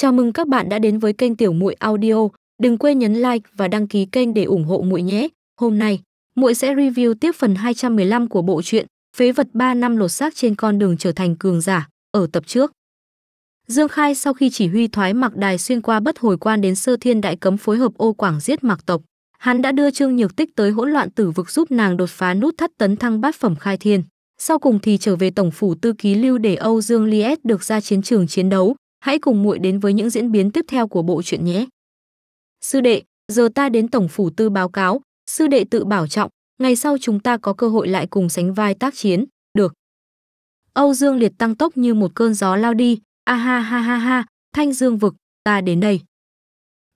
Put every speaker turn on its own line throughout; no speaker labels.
Chào mừng các bạn đã đến với kênh Tiểu Muội Audio. Đừng quên nhấn like và đăng ký kênh để ủng hộ muội nhé. Hôm nay, muội sẽ review tiếp phần 215 của bộ truyện Phế vật 3 năm lột xác trên con đường trở thành cường giả ở tập trước. Dương Khai sau khi chỉ huy thoái mặc Đài xuyên qua bất hồi quan đến Sơ Thiên Đại Cấm phối hợp Ô Quảng giết Mặc tộc, hắn đã đưa Trương Nhược Tích tới hỗn loạn tử vực giúp nàng đột phá nút thắt tấn thăng bát phẩm khai thiên. Sau cùng thì trở về tổng phủ Tư Ký Lưu để Âu Dương Liet được ra chiến trường chiến đấu, Hãy cùng muội đến với những diễn biến tiếp theo của bộ truyện nhé. Sư đệ, giờ ta đến tổng phủ tư báo cáo, sư đệ tự bảo trọng, ngày sau chúng ta có cơ hội lại cùng sánh vai tác chiến, được. Âu Dương Liệt tăng tốc như một cơn gió lao đi, a ha ha ha ha, Thanh Dương vực, ta đến đây.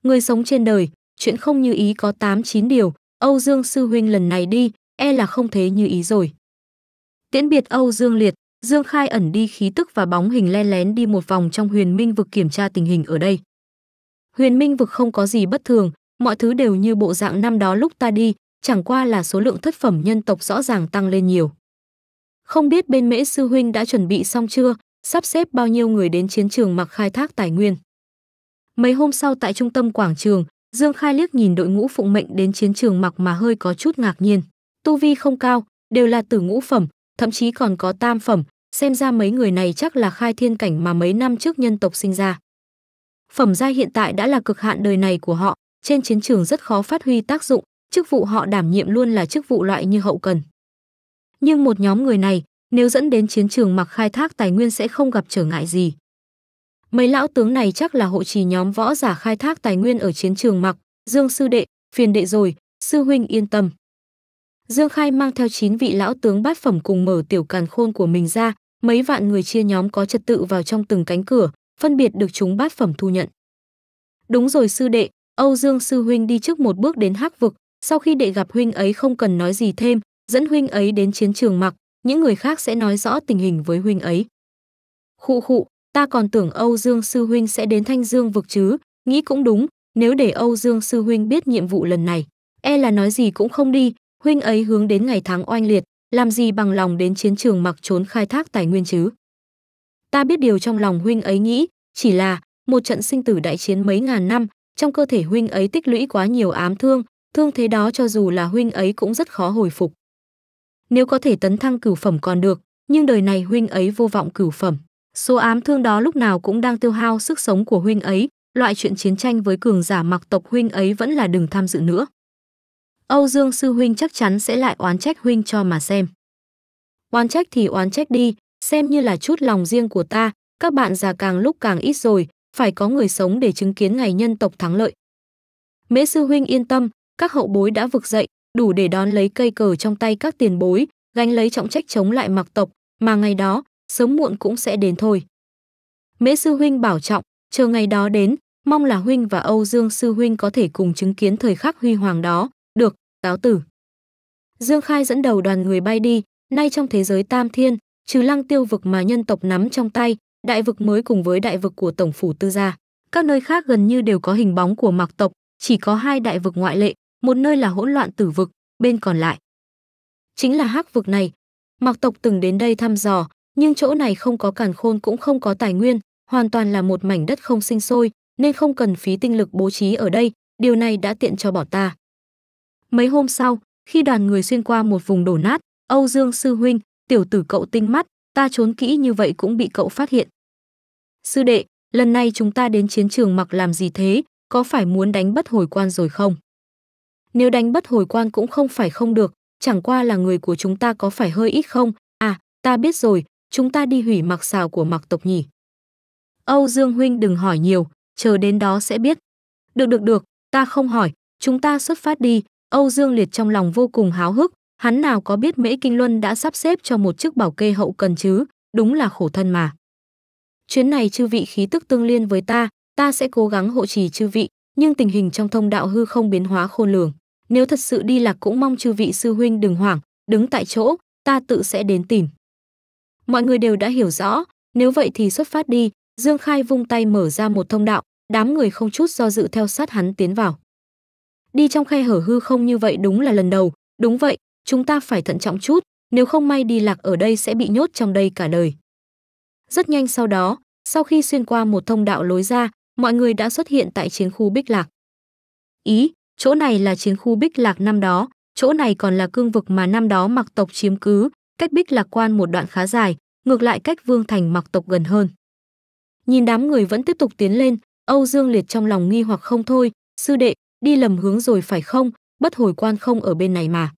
Người sống trên đời, chuyện không như ý có 8-9 điều, Âu Dương sư huynh lần này đi, e là không thế như ý rồi. Tiễn biệt Âu Dương Liệt, Dương Khai ẩn đi khí tức và bóng hình len lén đi một vòng trong huyền minh vực kiểm tra tình hình ở đây. Huyền minh vực không có gì bất thường, mọi thứ đều như bộ dạng năm đó lúc ta đi, chẳng qua là số lượng thất phẩm nhân tộc rõ ràng tăng lên nhiều. Không biết bên mễ sư huynh đã chuẩn bị xong chưa, sắp xếp bao nhiêu người đến chiến trường mặc khai thác tài nguyên. Mấy hôm sau tại trung tâm quảng trường, Dương Khai liếc nhìn đội ngũ phụng mệnh đến chiến trường mặc mà hơi có chút ngạc nhiên. Tu vi không cao, đều là tử ngũ phẩm, thậm chí còn có tam phẩm, xem ra mấy người này chắc là khai thiên cảnh mà mấy năm trước nhân tộc sinh ra. Phẩm giai hiện tại đã là cực hạn đời này của họ, trên chiến trường rất khó phát huy tác dụng, chức vụ họ đảm nhiệm luôn là chức vụ loại như hậu cần. Nhưng một nhóm người này, nếu dẫn đến chiến trường mặc khai thác tài nguyên sẽ không gặp trở ngại gì. Mấy lão tướng này chắc là hộ trì nhóm võ giả khai thác tài nguyên ở chiến trường mặc, Dương sư đệ, phiền đệ rồi, sư huynh yên tâm. Dương Khai mang theo 9 vị lão tướng bát phẩm cùng mở tiểu càn khôn của mình ra, mấy vạn người chia nhóm có trật tự vào trong từng cánh cửa, phân biệt được chúng bát phẩm thu nhận. Đúng rồi sư đệ, Âu Dương sư huynh đi trước một bước đến hắc vực, sau khi đệ gặp huynh ấy không cần nói gì thêm, dẫn huynh ấy đến chiến trường mặc, những người khác sẽ nói rõ tình hình với huynh ấy. Khụ khụ, ta còn tưởng Âu Dương sư huynh sẽ đến Thanh Dương vực chứ, nghĩ cũng đúng, nếu để Âu Dương sư huynh biết nhiệm vụ lần này, e là nói gì cũng không đi, huynh ấy hướng đến ngày tháng oanh liệt, làm gì bằng lòng đến chiến trường mặc trốn khai thác tài nguyên chứ? Ta biết điều trong lòng huynh ấy nghĩ, chỉ là một trận sinh tử đại chiến mấy ngàn năm, trong cơ thể huynh ấy tích lũy quá nhiều ám thương, thương thế đó cho dù là huynh ấy cũng rất khó hồi phục. Nếu có thể tấn thăng cửu phẩm còn được, nhưng đời này huynh ấy vô vọng cửu phẩm. Số ám thương đó lúc nào cũng đang tiêu hao sức sống của huynh ấy, loại chuyện chiến tranh với cường giả mặc tộc huynh ấy vẫn là đừng tham dự nữa. Âu Dương Sư Huynh chắc chắn sẽ lại oán trách Huynh cho mà xem. Oán trách thì oán trách đi, xem như là chút lòng riêng của ta, các bạn già càng lúc càng ít rồi, phải có người sống để chứng kiến ngày nhân tộc thắng lợi. Mễ Sư Huynh yên tâm, các hậu bối đã vực dậy, đủ để đón lấy cây cờ trong tay các tiền bối, gánh lấy trọng trách chống lại mặc tộc, mà ngày đó, sớm muộn cũng sẽ đến thôi. Mễ Sư Huynh bảo trọng, chờ ngày đó đến, mong là Huynh và Âu Dương Sư Huynh có thể cùng chứng kiến thời khắc huy hoàng đó, được, cáo tử. Dương Khai dẫn đầu đoàn người bay đi, nay trong thế giới Tam Thiên, trừ lăng tiêu vực mà nhân tộc nắm trong tay, đại vực mới cùng với đại vực của Tổng phủ Tư Gia. Các nơi khác gần như đều có hình bóng của mạc tộc, chỉ có hai đại vực ngoại lệ, một nơi là hỗn loạn tử vực, bên còn lại. Chính là hắc vực này. Mạc tộc từng đến đây thăm dò, nhưng chỗ này không có càn khôn cũng không có tài nguyên, hoàn toàn là một mảnh đất không sinh sôi, nên không cần phí tinh lực bố trí ở đây, điều này đã tiện cho bọn ta. Mấy hôm sau, khi đoàn người xuyên qua một vùng đổ nát, Âu Dương sư huynh, tiểu tử cậu tinh mắt, ta trốn kỹ như vậy cũng bị cậu phát hiện. Sư đệ, lần này chúng ta đến chiến trường mặc làm gì thế, có phải muốn đánh bất hồi quan rồi không? Nếu đánh bất hồi quan cũng không phải không được, chẳng qua là người của chúng ta có phải hơi ít không? À, ta biết rồi, chúng ta đi hủy mặc xào của mặc tộc nhỉ. Âu Dương Huynh đừng hỏi nhiều, chờ đến đó sẽ biết. Được được được, ta không hỏi, chúng ta xuất phát đi, Âu Dương Liệt trong lòng vô cùng háo hức, hắn nào có biết Mễ Kinh Luân đã sắp xếp cho một chiếc bảo kê hậu cần chứ, đúng là khổ thân mà. Chuyến này chư vị khí tức tương liên với ta, ta sẽ cố gắng hộ trì chư vị, nhưng tình hình trong thông đạo hư không biến hóa khôn lường. Nếu thật sự đi lạc cũng mong chư vị sư huynh đừng hoảng, đứng tại chỗ, ta tự sẽ đến tìm. Mọi người đều đã hiểu rõ, nếu vậy thì xuất phát đi, Dương Khai vung tay mở ra một thông đạo, đám người không chút do dự theo sát hắn tiến vào đi trong khe hở hư không như vậy đúng là lần đầu đúng vậy chúng ta phải thận trọng chút nếu không may đi lạc ở đây sẽ bị nhốt trong đây cả đời rất nhanh sau đó sau khi xuyên qua một thông đạo lối ra mọi người đã xuất hiện tại chiến khu bích lạc ý chỗ này là chiến khu bích lạc năm đó chỗ này còn là cương vực mà năm đó mặc tộc chiếm cứ cách bích lạc quan một đoạn khá dài ngược lại cách vương thành mặc tộc gần hơn nhìn đám người vẫn tiếp tục tiến lên âu dương liệt trong lòng nghi hoặc không thôi sư đệ đi lầm hướng rồi phải không, bất hồi quan không ở bên này mà.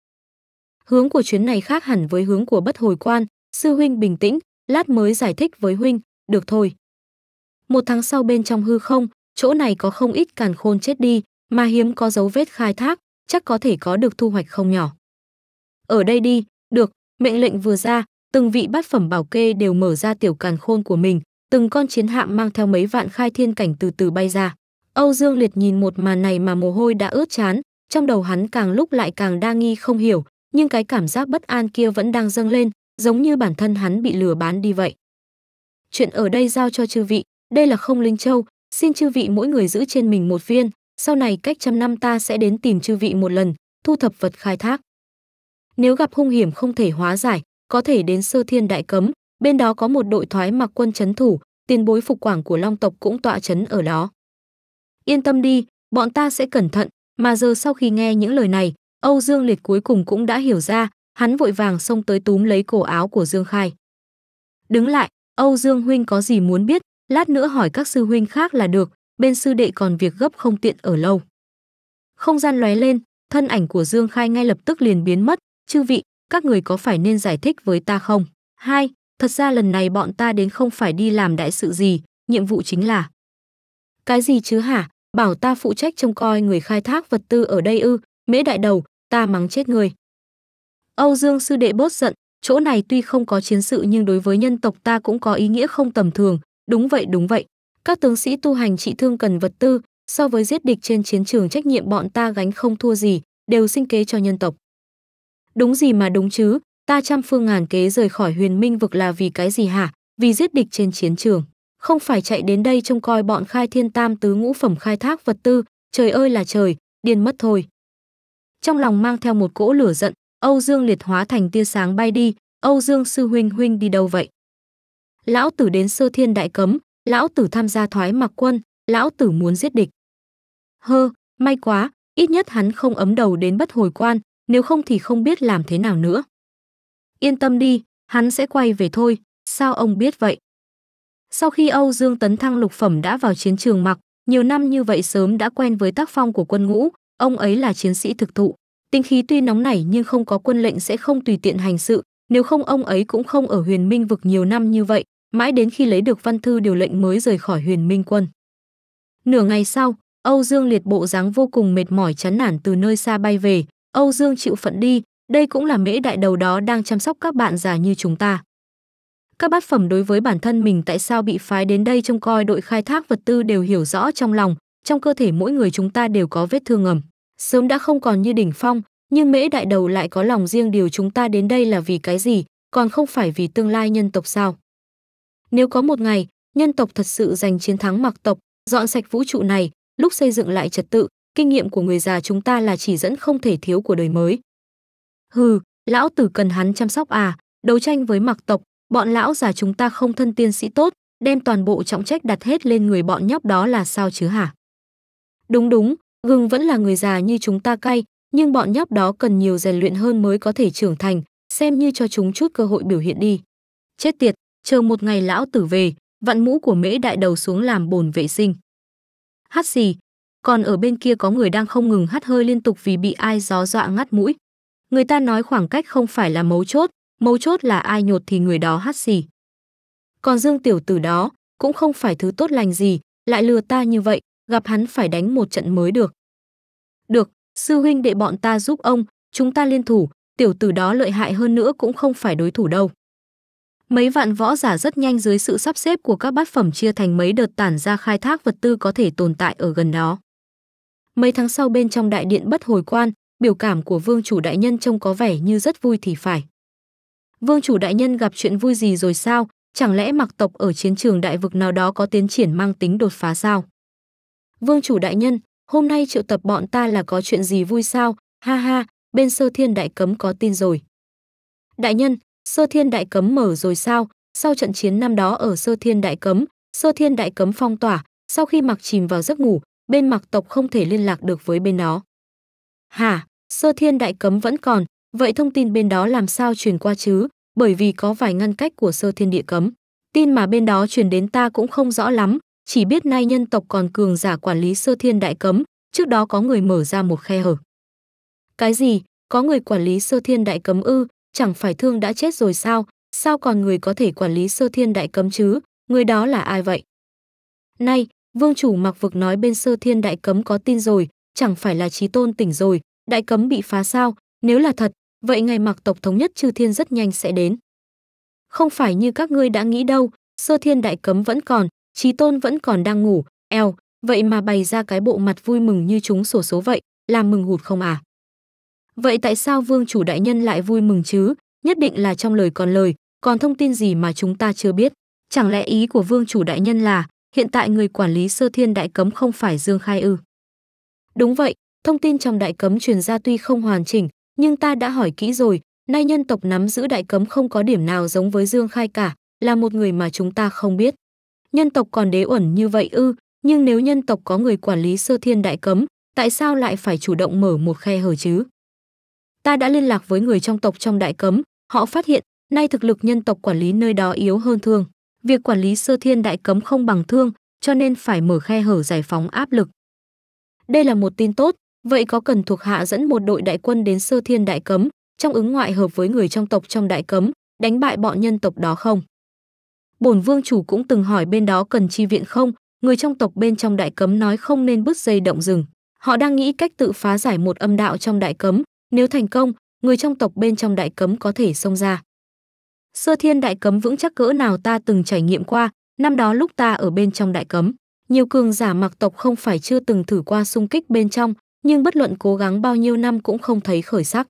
Hướng của chuyến này khác hẳn với hướng của bất hồi quan, sư huynh bình tĩnh, lát mới giải thích với huynh, được thôi. Một tháng sau bên trong hư không, chỗ này có không ít càn khôn chết đi, mà hiếm có dấu vết khai thác, chắc có thể có được thu hoạch không nhỏ. Ở đây đi, được, mệnh lệnh vừa ra, từng vị bát phẩm bảo kê đều mở ra tiểu càn khôn của mình, từng con chiến hạm mang theo mấy vạn khai thiên cảnh từ từ bay ra. Âu Dương Liệt nhìn một màn này mà mồ hôi đã ướt chán, trong đầu hắn càng lúc lại càng đa nghi không hiểu, nhưng cái cảm giác bất an kia vẫn đang dâng lên, giống như bản thân hắn bị lừa bán đi vậy. Chuyện ở đây giao cho chư vị, đây là không linh châu, xin chư vị mỗi người giữ trên mình một viên, sau này cách trăm năm ta sẽ đến tìm chư vị một lần, thu thập vật khai thác. Nếu gặp hung hiểm không thể hóa giải, có thể đến sơ thiên đại cấm, bên đó có một đội thoái mặc quân chấn thủ, tiền bối phục quảng của long tộc cũng tọa chấn ở đó yên tâm đi bọn ta sẽ cẩn thận mà giờ sau khi nghe những lời này âu dương liệt cuối cùng cũng đã hiểu ra hắn vội vàng xông tới túm lấy cổ áo của dương khai đứng lại âu dương huynh có gì muốn biết lát nữa hỏi các sư huynh khác là được bên sư đệ còn việc gấp không tiện ở lâu không gian lóe lên thân ảnh của dương khai ngay lập tức liền biến mất chư vị các người có phải nên giải thích với ta không hai thật ra lần này bọn ta đến không phải đi làm đại sự gì nhiệm vụ chính là cái gì chứ hả bảo ta phụ trách trông coi người khai thác vật tư ở đây ư, mễ đại đầu, ta mắng chết người. Âu Dương Sư Đệ bớt giận, chỗ này tuy không có chiến sự nhưng đối với nhân tộc ta cũng có ý nghĩa không tầm thường, đúng vậy đúng vậy. Các tướng sĩ tu hành trị thương cần vật tư, so với giết địch trên chiến trường trách nhiệm bọn ta gánh không thua gì, đều sinh kế cho nhân tộc. Đúng gì mà đúng chứ, ta trăm phương ngàn kế rời khỏi huyền minh vực là vì cái gì hả, vì giết địch trên chiến trường không phải chạy đến đây trông coi bọn khai thiên tam tứ ngũ phẩm khai thác vật tư, trời ơi là trời, điên mất thôi. Trong lòng mang theo một cỗ lửa giận, Âu Dương liệt hóa thành tia sáng bay đi, Âu Dương sư huynh huynh đi đâu vậy? Lão tử đến sơ thiên đại cấm, lão tử tham gia thoái mặc quân, lão tử muốn giết địch. Hơ, may quá, ít nhất hắn không ấm đầu đến bất hồi quan, nếu không thì không biết làm thế nào nữa. Yên tâm đi, hắn sẽ quay về thôi, sao ông biết vậy? Sau khi Âu Dương Tấn Thăng lục phẩm đã vào chiến trường mặc, nhiều năm như vậy sớm đã quen với tác phong của quân ngũ, ông ấy là chiến sĩ thực thụ. tinh khí tuy nóng nảy nhưng không có quân lệnh sẽ không tùy tiện hành sự, nếu không ông ấy cũng không ở huyền minh vực nhiều năm như vậy, mãi đến khi lấy được văn thư điều lệnh mới rời khỏi huyền minh quân. Nửa ngày sau, Âu Dương liệt bộ dáng vô cùng mệt mỏi chán nản từ nơi xa bay về, Âu Dương chịu phận đi, đây cũng là mễ đại đầu đó đang chăm sóc các bạn già như chúng ta. Các bát phẩm đối với bản thân mình tại sao bị phái đến đây trông coi đội khai thác vật tư đều hiểu rõ trong lòng, trong cơ thể mỗi người chúng ta đều có vết thương ngầm. Sớm đã không còn như đỉnh phong, nhưng mễ đại đầu lại có lòng riêng điều chúng ta đến đây là vì cái gì, còn không phải vì tương lai nhân tộc sao. Nếu có một ngày, nhân tộc thật sự giành chiến thắng mặc tộc, dọn sạch vũ trụ này, lúc xây dựng lại trật tự, kinh nghiệm của người già chúng ta là chỉ dẫn không thể thiếu của đời mới. Hừ, lão tử cần hắn chăm sóc à, đấu tranh với mặc tộc, bọn lão già chúng ta không thân tiên sĩ tốt, đem toàn bộ trọng trách đặt hết lên người bọn nhóc đó là sao chứ hả? Đúng đúng, gừng vẫn là người già như chúng ta cay, nhưng bọn nhóc đó cần nhiều rèn luyện hơn mới có thể trưởng thành, xem như cho chúng chút cơ hội biểu hiện đi. Chết tiệt, chờ một ngày lão tử về, vặn mũ của mễ đại đầu xuống làm bồn vệ sinh. Hát gì? Còn ở bên kia có người đang không ngừng hắt hơi liên tục vì bị ai gió dọa ngắt mũi. Người ta nói khoảng cách không phải là mấu chốt, mấu chốt là ai nhột thì người đó hát xì. Còn Dương Tiểu Tử đó, cũng không phải thứ tốt lành gì, lại lừa ta như vậy, gặp hắn phải đánh một trận mới được. Được, sư huynh để bọn ta giúp ông, chúng ta liên thủ, tiểu tử đó lợi hại hơn nữa cũng không phải đối thủ đâu. Mấy vạn võ giả rất nhanh dưới sự sắp xếp của các bát phẩm chia thành mấy đợt tản ra khai thác vật tư có thể tồn tại ở gần đó. Mấy tháng sau bên trong đại điện bất hồi quan, biểu cảm của vương chủ đại nhân trông có vẻ như rất vui thì phải vương chủ đại nhân gặp chuyện vui gì rồi sao, chẳng lẽ mặc tộc ở chiến trường đại vực nào đó có tiến triển mang tính đột phá sao? Vương chủ đại nhân, hôm nay triệu tập bọn ta là có chuyện gì vui sao, ha ha, bên sơ thiên đại cấm có tin rồi. Đại nhân, sơ thiên đại cấm mở rồi sao, sau trận chiến năm đó ở sơ thiên đại cấm, sơ thiên đại cấm phong tỏa, sau khi mặc chìm vào giấc ngủ, bên mặc tộc không thể liên lạc được với bên nó. Hả, sơ thiên đại cấm vẫn còn, Vậy thông tin bên đó làm sao truyền qua chứ? Bởi vì có vài ngăn cách của sơ thiên địa cấm. Tin mà bên đó truyền đến ta cũng không rõ lắm, chỉ biết nay nhân tộc còn cường giả quản lý sơ thiên đại cấm, trước đó có người mở ra một khe hở. Cái gì? Có người quản lý sơ thiên đại cấm ư? Chẳng phải thương đã chết rồi sao? Sao còn người có thể quản lý sơ thiên đại cấm chứ? Người đó là ai vậy? Nay, vương chủ mặc vực nói bên sơ thiên đại cấm có tin rồi, chẳng phải là trí tôn tỉnh rồi, đại cấm bị phá sao? Nếu là thật, vậy ngày mặc tộc thống nhất chư thiên rất nhanh sẽ đến. Không phải như các ngươi đã nghĩ đâu, sơ thiên đại cấm vẫn còn, trí tôn vẫn còn đang ngủ, eo, vậy mà bày ra cái bộ mặt vui mừng như chúng sổ số vậy, làm mừng hụt không à? Vậy tại sao vương chủ đại nhân lại vui mừng chứ? Nhất định là trong lời còn lời, còn thông tin gì mà chúng ta chưa biết? Chẳng lẽ ý của vương chủ đại nhân là hiện tại người quản lý sơ thiên đại cấm không phải Dương Khai ư? Đúng vậy, thông tin trong đại cấm truyền ra tuy không hoàn chỉnh, nhưng ta đã hỏi kỹ rồi, nay nhân tộc nắm giữ đại cấm không có điểm nào giống với Dương Khai cả, là một người mà chúng ta không biết. Nhân tộc còn đế uẩn như vậy ư, nhưng nếu nhân tộc có người quản lý sơ thiên đại cấm, tại sao lại phải chủ động mở một khe hở chứ? Ta đã liên lạc với người trong tộc trong đại cấm, họ phát hiện nay thực lực nhân tộc quản lý nơi đó yếu hơn thương. Việc quản lý sơ thiên đại cấm không bằng thương, cho nên phải mở khe hở giải phóng áp lực. Đây là một tin tốt, Vậy có cần thuộc hạ dẫn một đội đại quân đến Sơ Thiên Đại Cấm, trong ứng ngoại hợp với người trong tộc trong Đại Cấm, đánh bại bọn nhân tộc đó không? Bổn vương chủ cũng từng hỏi bên đó cần chi viện không, người trong tộc bên trong Đại Cấm nói không nên bứt dây động rừng. Họ đang nghĩ cách tự phá giải một âm đạo trong Đại Cấm, nếu thành công, người trong tộc bên trong Đại Cấm có thể xông ra. Sơ Thiên Đại Cấm vững chắc cỡ nào ta từng trải nghiệm qua, năm đó lúc ta ở bên trong Đại Cấm nhiều cường giả mặc tộc không phải chưa từng thử qua xung kích bên trong nhưng bất luận cố gắng bao nhiêu năm cũng không thấy khởi sắc.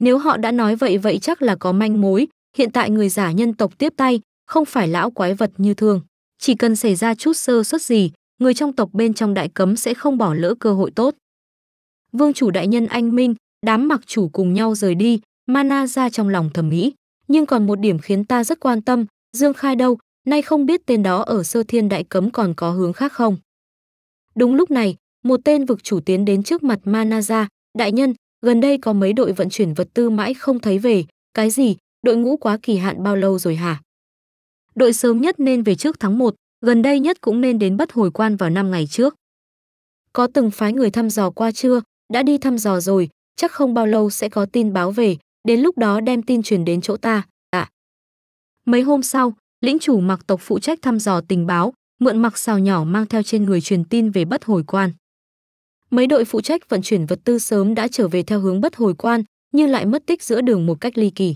Nếu họ đã nói vậy vậy chắc là có manh mối, hiện tại người giả nhân tộc tiếp tay, không phải lão quái vật như thường. Chỉ cần xảy ra chút sơ suất gì, người trong tộc bên trong đại cấm sẽ không bỏ lỡ cơ hội tốt. Vương chủ đại nhân anh Minh, đám mặc chủ cùng nhau rời đi, Mana ra trong lòng thầm nghĩ. Nhưng còn một điểm khiến ta rất quan tâm, Dương Khai đâu, nay không biết tên đó ở sơ thiên đại cấm còn có hướng khác không. Đúng lúc này, một tên vực chủ tiến đến trước mặt Manaza, đại nhân, gần đây có mấy đội vận chuyển vật tư mãi không thấy về, cái gì, đội ngũ quá kỳ hạn bao lâu rồi hả? Đội sớm nhất nên về trước tháng 1, gần đây nhất cũng nên đến bất hồi quan vào năm ngày trước. Có từng phái người thăm dò qua chưa, đã đi thăm dò rồi, chắc không bao lâu sẽ có tin báo về, đến lúc đó đem tin truyền đến chỗ ta, ạ. Dạ. À. Mấy hôm sau, lĩnh chủ mặc tộc phụ trách thăm dò tình báo, mượn mặc xào nhỏ mang theo trên người truyền tin về bất hồi quan. Mấy đội phụ trách vận chuyển vật tư sớm đã trở về theo hướng bất hồi quan, nhưng lại mất tích giữa đường một cách ly kỳ.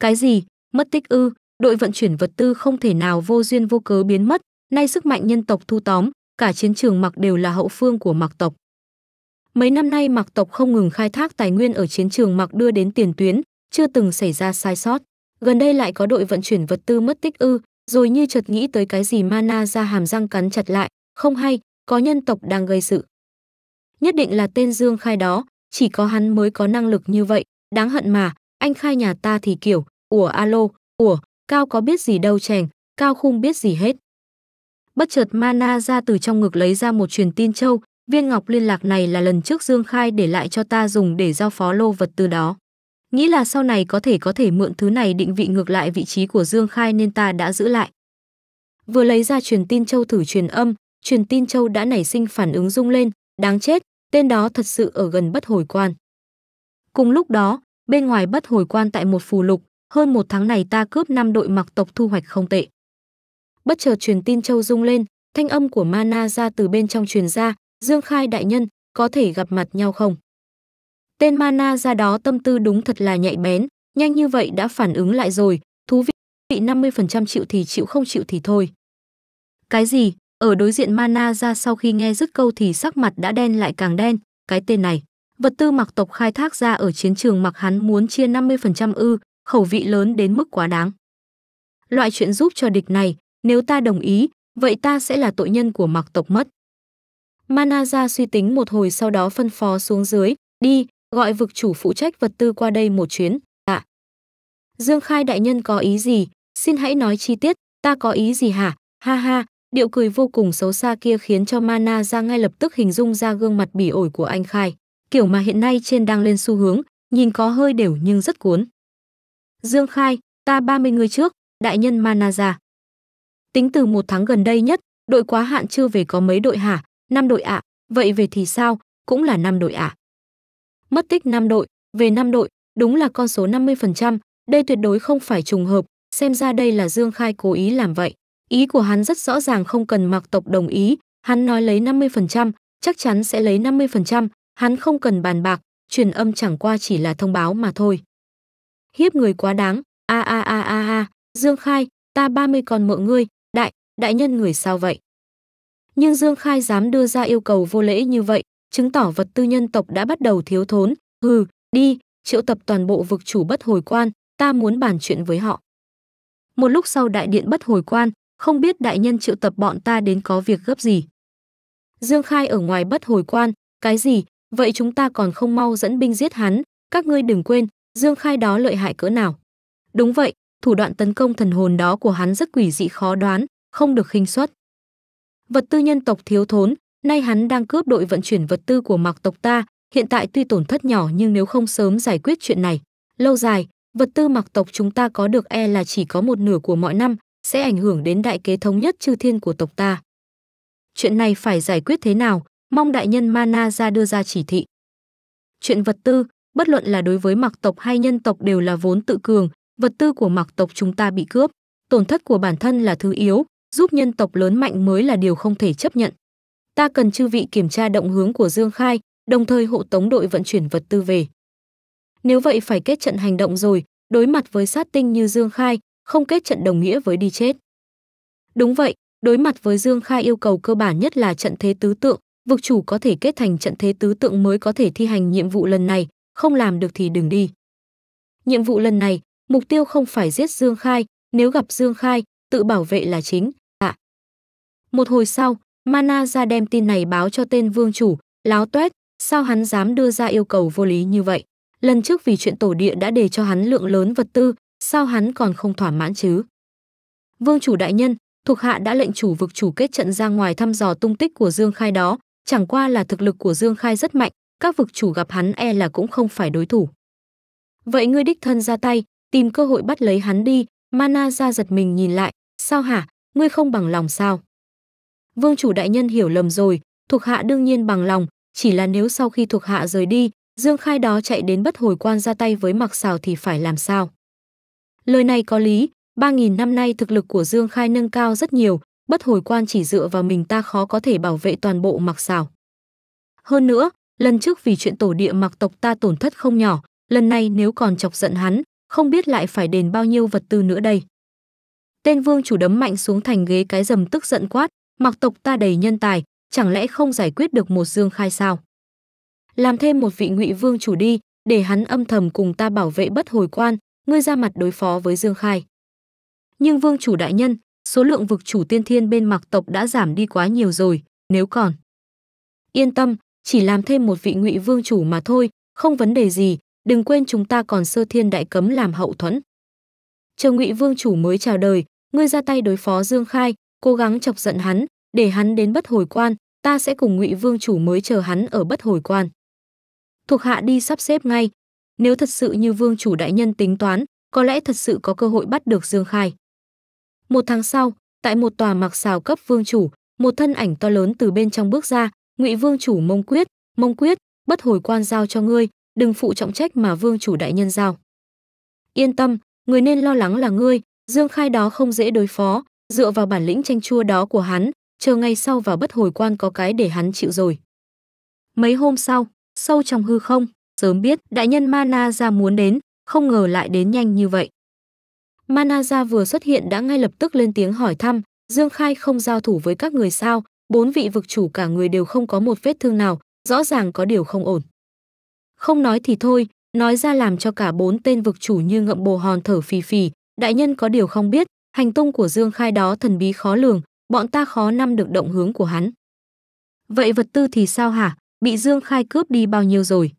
Cái gì? Mất tích ư? Đội vận chuyển vật tư không thể nào vô duyên vô cớ biến mất, nay sức mạnh nhân tộc thu tóm, cả chiến trường mặc đều là hậu phương của Mạc tộc. Mấy năm nay Mạc tộc không ngừng khai thác tài nguyên ở chiến trường mặc đưa đến tiền tuyến, chưa từng xảy ra sai sót. Gần đây lại có đội vận chuyển vật tư mất tích ư, rồi như chợt nghĩ tới cái gì mana ra hàm răng cắn chặt lại, không hay, có nhân tộc đang gây sự. Nhất định là tên Dương Khai đó, chỉ có hắn mới có năng lực như vậy, đáng hận mà, anh Khai nhà ta thì kiểu, ủa alo, ủa, Cao có biết gì đâu chèn, Cao không biết gì hết. Bất chợt Mana ra từ trong ngực lấy ra một truyền tin châu, viên ngọc liên lạc này là lần trước Dương Khai để lại cho ta dùng để giao phó lô vật từ đó. Nghĩ là sau này có thể có thể mượn thứ này định vị ngược lại vị trí của Dương Khai nên ta đã giữ lại. Vừa lấy ra truyền tin châu thử truyền âm, truyền tin châu đã nảy sinh phản ứng rung lên, Đáng chết, tên đó thật sự ở gần bất hồi quan. Cùng lúc đó, bên ngoài bất hồi quan tại một phù lục, hơn một tháng này ta cướp năm đội mặc tộc thu hoạch không tệ. Bất chợt truyền tin Châu Dung lên, thanh âm của Mana ra từ bên trong truyền ra, Dương Khai đại nhân, có thể gặp mặt nhau không? Tên Mana ra đó tâm tư đúng thật là nhạy bén, nhanh như vậy đã phản ứng lại rồi, thú vị, vị 50% chịu thì chịu không chịu thì thôi. Cái gì, ở đối diện Mana ra sau khi nghe dứt câu thì sắc mặt đã đen lại càng đen, cái tên này. Vật tư mặc tộc khai thác ra ở chiến trường mặc hắn muốn chia 50% ư, khẩu vị lớn đến mức quá đáng. Loại chuyện giúp cho địch này, nếu ta đồng ý, vậy ta sẽ là tội nhân của mặc tộc mất. Mana Ra suy tính một hồi sau đó phân phó xuống dưới, đi, gọi vực chủ phụ trách vật tư qua đây một chuyến, ạ. Dạ. Dương Khai đại nhân có ý gì, xin hãy nói chi tiết, ta có ý gì hả, ha ha, Điệu cười vô cùng xấu xa kia khiến cho Mana ra ngay lập tức hình dung ra gương mặt bỉ ổi của anh Khai, kiểu mà hiện nay trên đang lên xu hướng, nhìn có hơi đều nhưng rất cuốn. Dương Khai, ta 30 người trước, đại nhân Mana ra. Tính từ một tháng gần đây nhất, đội quá hạn chưa về có mấy đội hả, năm đội ạ, vậy về thì sao, cũng là năm đội ạ. Mất tích năm đội, về năm đội, đúng là con số 50%, đây tuyệt đối không phải trùng hợp, xem ra đây là Dương Khai cố ý làm vậy. Ý của hắn rất rõ ràng không cần mặc Tộc đồng ý, hắn nói lấy 50%, chắc chắn sẽ lấy 50%, hắn không cần bàn bạc, truyền âm chẳng qua chỉ là thông báo mà thôi. Hiếp người quá đáng, a a a a a, Dương Khai, ta 30 con mượn ngươi, đại, đại nhân người sao vậy? Nhưng Dương Khai dám đưa ra yêu cầu vô lễ như vậy, chứng tỏ vật tư nhân tộc đã bắt đầu thiếu thốn, hừ, đi, triệu tập toàn bộ vực chủ bất hồi quan, ta muốn bàn chuyện với họ. Một lúc sau đại điện bất hồi quan, không biết đại nhân triệu tập bọn ta đến có việc gấp gì. Dương Khai ở ngoài bất hồi quan, cái gì, vậy chúng ta còn không mau dẫn binh giết hắn, các ngươi đừng quên, Dương Khai đó lợi hại cỡ nào. Đúng vậy, thủ đoạn tấn công thần hồn đó của hắn rất quỷ dị khó đoán, không được khinh suất. Vật tư nhân tộc thiếu thốn, nay hắn đang cướp đội vận chuyển vật tư của mạc tộc ta, hiện tại tuy tổn thất nhỏ nhưng nếu không sớm giải quyết chuyện này, lâu dài, vật tư mạc tộc chúng ta có được e là chỉ có một nửa của mọi năm, sẽ ảnh hưởng đến đại kế thống nhất chư thiên của tộc ta. Chuyện này phải giải quyết thế nào, mong đại nhân Mana ra đưa ra chỉ thị. Chuyện vật tư, bất luận là đối với mặc tộc hay nhân tộc đều là vốn tự cường, vật tư của mặc tộc chúng ta bị cướp, tổn thất của bản thân là thứ yếu, giúp nhân tộc lớn mạnh mới là điều không thể chấp nhận. Ta cần chư vị kiểm tra động hướng của Dương Khai, đồng thời hộ tống đội vận chuyển vật tư về. Nếu vậy phải kết trận hành động rồi, đối mặt với sát tinh như Dương Khai, không kết trận đồng nghĩa với đi chết. Đúng vậy, đối mặt với Dương Khai yêu cầu cơ bản nhất là trận thế tứ tượng, vực chủ có thể kết thành trận thế tứ tượng mới có thể thi hành nhiệm vụ lần này, không làm được thì đừng đi. Nhiệm vụ lần này, mục tiêu không phải giết Dương Khai, nếu gặp Dương Khai, tự bảo vệ là chính, ạ. Một hồi sau, Mana ra đem tin này báo cho tên vương chủ, láo tuét, sao hắn dám đưa ra yêu cầu vô lý như vậy. Lần trước vì chuyện tổ địa đã để cho hắn lượng lớn vật tư, sao hắn còn không thỏa mãn chứ? Vương chủ đại nhân, thuộc hạ đã lệnh chủ vực chủ kết trận ra ngoài thăm dò tung tích của Dương Khai đó, chẳng qua là thực lực của Dương Khai rất mạnh, các vực chủ gặp hắn e là cũng không phải đối thủ. Vậy ngươi đích thân ra tay, tìm cơ hội bắt lấy hắn đi, Mana ra giật mình nhìn lại, sao hả, ngươi không bằng lòng sao? Vương chủ đại nhân hiểu lầm rồi, thuộc hạ đương nhiên bằng lòng, chỉ là nếu sau khi thuộc hạ rời đi, Dương Khai đó chạy đến bất hồi quan ra tay với mặc xào thì phải làm sao? Lời này có lý, 3.000 năm nay thực lực của Dương Khai nâng cao rất nhiều, bất hồi quan chỉ dựa vào mình ta khó có thể bảo vệ toàn bộ mặc xảo. Hơn nữa, lần trước vì chuyện tổ địa mặc tộc ta tổn thất không nhỏ, lần này nếu còn chọc giận hắn, không biết lại phải đền bao nhiêu vật tư nữa đây. Tên vương chủ đấm mạnh xuống thành ghế cái rầm tức giận quát, mặc tộc ta đầy nhân tài, chẳng lẽ không giải quyết được một dương khai sao? Làm thêm một vị ngụy vương chủ đi, để hắn âm thầm cùng ta bảo vệ bất hồi quan, ngươi ra mặt đối phó với Dương Khai. Nhưng vương chủ đại nhân, số lượng vực chủ tiên thiên bên mặc tộc đã giảm đi quá nhiều rồi, nếu còn. Yên tâm, chỉ làm thêm một vị ngụy vương chủ mà thôi, không vấn đề gì, đừng quên chúng ta còn sơ thiên đại cấm làm hậu thuẫn. Chờ ngụy vương chủ mới chào đời, ngươi ra tay đối phó Dương Khai, cố gắng chọc giận hắn, để hắn đến bất hồi quan, ta sẽ cùng ngụy vương chủ mới chờ hắn ở bất hồi quan. Thuộc hạ đi sắp xếp ngay, nếu thật sự như vương chủ đại nhân tính toán, có lẽ thật sự có cơ hội bắt được Dương Khai. Một tháng sau, tại một tòa mặc xào cấp vương chủ, một thân ảnh to lớn từ bên trong bước ra, ngụy vương chủ mông quyết, mông quyết, bất hồi quan giao cho ngươi, đừng phụ trọng trách mà vương chủ đại nhân giao. Yên tâm, người nên lo lắng là ngươi, Dương Khai đó không dễ đối phó, dựa vào bản lĩnh tranh chua đó của hắn, chờ ngày sau vào bất hồi quan có cái để hắn chịu rồi. Mấy hôm sau, sâu trong hư không, sớm biết đại nhân Mana ra muốn đến, không ngờ lại đến nhanh như vậy. Mana Manaza vừa xuất hiện đã ngay lập tức lên tiếng hỏi thăm, Dương Khai không giao thủ với các người sao, bốn vị vực chủ cả người đều không có một vết thương nào, rõ ràng có điều không ổn. Không nói thì thôi, nói ra làm cho cả bốn tên vực chủ như ngậm bồ hòn thở phì phì, đại nhân có điều không biết, hành tung của Dương Khai đó thần bí khó lường, bọn ta khó năm được động hướng của hắn. Vậy vật tư thì sao hả, bị Dương Khai cướp đi bao nhiêu rồi?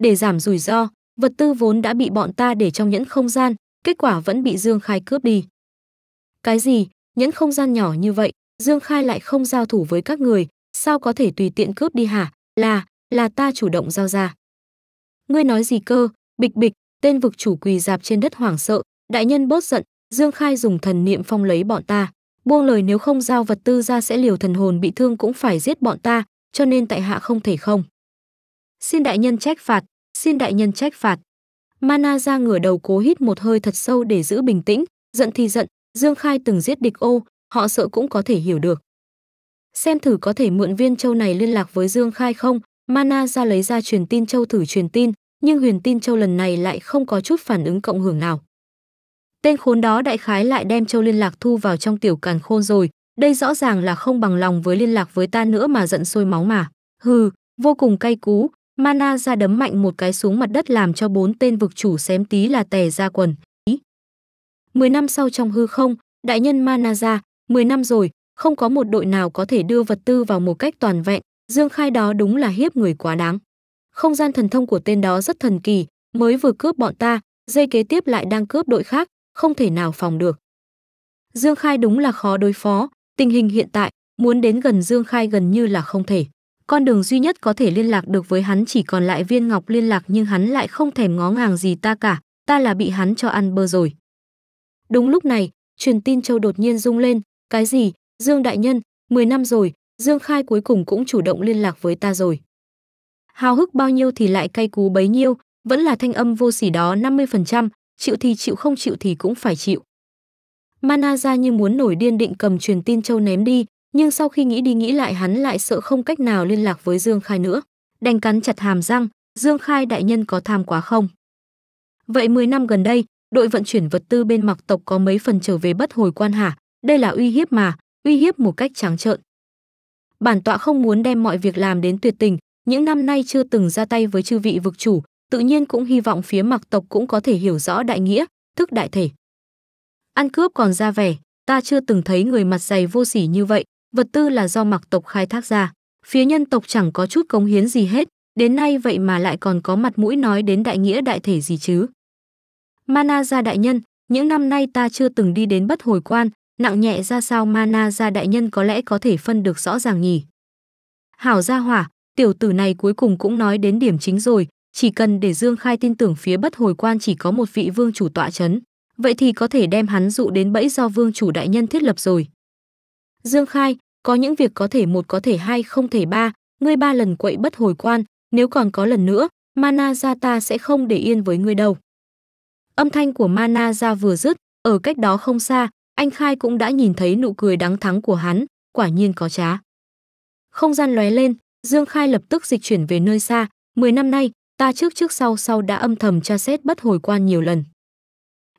để giảm rủi ro, vật tư vốn đã bị bọn ta để trong nhẫn không gian, kết quả vẫn bị Dương Khai cướp đi. Cái gì? Nhẫn không gian nhỏ như vậy, Dương Khai lại không giao thủ với các người, sao có thể tùy tiện cướp đi hả? Là, là ta chủ động giao ra. Ngươi nói gì cơ? Bịch bịch, tên vực chủ quỳ dạp trên đất hoảng sợ, đại nhân bớt giận, Dương Khai dùng thần niệm phong lấy bọn ta. Buông lời nếu không giao vật tư ra sẽ liều thần hồn bị thương cũng phải giết bọn ta, cho nên tại hạ không thể không. Xin đại nhân trách phạt, xin đại nhân trách phạt. Mana ra ngửa đầu cố hít một hơi thật sâu để giữ bình tĩnh, giận thì giận, Dương Khai từng giết địch ô, họ sợ cũng có thể hiểu được. Xem thử có thể mượn viên châu này liên lạc với Dương Khai không, Mana ra lấy ra truyền tin châu thử truyền tin, nhưng huyền tin châu lần này lại không có chút phản ứng cộng hưởng nào. Tên khốn đó đại khái lại đem châu liên lạc thu vào trong tiểu càn khôn rồi, đây rõ ràng là không bằng lòng với liên lạc với ta nữa mà giận sôi máu mà. Hừ, vô cùng cay cú, Mana ra đấm mạnh một cái xuống mặt đất làm cho bốn tên vực chủ xém tí là tè ra quần. Mười năm sau trong hư không, đại nhân Mana ra. 10 năm rồi, không có một đội nào có thể đưa vật tư vào một cách toàn vẹn, Dương Khai đó đúng là hiếp người quá đáng. Không gian thần thông của tên đó rất thần kỳ, mới vừa cướp bọn ta, dây kế tiếp lại đang cướp đội khác, không thể nào phòng được. Dương Khai đúng là khó đối phó, tình hình hiện tại, muốn đến gần Dương Khai gần như là không thể. Con đường duy nhất có thể liên lạc được với hắn chỉ còn lại viên ngọc liên lạc nhưng hắn lại không thèm ngó ngàng gì ta cả, ta là bị hắn cho ăn bơ rồi. Đúng lúc này, truyền tin châu đột nhiên rung lên, cái gì, Dương Đại Nhân, 10 năm rồi, Dương Khai cuối cùng cũng chủ động liên lạc với ta rồi. Hào hức bao nhiêu thì lại cay cú bấy nhiêu, vẫn là thanh âm vô sỉ đó 50%, chịu thì chịu không chịu thì cũng phải chịu. Mana ra như muốn nổi điên định cầm truyền tin châu ném đi, nhưng sau khi nghĩ đi nghĩ lại hắn lại sợ không cách nào liên lạc với Dương Khai nữa, đành cắn chặt hàm răng, Dương Khai đại nhân có tham quá không? Vậy 10 năm gần đây, đội vận chuyển vật tư bên Mặc tộc có mấy phần trở về bất hồi quan hả? Đây là uy hiếp mà, uy hiếp một cách trắng trợn. Bản tọa không muốn đem mọi việc làm đến tuyệt tình, những năm nay chưa từng ra tay với chư vị vực chủ, tự nhiên cũng hy vọng phía Mặc tộc cũng có thể hiểu rõ đại nghĩa, thức đại thể. Ăn cướp còn ra vẻ, ta chưa từng thấy người mặt dày vô sỉ như vậy, vật tư là do mặc tộc khai thác ra. Phía nhân tộc chẳng có chút cống hiến gì hết, đến nay vậy mà lại còn có mặt mũi nói đến đại nghĩa đại thể gì chứ. Mana gia đại nhân, những năm nay ta chưa từng đi đến bất hồi quan, nặng nhẹ ra sao Mana gia đại nhân có lẽ có thể phân được rõ ràng nhỉ. Hảo gia hỏa, tiểu tử này cuối cùng cũng nói đến điểm chính rồi, chỉ cần để Dương Khai tin tưởng phía bất hồi quan chỉ có một vị vương chủ tọa chấn, vậy thì có thể đem hắn dụ đến bẫy do vương chủ đại nhân thiết lập rồi. Dương Khai, có những việc có thể một có thể hai không thể ba, ngươi ba lần quậy bất hồi quan, nếu còn có lần nữa, Mana gia ta sẽ không để yên với ngươi đâu. Âm thanh của Mana gia vừa dứt, ở cách đó không xa, anh Khai cũng đã nhìn thấy nụ cười đắng thắng của hắn, quả nhiên có trá. Không gian lóe lên, Dương Khai lập tức dịch chuyển về nơi xa, 10 năm nay, ta trước trước sau sau đã âm thầm tra xét bất hồi quan nhiều lần.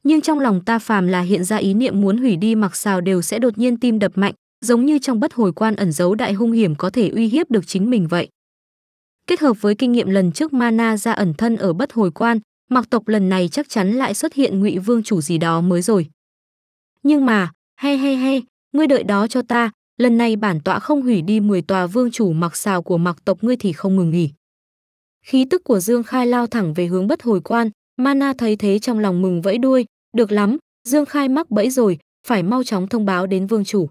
Nhưng trong lòng ta phàm là hiện ra ý niệm muốn hủy đi mặc xào đều sẽ đột nhiên tim đập mạnh, giống như trong bất hồi quan ẩn giấu đại hung hiểm có thể uy hiếp được chính mình vậy. Kết hợp với kinh nghiệm lần trước Mana ra ẩn thân ở bất hồi quan, mặc tộc lần này chắc chắn lại xuất hiện ngụy vương chủ gì đó mới rồi. Nhưng mà, he he he, ngươi đợi đó cho ta, lần này bản tọa không hủy đi 10 tòa vương chủ mặc xào của mặc tộc ngươi thì không ngừng nghỉ. Khí tức của Dương Khai lao thẳng về hướng bất hồi quan, Mana thấy thế trong lòng mừng vẫy đuôi, được lắm, Dương Khai mắc bẫy rồi, phải mau chóng thông báo đến vương chủ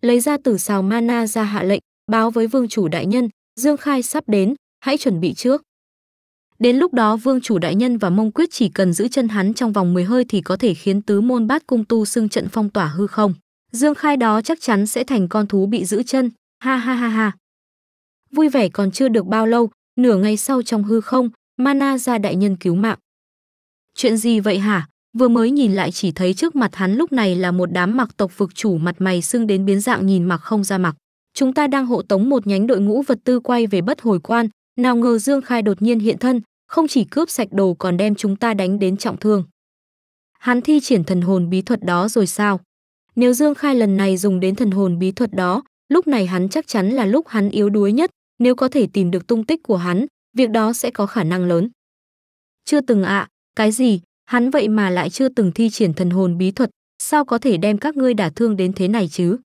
lấy ra từ sào mana ra hạ lệnh, báo với vương chủ đại nhân, Dương Khai sắp đến, hãy chuẩn bị trước. Đến lúc đó vương chủ đại nhân và mông quyết chỉ cần giữ chân hắn trong vòng 10 hơi thì có thể khiến tứ môn bát cung tu xưng trận phong tỏa hư không. Dương Khai đó chắc chắn sẽ thành con thú bị giữ chân, ha ha ha ha. Vui vẻ còn chưa được bao lâu, nửa ngày sau trong hư không, Mana ra đại nhân cứu mạng. Chuyện gì vậy hả? vừa mới nhìn lại chỉ thấy trước mặt hắn lúc này là một đám mặc tộc vực chủ mặt mày xưng đến biến dạng nhìn mặc không ra mặc chúng ta đang hộ tống một nhánh đội ngũ vật tư quay về bất hồi quan nào ngờ dương khai đột nhiên hiện thân không chỉ cướp sạch đồ còn đem chúng ta đánh đến trọng thương hắn thi triển thần hồn bí thuật đó rồi sao nếu dương khai lần này dùng đến thần hồn bí thuật đó lúc này hắn chắc chắn là lúc hắn yếu đuối nhất nếu có thể tìm được tung tích của hắn việc đó sẽ có khả năng lớn chưa từng ạ cái gì Hắn vậy mà lại chưa từng thi triển thần hồn bí thuật, sao có thể đem các ngươi đả thương đến thế này chứ?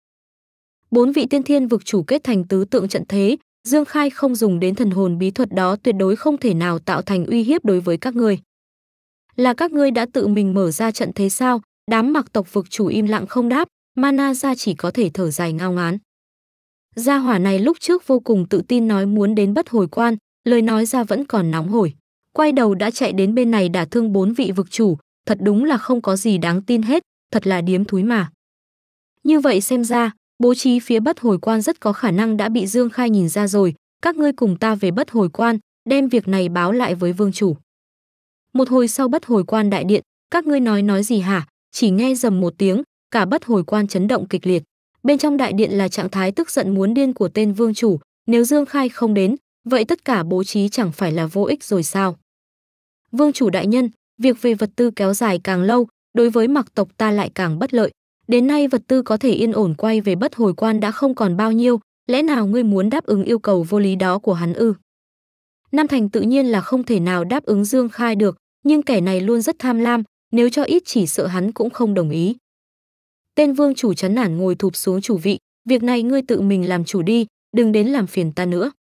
Bốn vị tiên thiên vực chủ kết thành tứ tượng trận thế, Dương Khai không dùng đến thần hồn bí thuật đó tuyệt đối không thể nào tạo thành uy hiếp đối với các ngươi. Là các ngươi đã tự mình mở ra trận thế sao? Đám mặc tộc vực chủ im lặng không đáp, Mana ra chỉ có thể thở dài ngao ngán. Gia hỏa này lúc trước vô cùng tự tin nói muốn đến bất hồi quan, lời nói ra vẫn còn nóng hổi quay đầu đã chạy đến bên này đả thương bốn vị vực chủ, thật đúng là không có gì đáng tin hết, thật là điếm thúi mà. Như vậy xem ra, bố trí phía bất hồi quan rất có khả năng đã bị Dương Khai nhìn ra rồi, các ngươi cùng ta về bất hồi quan, đem việc này báo lại với vương chủ. Một hồi sau bất hồi quan đại điện, các ngươi nói nói gì hả, chỉ nghe dầm một tiếng, cả bất hồi quan chấn động kịch liệt. Bên trong đại điện là trạng thái tức giận muốn điên của tên vương chủ, nếu Dương Khai không đến, vậy tất cả bố trí chẳng phải là vô ích rồi sao? Vương chủ đại nhân, việc về vật tư kéo dài càng lâu, đối với mặc tộc ta lại càng bất lợi. Đến nay vật tư có thể yên ổn quay về bất hồi quan đã không còn bao nhiêu, lẽ nào ngươi muốn đáp ứng yêu cầu vô lý đó của hắn ư? Nam Thành tự nhiên là không thể nào đáp ứng Dương Khai được, nhưng kẻ này luôn rất tham lam, nếu cho ít chỉ sợ hắn cũng không đồng ý. Tên vương chủ chán nản ngồi thụp xuống chủ vị, việc này ngươi tự mình làm chủ đi, đừng đến làm phiền ta nữa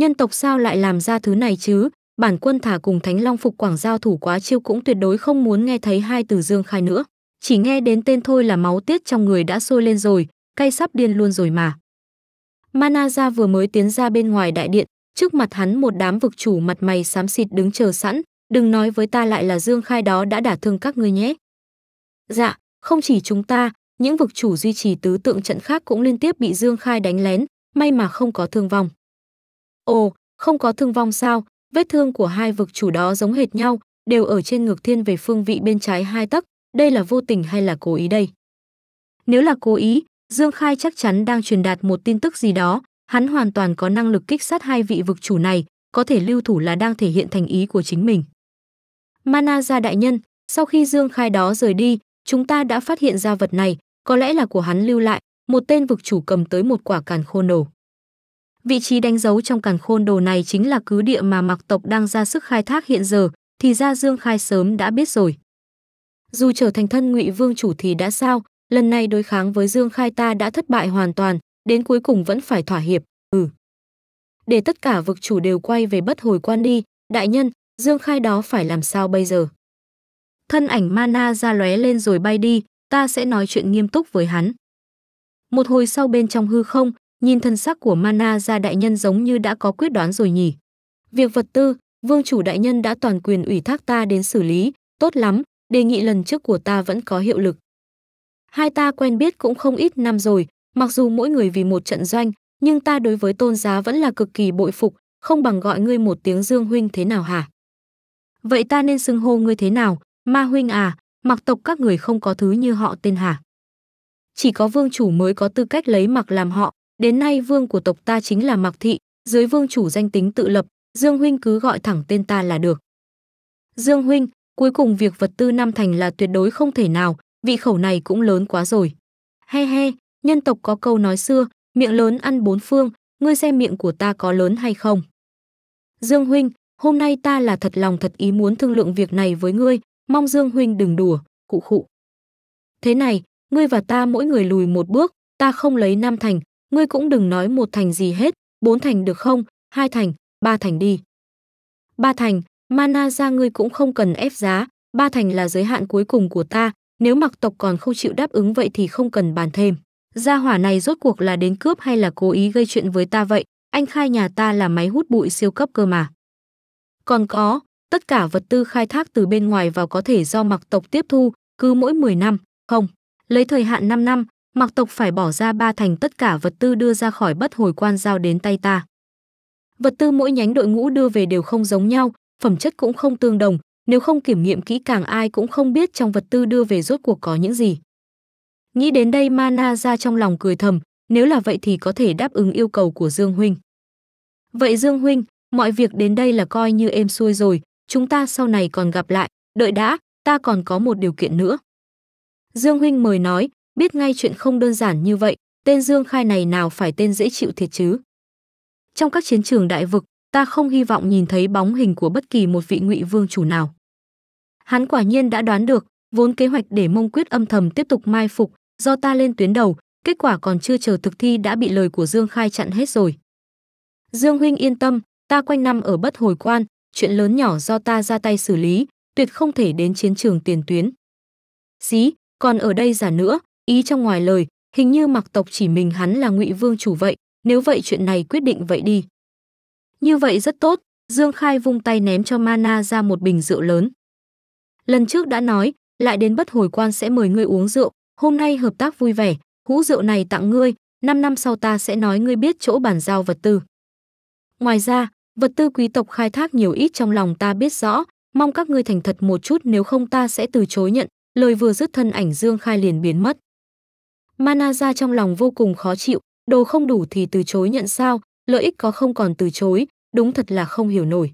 nhân tộc sao lại làm ra thứ này chứ? Bản quân thả cùng Thánh Long Phục Quảng giao thủ quá chiêu cũng tuyệt đối không muốn nghe thấy hai từ Dương Khai nữa. Chỉ nghe đến tên thôi là máu tiết trong người đã sôi lên rồi, cay sắp điên luôn rồi mà. Mana Manaza vừa mới tiến ra bên ngoài đại điện, trước mặt hắn một đám vực chủ mặt mày xám xịt đứng chờ sẵn, đừng nói với ta lại là Dương Khai đó đã đả thương các ngươi nhé. Dạ, không chỉ chúng ta, những vực chủ duy trì tứ tượng trận khác cũng liên tiếp bị Dương Khai đánh lén, may mà không có thương vong. Ồ, không có thương vong sao, vết thương của hai vực chủ đó giống hệt nhau, đều ở trên ngược thiên về phương vị bên trái hai tấc, đây là vô tình hay là cố ý đây? Nếu là cố ý, Dương Khai chắc chắn đang truyền đạt một tin tức gì đó, hắn hoàn toàn có năng lực kích sát hai vị vực chủ này, có thể lưu thủ là đang thể hiện thành ý của chính mình. Mana gia đại nhân, sau khi Dương Khai đó rời đi, chúng ta đã phát hiện ra vật này, có lẽ là của hắn lưu lại, một tên vực chủ cầm tới một quả càn khôn nổ. Vị trí đánh dấu trong càn khôn đồ này chính là cứ địa mà mặc tộc đang ra sức khai thác hiện giờ, thì ra Dương Khai sớm đã biết rồi. Dù trở thành thân ngụy vương chủ thì đã sao, lần này đối kháng với Dương Khai ta đã thất bại hoàn toàn, đến cuối cùng vẫn phải thỏa hiệp, ừ. Để tất cả vực chủ đều quay về bất hồi quan đi, đại nhân, Dương Khai đó phải làm sao bây giờ? Thân ảnh mana ra lóe lên rồi bay đi, ta sẽ nói chuyện nghiêm túc với hắn. Một hồi sau bên trong hư không, Nhìn thân sắc của Mana gia đại nhân giống như đã có quyết đoán rồi nhỉ. Việc vật tư, vương chủ đại nhân đã toàn quyền ủy thác ta đến xử lý, tốt lắm, đề nghị lần trước của ta vẫn có hiệu lực. Hai ta quen biết cũng không ít năm rồi, mặc dù mỗi người vì một trận doanh, nhưng ta đối với tôn giá vẫn là cực kỳ bội phục, không bằng gọi ngươi một tiếng Dương Huynh thế nào hả? Vậy ta nên xưng hô ngươi thế nào, Ma Huynh à, mặc tộc các người không có thứ như họ tên hả? Chỉ có vương chủ mới có tư cách lấy mặc làm họ, Đến nay vương của tộc ta chính là Mạc Thị, dưới vương chủ danh tính tự lập, Dương Huynh cứ gọi thẳng tên ta là được. Dương Huynh, cuối cùng việc vật tư Nam Thành là tuyệt đối không thể nào, vị khẩu này cũng lớn quá rồi. He he, nhân tộc có câu nói xưa, miệng lớn ăn bốn phương, ngươi xem miệng của ta có lớn hay không. Dương Huynh, hôm nay ta là thật lòng thật ý muốn thương lượng việc này với ngươi, mong Dương Huynh đừng đùa, cụ khụ. Thế này, ngươi và ta mỗi người lùi một bước, ta không lấy Nam Thành, ngươi cũng đừng nói một thành gì hết, bốn thành được không, hai thành, ba thành đi. Ba thành, mana ra ngươi cũng không cần ép giá, ba thành là giới hạn cuối cùng của ta, nếu mặc tộc còn không chịu đáp ứng vậy thì không cần bàn thêm. Gia hỏa này rốt cuộc là đến cướp hay là cố ý gây chuyện với ta vậy, anh khai nhà ta là máy hút bụi siêu cấp cơ mà. Còn có, tất cả vật tư khai thác từ bên ngoài vào có thể do mặc tộc tiếp thu, cứ mỗi 10 năm, không. Lấy thời hạn 5 năm, Mặc tộc phải bỏ ra ba thành tất cả vật tư đưa ra khỏi bất hồi quan giao đến tay ta. Vật tư mỗi nhánh đội ngũ đưa về đều không giống nhau, phẩm chất cũng không tương đồng, nếu không kiểm nghiệm kỹ càng ai cũng không biết trong vật tư đưa về rốt cuộc có những gì. Nghĩ đến đây Mana ra trong lòng cười thầm, nếu là vậy thì có thể đáp ứng yêu cầu của Dương Huynh. Vậy Dương Huynh, mọi việc đến đây là coi như êm xuôi rồi, chúng ta sau này còn gặp lại, đợi đã, ta còn có một điều kiện nữa. Dương Huynh mời nói, biết ngay chuyện không đơn giản như vậy, tên Dương Khai này nào phải tên dễ chịu thiệt chứ. Trong các chiến trường đại vực, ta không hy vọng nhìn thấy bóng hình của bất kỳ một vị ngụy vương chủ nào. Hắn quả nhiên đã đoán được, vốn kế hoạch để mông quyết âm thầm tiếp tục mai phục, do ta lên tuyến đầu, kết quả còn chưa chờ thực thi đã bị lời của Dương Khai chặn hết rồi. Dương huynh yên tâm, ta quanh năm ở bất hồi quan, chuyện lớn nhỏ do ta ra tay xử lý, tuyệt không thể đến chiến trường tiền tuyến. Xí, còn ở đây giả nữa, ý trong ngoài lời, hình như mặc tộc chỉ mình hắn là ngụy vương chủ vậy, nếu vậy chuyện này quyết định vậy đi. Như vậy rất tốt, Dương Khai vung tay ném cho Mana ra một bình rượu lớn. Lần trước đã nói, lại đến bất hồi quan sẽ mời ngươi uống rượu, hôm nay hợp tác vui vẻ, hũ rượu này tặng ngươi, Năm năm sau ta sẽ nói ngươi biết chỗ bàn giao vật tư. Ngoài ra, vật tư quý tộc khai thác nhiều ít trong lòng ta biết rõ, mong các ngươi thành thật một chút nếu không ta sẽ từ chối nhận, lời vừa dứt thân ảnh Dương Khai liền biến mất. Manaza trong lòng vô cùng khó chịu, đồ không đủ thì từ chối nhận sao, lợi ích có không còn từ chối, đúng thật là không hiểu nổi.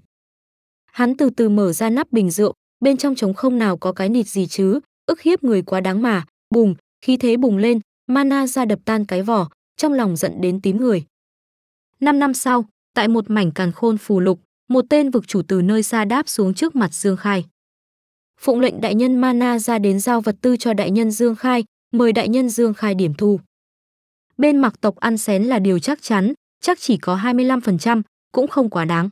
Hắn từ từ mở ra nắp bình rượu, bên trong trống không nào có cái nịt gì chứ, ức hiếp người quá đáng mà, bùng, khí thế bùng lên, mana ra đập tan cái vỏ, trong lòng giận đến tím người. Năm năm sau, tại một mảnh càn khôn phù lục, một tên vực chủ từ nơi xa đáp xuống trước mặt Dương Khai. Phụng lệnh đại nhân Mana ra đến giao vật tư cho đại nhân Dương Khai, mời đại nhân Dương khai điểm thu. Bên mặc tộc ăn xén là điều chắc chắn, chắc chỉ có 25%, cũng không quá đáng.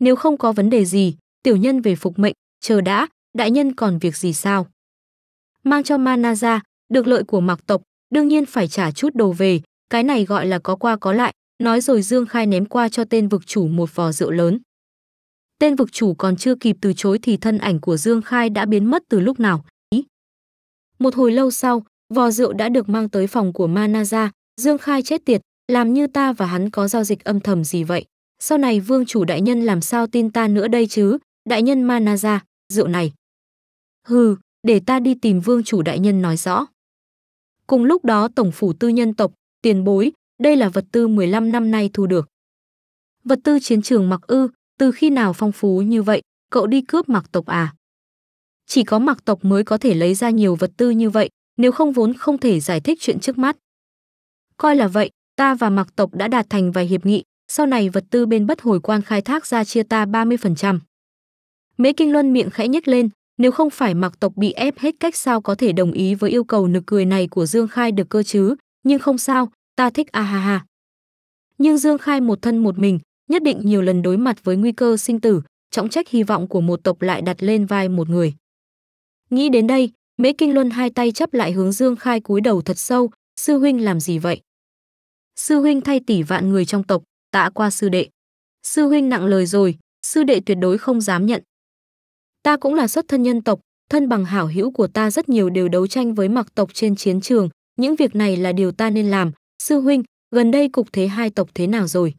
Nếu không có vấn đề gì, tiểu nhân về phục mệnh, chờ đã, đại nhân còn việc gì sao? Mang cho mana ra, được lợi của mặc tộc, đương nhiên phải trả chút đồ về, cái này gọi là có qua có lại, nói rồi Dương Khai ném qua cho tên vực chủ một vò rượu lớn. Tên vực chủ còn chưa kịp từ chối thì thân ảnh của Dương Khai đã biến mất từ lúc nào, một hồi lâu sau, vò rượu đã được mang tới phòng của Manaza, Dương Khai chết tiệt, làm như ta và hắn có giao dịch âm thầm gì vậy. Sau này vương chủ đại nhân làm sao tin ta nữa đây chứ, đại nhân Manaza, rượu này. Hừ, để ta đi tìm vương chủ đại nhân nói rõ. Cùng lúc đó tổng phủ tư nhân tộc, tiền bối, đây là vật tư 15 năm nay thu được. Vật tư chiến trường mặc ư, từ khi nào phong phú như vậy, cậu đi cướp mặc tộc à? chỉ có mặc tộc mới có thể lấy ra nhiều vật tư như vậy, nếu không vốn không thể giải thích chuyện trước mắt. Coi là vậy, ta và mặc tộc đã đạt thành vài hiệp nghị, sau này vật tư bên bất hồi quan khai thác ra chia ta 30%. Mễ Kinh Luân miệng khẽ nhếch lên, nếu không phải mặc tộc bị ép hết cách sao có thể đồng ý với yêu cầu nực cười này của Dương Khai được cơ chứ, nhưng không sao, ta thích a ha ha. Nhưng Dương Khai một thân một mình, nhất định nhiều lần đối mặt với nguy cơ sinh tử, trọng trách hy vọng của một tộc lại đặt lên vai một người. Nghĩ đến đây, Mễ Kinh Luân hai tay chấp lại hướng Dương Khai cúi đầu thật sâu, sư huynh làm gì vậy? Sư huynh thay tỷ vạn người trong tộc, tạ qua sư đệ. Sư huynh nặng lời rồi, sư đệ tuyệt đối không dám nhận. Ta cũng là xuất thân nhân tộc, thân bằng hảo hữu của ta rất nhiều đều đấu tranh với mặc tộc trên chiến trường, những việc này là điều ta nên làm. Sư huynh, gần đây cục thế hai tộc thế nào rồi?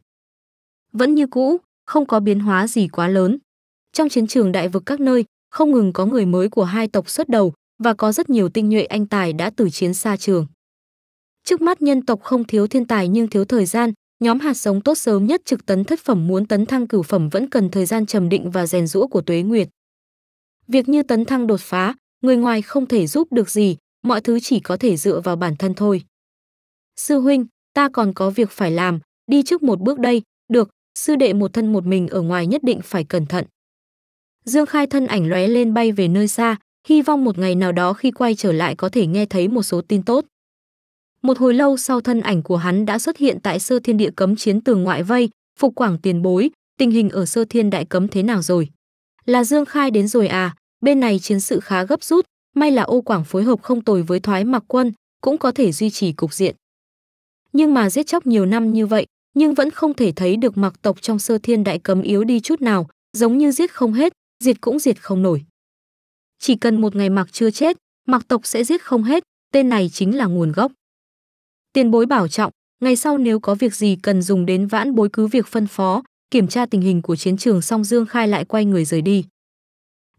Vẫn như cũ, không có biến hóa gì quá lớn. Trong chiến trường đại vực các nơi, không ngừng có người mới của hai tộc xuất đầu và có rất nhiều tinh nhuệ anh tài đã từ chiến xa trường. Trước mắt nhân tộc không thiếu thiên tài nhưng thiếu thời gian, nhóm hạt giống tốt sớm nhất trực tấn thất phẩm muốn tấn thăng cửu phẩm vẫn cần thời gian trầm định và rèn rũa của tuế nguyệt. Việc như tấn thăng đột phá, người ngoài không thể giúp được gì, mọi thứ chỉ có thể dựa vào bản thân thôi. Sư huynh, ta còn có việc phải làm, đi trước một bước đây, được, sư đệ một thân một mình ở ngoài nhất định phải cẩn thận. Dương Khai thân ảnh lóe lên bay về nơi xa, hy vọng một ngày nào đó khi quay trở lại có thể nghe thấy một số tin tốt. Một hồi lâu sau thân ảnh của hắn đã xuất hiện tại sơ thiên địa cấm chiến tường ngoại vây, phục quảng tiền bối, tình hình ở sơ thiên đại cấm thế nào rồi? Là Dương Khai đến rồi à, bên này chiến sự khá gấp rút, may là ô quảng phối hợp không tồi với thoái mặc quân, cũng có thể duy trì cục diện. Nhưng mà giết chóc nhiều năm như vậy, nhưng vẫn không thể thấy được mặc tộc trong sơ thiên đại cấm yếu đi chút nào, giống như giết không hết, diệt cũng diệt không nổi. Chỉ cần một ngày mặc chưa chết, mặc tộc sẽ giết không hết, tên này chính là nguồn gốc. Tiền bối bảo trọng, ngày sau nếu có việc gì cần dùng đến vãn bối cứ việc phân phó, kiểm tra tình hình của chiến trường song Dương Khai lại quay người rời đi.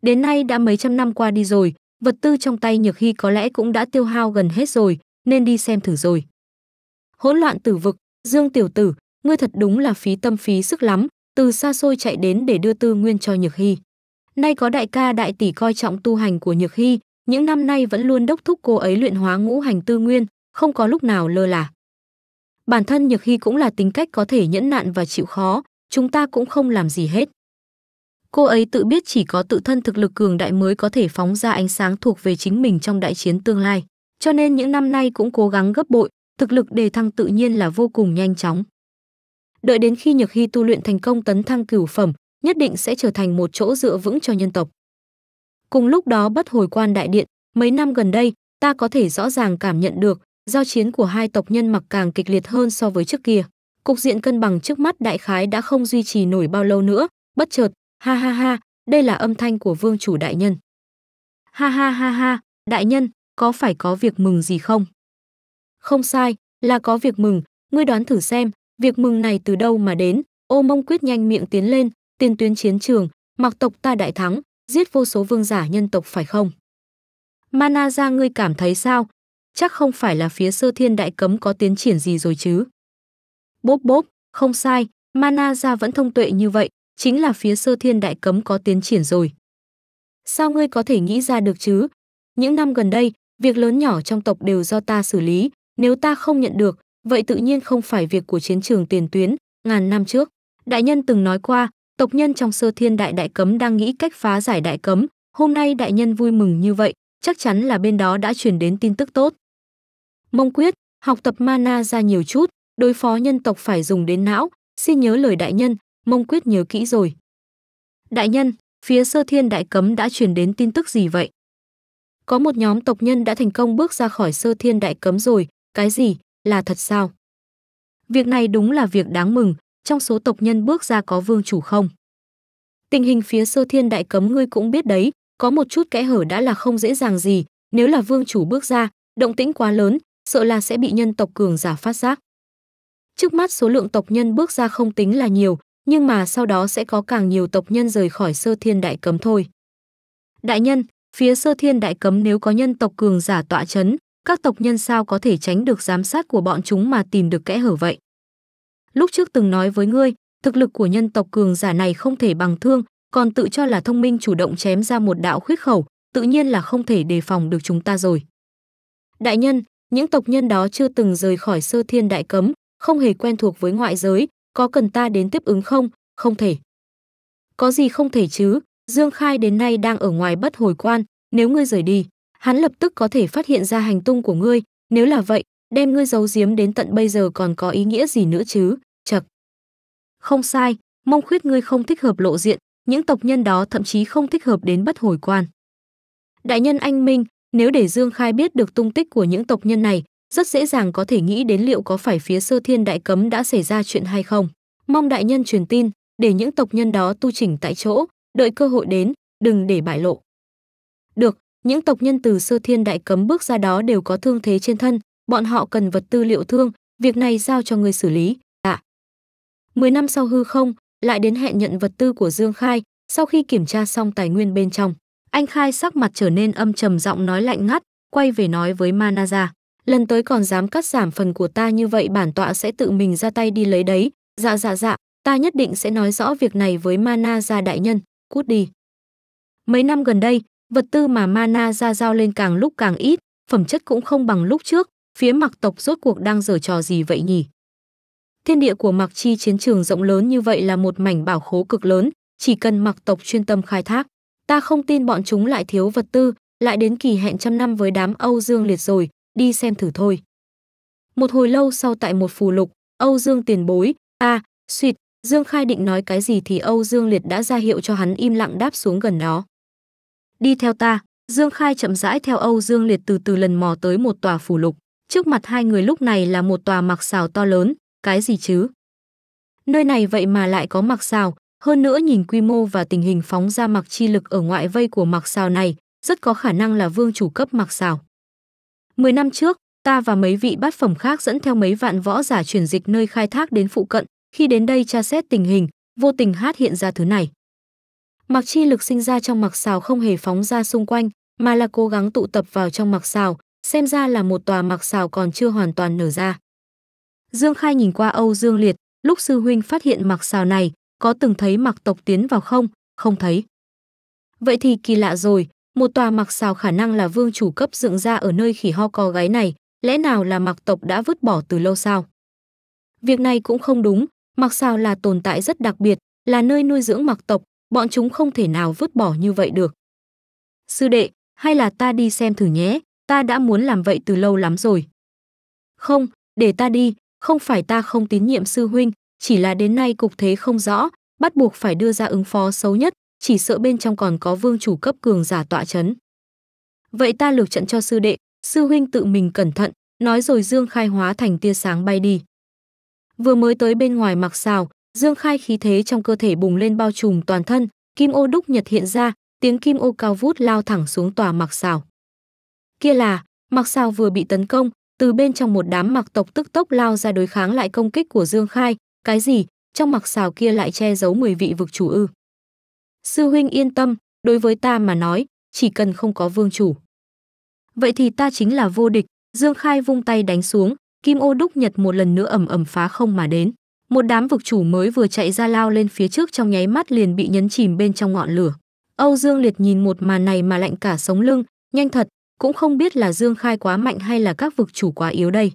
Đến nay đã mấy trăm năm qua đi rồi, vật tư trong tay Nhược Hy có lẽ cũng đã tiêu hao gần hết rồi, nên đi xem thử rồi. Hỗn loạn tử vực, Dương tiểu tử, ngươi thật đúng là phí tâm phí sức lắm, từ xa xôi chạy đến để đưa tư nguyên cho Nhược Hy. Nay có đại ca đại tỷ coi trọng tu hành của Nhược Hy, những năm nay vẫn luôn đốc thúc cô ấy luyện hóa ngũ hành tư nguyên, không có lúc nào lơ là. Bản thân Nhược Hy cũng là tính cách có thể nhẫn nạn và chịu khó, chúng ta cũng không làm gì hết. Cô ấy tự biết chỉ có tự thân thực lực cường đại mới có thể phóng ra ánh sáng thuộc về chính mình trong đại chiến tương lai, cho nên những năm nay cũng cố gắng gấp bội, thực lực đề thăng tự nhiên là vô cùng nhanh chóng. Đợi đến khi Nhược Hy tu luyện thành công tấn thăng cửu phẩm, nhất định sẽ trở thành một chỗ dựa vững cho nhân tộc. Cùng lúc đó bất hồi quan đại điện, mấy năm gần đây, ta có thể rõ ràng cảm nhận được giao chiến của hai tộc nhân mặc càng kịch liệt hơn so với trước kia. Cục diện cân bằng trước mắt đại khái đã không duy trì nổi bao lâu nữa, bất chợt, ha ha ha, đây là âm thanh của vương chủ đại nhân. Ha ha ha ha, đại nhân, có phải có việc mừng gì không? Không sai, là có việc mừng, ngươi đoán thử xem, việc mừng này từ đâu mà đến, ô mông quyết nhanh miệng tiến lên, tiền tuyến chiến trường, mặc tộc ta đại thắng, giết vô số vương giả nhân tộc phải không? Mana ra ngươi cảm thấy sao? Chắc không phải là phía sơ thiên đại cấm có tiến triển gì rồi chứ? Bốp bốp, không sai, Mana ra vẫn thông tuệ như vậy, chính là phía sơ thiên đại cấm có tiến triển rồi. Sao ngươi có thể nghĩ ra được chứ? Những năm gần đây, việc lớn nhỏ trong tộc đều do ta xử lý, nếu ta không nhận được, vậy tự nhiên không phải việc của chiến trường tiền tuyến, ngàn năm trước. Đại nhân từng nói qua, Tộc nhân trong sơ thiên đại đại cấm đang nghĩ cách phá giải đại cấm, hôm nay đại nhân vui mừng như vậy, chắc chắn là bên đó đã truyền đến tin tức tốt. Mông quyết, học tập mana ra nhiều chút, đối phó nhân tộc phải dùng đến não, xin nhớ lời đại nhân, mông quyết nhớ kỹ rồi. Đại nhân, phía sơ thiên đại cấm đã truyền đến tin tức gì vậy? Có một nhóm tộc nhân đã thành công bước ra khỏi sơ thiên đại cấm rồi, cái gì, là thật sao? Việc này đúng là việc đáng mừng, trong số tộc nhân bước ra có vương chủ không. Tình hình phía sơ thiên đại cấm ngươi cũng biết đấy, có một chút kẽ hở đã là không dễ dàng gì, nếu là vương chủ bước ra, động tĩnh quá lớn, sợ là sẽ bị nhân tộc cường giả phát giác. Trước mắt số lượng tộc nhân bước ra không tính là nhiều, nhưng mà sau đó sẽ có càng nhiều tộc nhân rời khỏi sơ thiên đại cấm thôi. Đại nhân, phía sơ thiên đại cấm nếu có nhân tộc cường giả tọa chấn, các tộc nhân sao có thể tránh được giám sát của bọn chúng mà tìm được kẽ hở vậy? lúc trước từng nói với ngươi, thực lực của nhân tộc cường giả này không thể bằng thương, còn tự cho là thông minh chủ động chém ra một đạo khuyết khẩu, tự nhiên là không thể đề phòng được chúng ta rồi. Đại nhân, những tộc nhân đó chưa từng rời khỏi sơ thiên đại cấm, không hề quen thuộc với ngoại giới, có cần ta đến tiếp ứng không? Không thể. Có gì không thể chứ, Dương Khai đến nay đang ở ngoài bất hồi quan, nếu ngươi rời đi, hắn lập tức có thể phát hiện ra hành tung của ngươi, nếu là vậy, đem ngươi giấu giếm đến tận bây giờ còn có ý nghĩa gì nữa chứ, chật. Không sai, mông khuyết ngươi không thích hợp lộ diện, những tộc nhân đó thậm chí không thích hợp đến bất hồi quan. Đại nhân anh Minh, nếu để Dương Khai biết được tung tích của những tộc nhân này, rất dễ dàng có thể nghĩ đến liệu có phải phía sơ thiên đại cấm đã xảy ra chuyện hay không. Mong đại nhân truyền tin, để những tộc nhân đó tu chỉnh tại chỗ, đợi cơ hội đến, đừng để bại lộ. Được, những tộc nhân từ sơ thiên đại cấm bước ra đó đều có thương thế trên thân, bọn họ cần vật tư liệu thương, việc này giao cho người xử lý, ạ. Dạ. Mười năm sau hư không, lại đến hẹn nhận vật tư của Dương Khai, sau khi kiểm tra xong tài nguyên bên trong, anh Khai sắc mặt trở nên âm trầm giọng nói lạnh ngắt, quay về nói với Manaza, lần tới còn dám cắt giảm phần của ta như vậy bản tọa sẽ tự mình ra tay đi lấy đấy, dạ dạ dạ, ta nhất định sẽ nói rõ việc này với Mana Manaza đại nhân, cút đi. Mấy năm gần đây, vật tư mà Mana Manaza giao lên càng lúc càng ít, phẩm chất cũng không bằng lúc trước, Phía mặc tộc rốt cuộc đang giở trò gì vậy nhỉ? Thiên địa của mặc chi chiến trường rộng lớn như vậy là một mảnh bảo khố cực lớn, chỉ cần mặc tộc chuyên tâm khai thác. Ta không tin bọn chúng lại thiếu vật tư, lại đến kỳ hẹn trăm năm với đám Âu Dương liệt rồi, đi xem thử thôi. Một hồi lâu sau tại một phù lục, Âu Dương tiền bối, a, à, suýt, Dương Khai định nói cái gì thì Âu Dương Liệt đã ra hiệu cho hắn im lặng đáp xuống gần đó. Đi theo ta, Dương Khai chậm rãi theo Âu Dương Liệt từ từ lần mò tới một tòa phù lục. Trước mặt hai người lúc này là một tòa mặc xào to lớn, cái gì chứ? Nơi này vậy mà lại có mặc xào, hơn nữa nhìn quy mô và tình hình phóng ra mặc chi lực ở ngoại vây của mặc xào này, rất có khả năng là vương chủ cấp mặc xào. Mười năm trước, ta và mấy vị bát phẩm khác dẫn theo mấy vạn võ giả chuyển dịch nơi khai thác đến phụ cận, khi đến đây tra xét tình hình, vô tình hát hiện ra thứ này. Mặc chi lực sinh ra trong mặc xào không hề phóng ra xung quanh, mà là cố gắng tụ tập vào trong mặc xào, xem ra là một tòa mặc xào còn chưa hoàn toàn nở ra. Dương Khai nhìn qua Âu Dương Liệt, lúc sư huynh phát hiện mặc xào này, có từng thấy mặc tộc tiến vào không? Không thấy. Vậy thì kỳ lạ rồi, một tòa mặc xào khả năng là vương chủ cấp dựng ra ở nơi khỉ ho co gái này, lẽ nào là mặc tộc đã vứt bỏ từ lâu sao? Việc này cũng không đúng, mặc xào là tồn tại rất đặc biệt, là nơi nuôi dưỡng mặc tộc, bọn chúng không thể nào vứt bỏ như vậy được. Sư đệ, hay là ta đi xem thử nhé, ta đã muốn làm vậy từ lâu lắm rồi. Không, để ta đi, không phải ta không tín nhiệm sư huynh, chỉ là đến nay cục thế không rõ, bắt buộc phải đưa ra ứng phó xấu nhất, chỉ sợ bên trong còn có vương chủ cấp cường giả tọa chấn. Vậy ta lược trận cho sư đệ, sư huynh tự mình cẩn thận, nói rồi Dương Khai hóa thành tia sáng bay đi. Vừa mới tới bên ngoài mặc xào, Dương Khai khí thế trong cơ thể bùng lên bao trùm toàn thân, kim ô đúc nhật hiện ra, tiếng kim ô cao vút lao thẳng xuống tòa mặc xào kia là mặc sao vừa bị tấn công từ bên trong một đám mặc tộc tức tốc lao ra đối kháng lại công kích của dương khai cái gì trong mặc xào kia lại che giấu 10 vị vực chủ ư sư huynh yên tâm đối với ta mà nói chỉ cần không có vương chủ vậy thì ta chính là vô địch dương khai vung tay đánh xuống kim ô đúc nhật một lần nữa ẩm ẩm phá không mà đến một đám vực chủ mới vừa chạy ra lao lên phía trước trong nháy mắt liền bị nhấn chìm bên trong ngọn lửa âu dương liệt nhìn một màn này mà lạnh cả sống lưng nhanh thật cũng không biết là Dương Khai quá mạnh hay là các vực chủ quá yếu đây.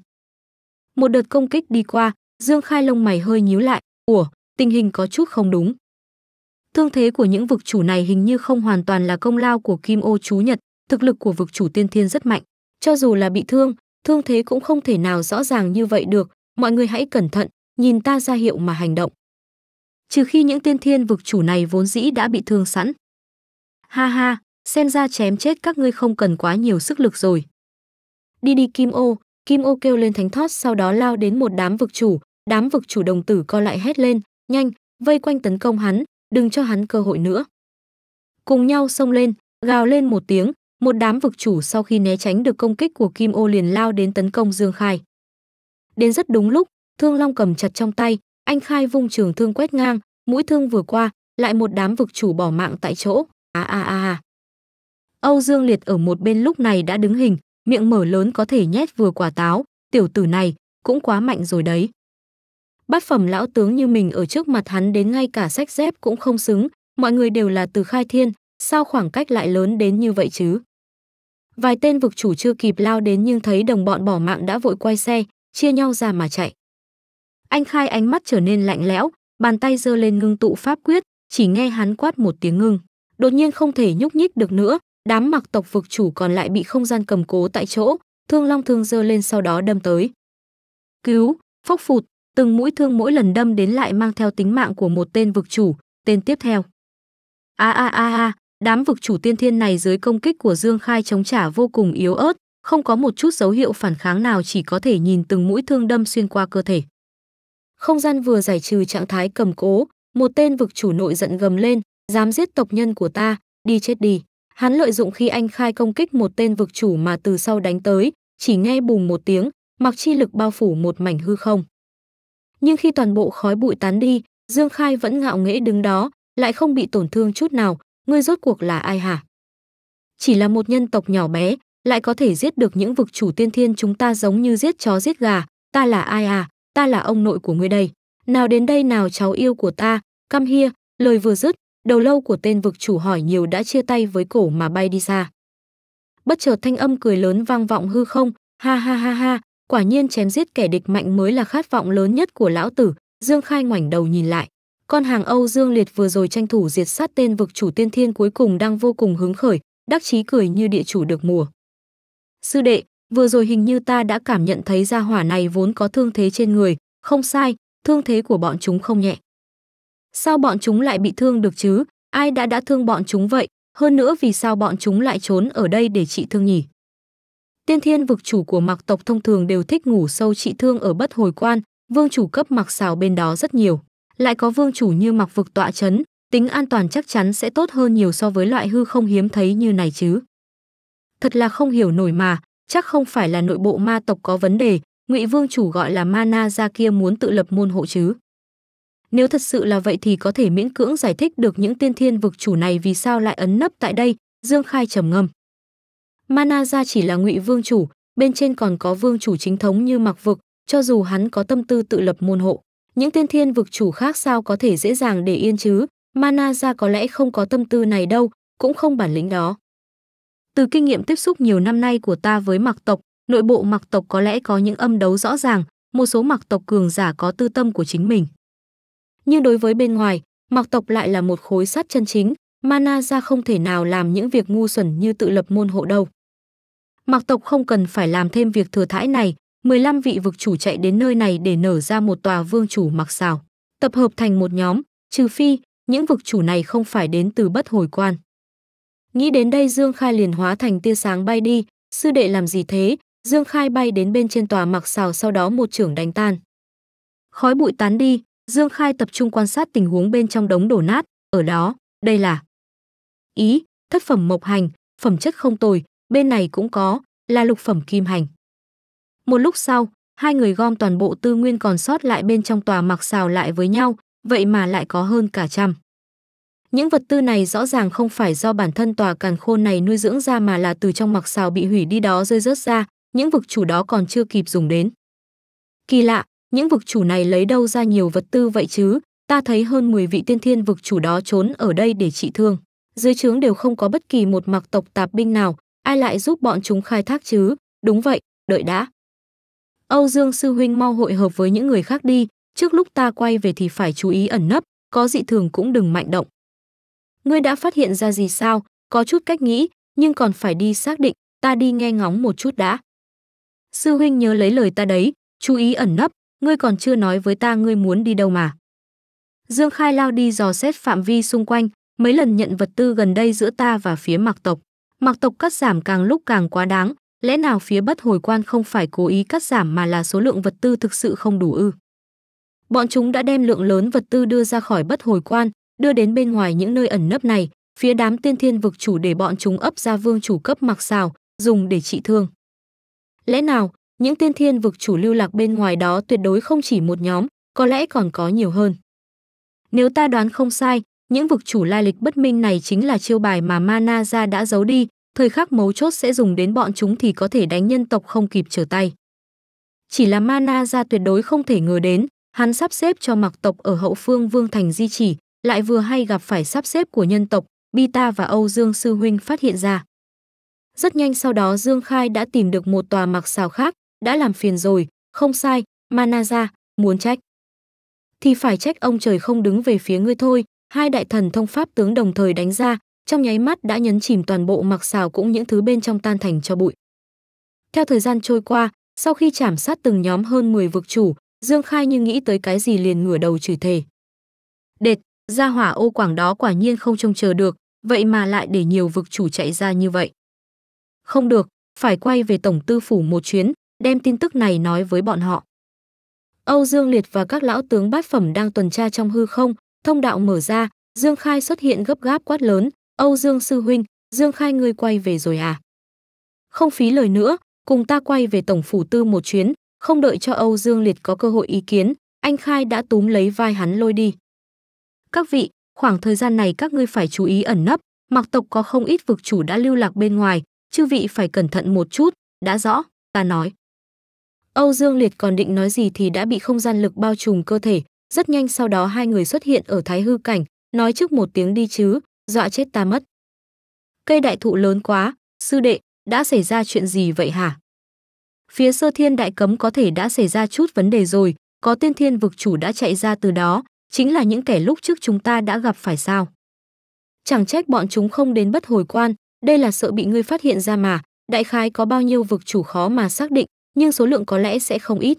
Một đợt công kích đi qua, Dương Khai lông mày hơi nhíu lại, ủa, tình hình có chút không đúng. Thương thế của những vực chủ này hình như không hoàn toàn là công lao của Kim Ô chú Nhật, thực lực của vực chủ tiên thiên rất mạnh. Cho dù là bị thương, thương thế cũng không thể nào rõ ràng như vậy được, mọi người hãy cẩn thận, nhìn ta ra hiệu mà hành động. Trừ khi những tiên thiên vực chủ này vốn dĩ đã bị thương sẵn. Ha ha, xem ra chém chết các ngươi không cần quá nhiều sức lực rồi. Đi đi Kim Ô, Kim Ô kêu lên thánh thót sau đó lao đến một đám vực chủ, đám vực chủ đồng tử co lại hét lên, nhanh, vây quanh tấn công hắn, đừng cho hắn cơ hội nữa. Cùng nhau xông lên, gào lên một tiếng, một đám vực chủ sau khi né tránh được công kích của Kim Ô liền lao đến tấn công Dương Khai. Đến rất đúng lúc, Thương Long cầm chặt trong tay, anh Khai vung trường thương quét ngang, mũi thương vừa qua, lại một đám vực chủ bỏ mạng tại chỗ. A a a. Âu Dương Liệt ở một bên lúc này đã đứng hình, miệng mở lớn có thể nhét vừa quả táo, tiểu tử này cũng quá mạnh rồi đấy. Bát phẩm lão tướng như mình ở trước mặt hắn đến ngay cả sách dép cũng không xứng, mọi người đều là từ khai thiên, sao khoảng cách lại lớn đến như vậy chứ? Vài tên vực chủ chưa kịp lao đến nhưng thấy đồng bọn bỏ mạng đã vội quay xe, chia nhau ra mà chạy. Anh Khai ánh mắt trở nên lạnh lẽo, bàn tay giơ lên ngưng tụ pháp quyết, chỉ nghe hắn quát một tiếng ngưng. Đột nhiên không thể nhúc nhích được nữa, Đám mặc tộc vực chủ còn lại bị không gian cầm cố tại chỗ, thương long thương dơ lên sau đó đâm tới. Cứu, phốc phụt, từng mũi thương mỗi lần đâm đến lại mang theo tính mạng của một tên vực chủ, tên tiếp theo. A a a a, đám vực chủ tiên thiên này dưới công kích của Dương Khai chống trả vô cùng yếu ớt, không có một chút dấu hiệu phản kháng nào chỉ có thể nhìn từng mũi thương đâm xuyên qua cơ thể. Không gian vừa giải trừ trạng thái cầm cố, một tên vực chủ nội giận gầm lên, dám giết tộc nhân của ta, đi chết đi. Hắn lợi dụng khi anh khai công kích một tên vực chủ mà từ sau đánh tới, chỉ nghe bùng một tiếng, mặc chi lực bao phủ một mảnh hư không. Nhưng khi toàn bộ khói bụi tán đi, Dương Khai vẫn ngạo nghễ đứng đó, lại không bị tổn thương chút nào, ngươi rốt cuộc là ai hả? Chỉ là một nhân tộc nhỏ bé, lại có thể giết được những vực chủ tiên thiên chúng ta giống như giết chó giết gà, ta là ai à, ta là ông nội của ngươi đây. Nào đến đây nào cháu yêu của ta, cam hia, lời vừa dứt, đầu lâu của tên vực chủ hỏi nhiều đã chia tay với cổ mà bay đi xa. Bất chợt thanh âm cười lớn vang vọng hư không, ha ha ha ha, quả nhiên chém giết kẻ địch mạnh mới là khát vọng lớn nhất của lão tử, Dương Khai ngoảnh đầu nhìn lại. Con hàng Âu Dương Liệt vừa rồi tranh thủ diệt sát tên vực chủ tiên thiên cuối cùng đang vô cùng hứng khởi, đắc chí cười như địa chủ được mùa. Sư đệ, vừa rồi hình như ta đã cảm nhận thấy ra hỏa này vốn có thương thế trên người, không sai, thương thế của bọn chúng không nhẹ. Sao bọn chúng lại bị thương được chứ? Ai đã đã thương bọn chúng vậy? Hơn nữa vì sao bọn chúng lại trốn ở đây để trị thương nhỉ? Tiên thiên vực chủ của mặc tộc thông thường đều thích ngủ sâu trị thương ở bất hồi quan, vương chủ cấp mặc xào bên đó rất nhiều. Lại có vương chủ như mặc vực tọa chấn, tính an toàn chắc chắn sẽ tốt hơn nhiều so với loại hư không hiếm thấy như này chứ. Thật là không hiểu nổi mà, chắc không phải là nội bộ ma tộc có vấn đề, ngụy vương chủ gọi là mana ra kia muốn tự lập môn hộ chứ. Nếu thật sự là vậy thì có thể miễn cưỡng giải thích được những tiên thiên vực chủ này vì sao lại ấn nấp tại đây, Dương Khai trầm ngâm. Mana ra chỉ là ngụy vương chủ, bên trên còn có vương chủ chính thống như mặc vực, cho dù hắn có tâm tư tự lập môn hộ. Những tiên thiên vực chủ khác sao có thể dễ dàng để yên chứ, Mana ra có lẽ không có tâm tư này đâu, cũng không bản lĩnh đó. Từ kinh nghiệm tiếp xúc nhiều năm nay của ta với mặc tộc, nội bộ mặc tộc có lẽ có những âm đấu rõ ràng, một số mặc tộc cường giả có tư tâm của chính mình nhưng đối với bên ngoài, Mạc tộc lại là một khối sắt chân chính, Mana ra không thể nào làm những việc ngu xuẩn như tự lập môn hộ đâu. Mạc tộc không cần phải làm thêm việc thừa thãi này, 15 vị vực chủ chạy đến nơi này để nở ra một tòa vương chủ mặc xào, tập hợp thành một nhóm, trừ phi những vực chủ này không phải đến từ bất hồi quan. Nghĩ đến đây Dương Khai liền hóa thành tia sáng bay đi, sư đệ làm gì thế? Dương Khai bay đến bên trên tòa mặc xào sau đó một trưởng đánh tan. Khói bụi tán đi, Dương Khai tập trung quan sát tình huống bên trong đống đổ nát, ở đó, đây là ý, thất phẩm mộc hành, phẩm chất không tồi, bên này cũng có, là lục phẩm kim hành. Một lúc sau, hai người gom toàn bộ tư nguyên còn sót lại bên trong tòa mặc xào lại với nhau, vậy mà lại có hơn cả trăm. Những vật tư này rõ ràng không phải do bản thân tòa càn khôn này nuôi dưỡng ra mà là từ trong mặc xào bị hủy đi đó rơi rớt ra, những vực chủ đó còn chưa kịp dùng đến. Kỳ lạ, những vực chủ này lấy đâu ra nhiều vật tư vậy chứ, ta thấy hơn 10 vị tiên thiên vực chủ đó trốn ở đây để trị thương. Dưới trướng đều không có bất kỳ một mặc tộc tạp binh nào, ai lại giúp bọn chúng khai thác chứ, đúng vậy, đợi đã. Âu Dương Sư Huynh mau hội hợp với những người khác đi, trước lúc ta quay về thì phải chú ý ẩn nấp, có dị thường cũng đừng mạnh động. Ngươi đã phát hiện ra gì sao, có chút cách nghĩ, nhưng còn phải đi xác định, ta đi nghe ngóng một chút đã. Sư Huynh nhớ lấy lời ta đấy, chú ý ẩn nấp, ngươi còn chưa nói với ta ngươi muốn đi đâu mà. Dương Khai lao đi dò xét phạm vi xung quanh, mấy lần nhận vật tư gần đây giữa ta và phía mặc tộc. Mặc tộc cắt giảm càng lúc càng quá đáng, lẽ nào phía bất hồi quan không phải cố ý cắt giảm mà là số lượng vật tư thực sự không đủ ư. Bọn chúng đã đem lượng lớn vật tư đưa ra khỏi bất hồi quan, đưa đến bên ngoài những nơi ẩn nấp này, phía đám tiên thiên vực chủ để bọn chúng ấp ra vương chủ cấp mặc xào, dùng để trị thương. Lẽ nào, những tiên thiên vực chủ lưu lạc bên ngoài đó tuyệt đối không chỉ một nhóm, có lẽ còn có nhiều hơn. Nếu ta đoán không sai, những vực chủ lai lịch bất minh này chính là chiêu bài mà Mana ra đã giấu đi, thời khắc mấu chốt sẽ dùng đến bọn chúng thì có thể đánh nhân tộc không kịp trở tay. Chỉ là Mana ra tuyệt đối không thể ngờ đến, hắn sắp xếp cho mặc tộc ở hậu phương Vương Thành di chỉ, lại vừa hay gặp phải sắp xếp của nhân tộc, Bita và Âu Dương Sư Huynh phát hiện ra. Rất nhanh sau đó Dương Khai đã tìm được một tòa mặc xào khác, đã làm phiền rồi, không sai, Manaza, muốn trách. Thì phải trách ông trời không đứng về phía ngươi thôi, hai đại thần thông pháp tướng đồng thời đánh ra, trong nháy mắt đã nhấn chìm toàn bộ mặc xào cũng những thứ bên trong tan thành cho bụi. Theo thời gian trôi qua, sau khi chảm sát từng nhóm hơn 10 vực chủ, Dương Khai như nghĩ tới cái gì liền ngửa đầu chửi thề. Đệt, ra hỏa ô quảng đó quả nhiên không trông chờ được, vậy mà lại để nhiều vực chủ chạy ra như vậy. Không được, phải quay về tổng tư phủ một chuyến, đem tin tức này nói với bọn họ. Âu Dương Liệt và các lão tướng bát phẩm đang tuần tra trong hư không, thông đạo mở ra, Dương Khai xuất hiện gấp gáp quát lớn, "Âu Dương sư huynh, Dương Khai ngươi quay về rồi à?" Không phí lời nữa, cùng ta quay về tổng phủ tư một chuyến, không đợi cho Âu Dương Liệt có cơ hội ý kiến, anh Khai đã túm lấy vai hắn lôi đi. Các vị, khoảng thời gian này các ngươi phải chú ý ẩn nấp, mặc tộc có không ít vực chủ đã lưu lạc bên ngoài, chư vị phải cẩn thận một chút, đã rõ, ta nói. Âu Dương Liệt còn định nói gì thì đã bị không gian lực bao trùm cơ thể, rất nhanh sau đó hai người xuất hiện ở thái hư cảnh, nói trước một tiếng đi chứ, dọa chết ta mất. Cây đại thụ lớn quá, sư đệ, đã xảy ra chuyện gì vậy hả? Phía sơ thiên đại cấm có thể đã xảy ra chút vấn đề rồi, có tiên thiên vực chủ đã chạy ra từ đó, chính là những kẻ lúc trước chúng ta đã gặp phải sao. Chẳng trách bọn chúng không đến bất hồi quan, đây là sợ bị ngươi phát hiện ra mà, đại khái có bao nhiêu vực chủ khó mà xác định, nhưng số lượng có lẽ sẽ không ít.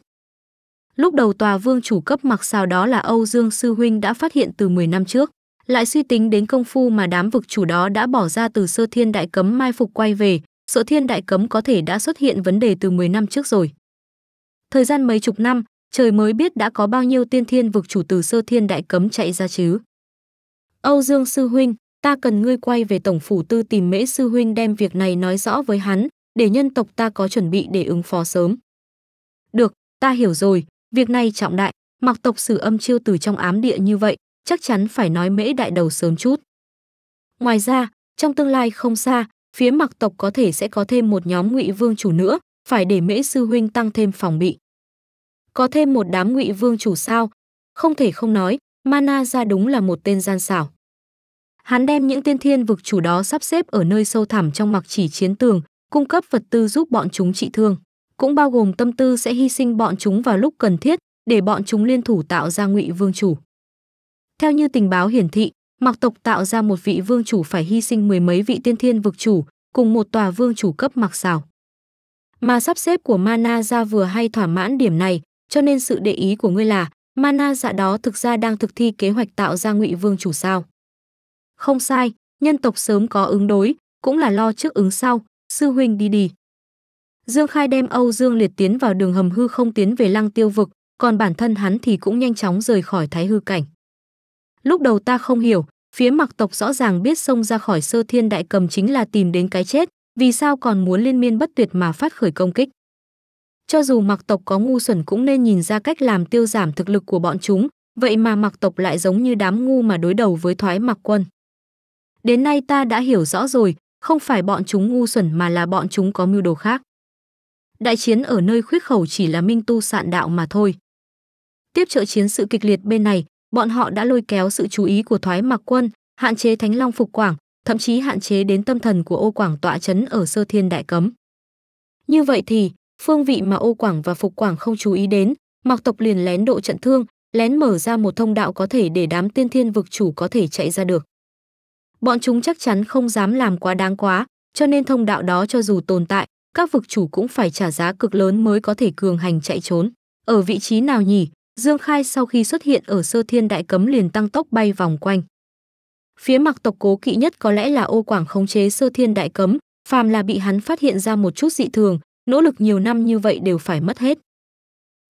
Lúc đầu tòa vương chủ cấp mặc sao đó là Âu Dương Sư Huynh đã phát hiện từ 10 năm trước, lại suy tính đến công phu mà đám vực chủ đó đã bỏ ra từ sơ thiên đại cấm mai phục quay về, sơ thiên đại cấm có thể đã xuất hiện vấn đề từ 10 năm trước rồi. Thời gian mấy chục năm, trời mới biết đã có bao nhiêu tiên thiên vực chủ từ sơ thiên đại cấm chạy ra chứ. Âu Dương Sư Huynh, ta cần ngươi quay về Tổng Phủ Tư tìm Mễ Sư Huynh đem việc này nói rõ với hắn, để nhân tộc ta có chuẩn bị để ứng phó sớm. Được, ta hiểu rồi, việc này trọng đại, mặc tộc sử âm chiêu từ trong ám địa như vậy, chắc chắn phải nói mễ đại đầu sớm chút. Ngoài ra, trong tương lai không xa, phía mặc tộc có thể sẽ có thêm một nhóm ngụy vương chủ nữa, phải để mễ sư huynh tăng thêm phòng bị. Có thêm một đám ngụy vương chủ sao? Không thể không nói, Mana ra đúng là một tên gian xảo. Hắn đem những tiên thiên vực chủ đó sắp xếp ở nơi sâu thẳm trong mặc chỉ chiến tường, cung cấp vật tư giúp bọn chúng trị thương, cũng bao gồm tâm tư sẽ hy sinh bọn chúng vào lúc cần thiết để bọn chúng liên thủ tạo ra ngụy vương chủ. Theo như tình báo hiển thị, Mạc tộc tạo ra một vị vương chủ phải hy sinh mười mấy vị tiên thiên vực chủ cùng một tòa vương chủ cấp mặc Sào. Mà sắp xếp của Mana ra vừa hay thỏa mãn điểm này, cho nên sự để ý của ngươi là Mana dạ đó thực ra đang thực thi kế hoạch tạo ra ngụy vương chủ sao. Không sai, nhân tộc sớm có ứng đối, cũng là lo trước ứng sau, Sư huynh đi đi. Dương Khai đem Âu Dương Liệt tiến vào đường hầm hư không tiến về lăng tiêu vực, còn bản thân hắn thì cũng nhanh chóng rời khỏi thái hư cảnh. Lúc đầu ta không hiểu, phía mặc tộc rõ ràng biết xông ra khỏi sơ thiên đại cầm chính là tìm đến cái chết, vì sao còn muốn liên miên bất tuyệt mà phát khởi công kích. Cho dù mặc tộc có ngu xuẩn cũng nên nhìn ra cách làm tiêu giảm thực lực của bọn chúng, vậy mà mặc tộc lại giống như đám ngu mà đối đầu với thoái mặc quân. Đến nay ta đã hiểu rõ rồi, không phải bọn chúng ngu xuẩn mà là bọn chúng có mưu đồ khác. Đại chiến ở nơi khuyết khẩu chỉ là minh tu sạn đạo mà thôi. Tiếp trợ chiến sự kịch liệt bên này, bọn họ đã lôi kéo sự chú ý của thoái mặc quân, hạn chế Thánh Long Phục Quảng, thậm chí hạn chế đến tâm thần của ô quảng tọa chấn ở sơ thiên đại cấm. Như vậy thì, phương vị mà ô quảng và phục quảng không chú ý đến, mặc tộc liền lén độ trận thương, lén mở ra một thông đạo có thể để đám tiên thiên vực chủ có thể chạy ra được bọn chúng chắc chắn không dám làm quá đáng quá, cho nên thông đạo đó cho dù tồn tại, các vực chủ cũng phải trả giá cực lớn mới có thể cường hành chạy trốn. Ở vị trí nào nhỉ? Dương Khai sau khi xuất hiện ở Sơ Thiên Đại Cấm liền tăng tốc bay vòng quanh. Phía mặc tộc cố kỵ nhất có lẽ là ô quảng khống chế Sơ Thiên Đại Cấm, phàm là bị hắn phát hiện ra một chút dị thường, nỗ lực nhiều năm như vậy đều phải mất hết.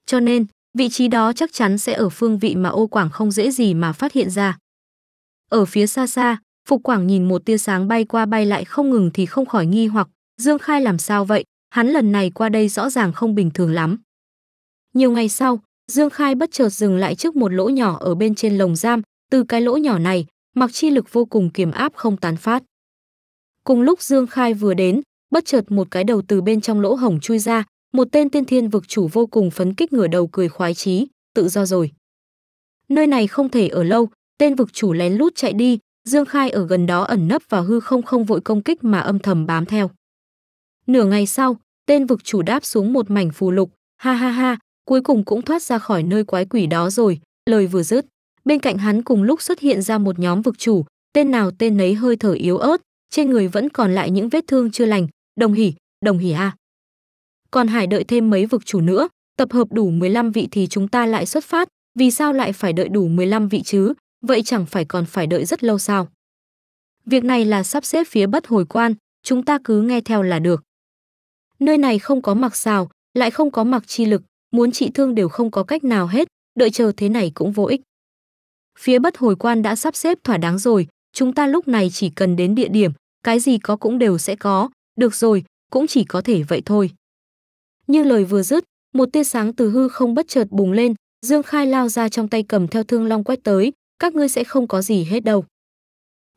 Cho nên, vị trí đó chắc chắn sẽ ở phương vị mà ô quảng không dễ gì mà phát hiện ra. Ở phía xa xa, Phục Quảng nhìn một tia sáng bay qua bay lại không ngừng thì không khỏi nghi hoặc, Dương Khai làm sao vậy, hắn lần này qua đây rõ ràng không bình thường lắm. Nhiều ngày sau, Dương Khai bất chợt dừng lại trước một lỗ nhỏ ở bên trên lồng giam, từ cái lỗ nhỏ này, mặc chi lực vô cùng kiềm áp không tán phát. Cùng lúc Dương Khai vừa đến, bất chợt một cái đầu từ bên trong lỗ hổng chui ra, một tên tiên thiên vực chủ vô cùng phấn kích ngửa đầu cười khoái chí, tự do rồi. Nơi này không thể ở lâu, tên vực chủ lén lút chạy đi, Dương Khai ở gần đó ẩn nấp vào hư không không vội công kích mà âm thầm bám theo. Nửa ngày sau, tên vực chủ đáp xuống một mảnh phù lục, ha ha ha, cuối cùng cũng thoát ra khỏi nơi quái quỷ đó rồi, lời vừa dứt, bên cạnh hắn cùng lúc xuất hiện ra một nhóm vực chủ, tên nào tên nấy hơi thở yếu ớt, trên người vẫn còn lại những vết thương chưa lành, đồng hỉ, đồng hỉ a. Còn Hải đợi thêm mấy vực chủ nữa, tập hợp đủ 15 vị thì chúng ta lại xuất phát, vì sao lại phải đợi đủ 15 vị chứ, vậy chẳng phải còn phải đợi rất lâu sao? Việc này là sắp xếp phía bất hồi quan, chúng ta cứ nghe theo là được. Nơi này không có mặc xào, lại không có mặc chi lực, muốn trị thương đều không có cách nào hết, đợi chờ thế này cũng vô ích. Phía bất hồi quan đã sắp xếp thỏa đáng rồi, chúng ta lúc này chỉ cần đến địa điểm, cái gì có cũng đều sẽ có, được rồi, cũng chỉ có thể vậy thôi. Như lời vừa dứt, một tia sáng từ hư không bất chợt bùng lên, Dương Khai lao ra trong tay cầm theo thương long quét tới, các ngươi sẽ không có gì hết đâu.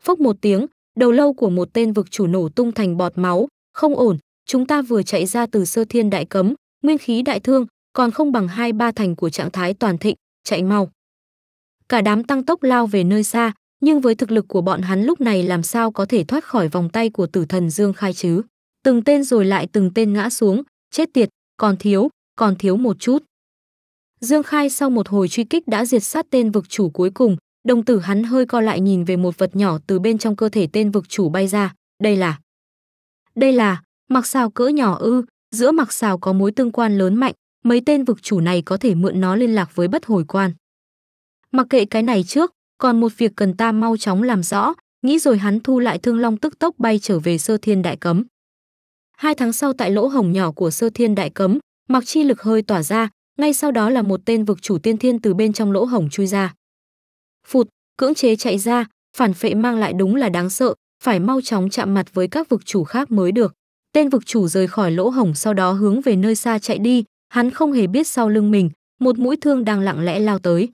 Phốc một tiếng, đầu lâu của một tên vực chủ nổ tung thành bọt máu, không ổn, chúng ta vừa chạy ra từ sơ thiên đại cấm, nguyên khí đại thương, còn không bằng hai ba thành của trạng thái toàn thịnh, chạy mau. Cả đám tăng tốc lao về nơi xa, nhưng với thực lực của bọn hắn lúc này làm sao có thể thoát khỏi vòng tay của tử thần Dương Khai chứ. Từng tên rồi lại từng tên ngã xuống, chết tiệt, còn thiếu, còn thiếu một chút. Dương Khai sau một hồi truy kích đã diệt sát tên vực chủ cuối cùng, Đồng tử hắn hơi co lại nhìn về một vật nhỏ từ bên trong cơ thể tên vực chủ bay ra, đây là... Đây là, mặc xào cỡ nhỏ ư, giữa mặc xào có mối tương quan lớn mạnh, mấy tên vực chủ này có thể mượn nó liên lạc với bất hồi quan. Mặc kệ cái này trước, còn một việc cần ta mau chóng làm rõ, nghĩ rồi hắn thu lại thương long tức tốc bay trở về sơ thiên đại cấm. Hai tháng sau tại lỗ hồng nhỏ của sơ thiên đại cấm, mặc chi lực hơi tỏa ra, ngay sau đó là một tên vực chủ tiên thiên từ bên trong lỗ hồng chui ra phụt cưỡng chế chạy ra phản phệ mang lại đúng là đáng sợ phải mau chóng chạm mặt với các vực chủ khác mới được tên vực chủ rời khỏi lỗ hổng sau đó hướng về nơi xa chạy đi hắn không hề biết sau lưng mình một mũi thương đang lặng lẽ lao tới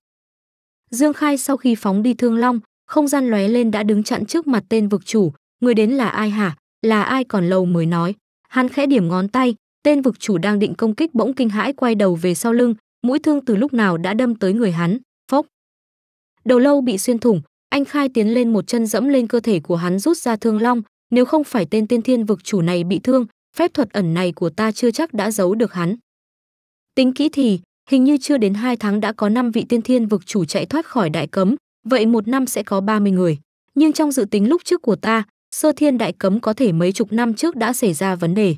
dương khai sau khi phóng đi thương long không gian lóe lên đã đứng chặn trước mặt tên vực chủ người đến là ai hả là ai còn lâu mới nói hắn khẽ điểm ngón tay tên vực chủ đang định công kích bỗng kinh hãi quay đầu về sau lưng mũi thương từ lúc nào đã đâm tới người hắn Đầu lâu bị xuyên thủng, anh Khai tiến lên một chân dẫm lên cơ thể của hắn rút ra thương long, nếu không phải tên tiên thiên vực chủ này bị thương, phép thuật ẩn này của ta chưa chắc đã giấu được hắn. Tính kỹ thì, hình như chưa đến 2 tháng đã có 5 vị tiên thiên vực chủ chạy thoát khỏi đại cấm, vậy một năm sẽ có 30 người. Nhưng trong dự tính lúc trước của ta, sơ thiên đại cấm có thể mấy chục năm trước đã xảy ra vấn đề.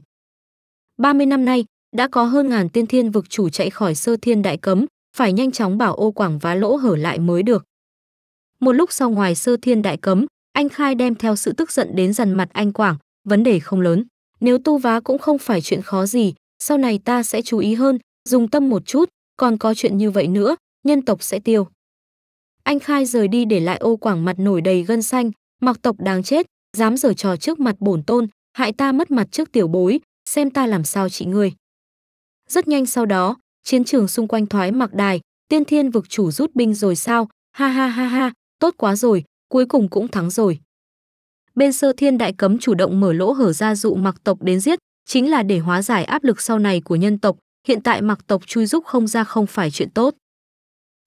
30 năm nay, đã có hơn ngàn tiên thiên vực chủ chạy khỏi sơ thiên đại cấm, phải nhanh chóng bảo ô quảng vá lỗ hở lại mới được một lúc sau ngoài sơ thiên đại cấm anh khai đem theo sự tức giận đến dằn mặt anh quảng vấn đề không lớn nếu tu vá cũng không phải chuyện khó gì sau này ta sẽ chú ý hơn dùng tâm một chút còn có chuyện như vậy nữa nhân tộc sẽ tiêu anh khai rời đi để lại ô quảng mặt nổi đầy gân xanh mặc tộc đáng chết dám giở trò trước mặt bổn tôn hại ta mất mặt trước tiểu bối xem ta làm sao chị ngươi rất nhanh sau đó chiến trường xung quanh thoái mặc đài tiên thiên vực chủ rút binh rồi sao ha ha ha ha tốt quá rồi, cuối cùng cũng thắng rồi. Bên sơ thiên đại cấm chủ động mở lỗ hở ra dụ mặc tộc đến giết, chính là để hóa giải áp lực sau này của nhân tộc, hiện tại mặc tộc chui giúp không ra không phải chuyện tốt.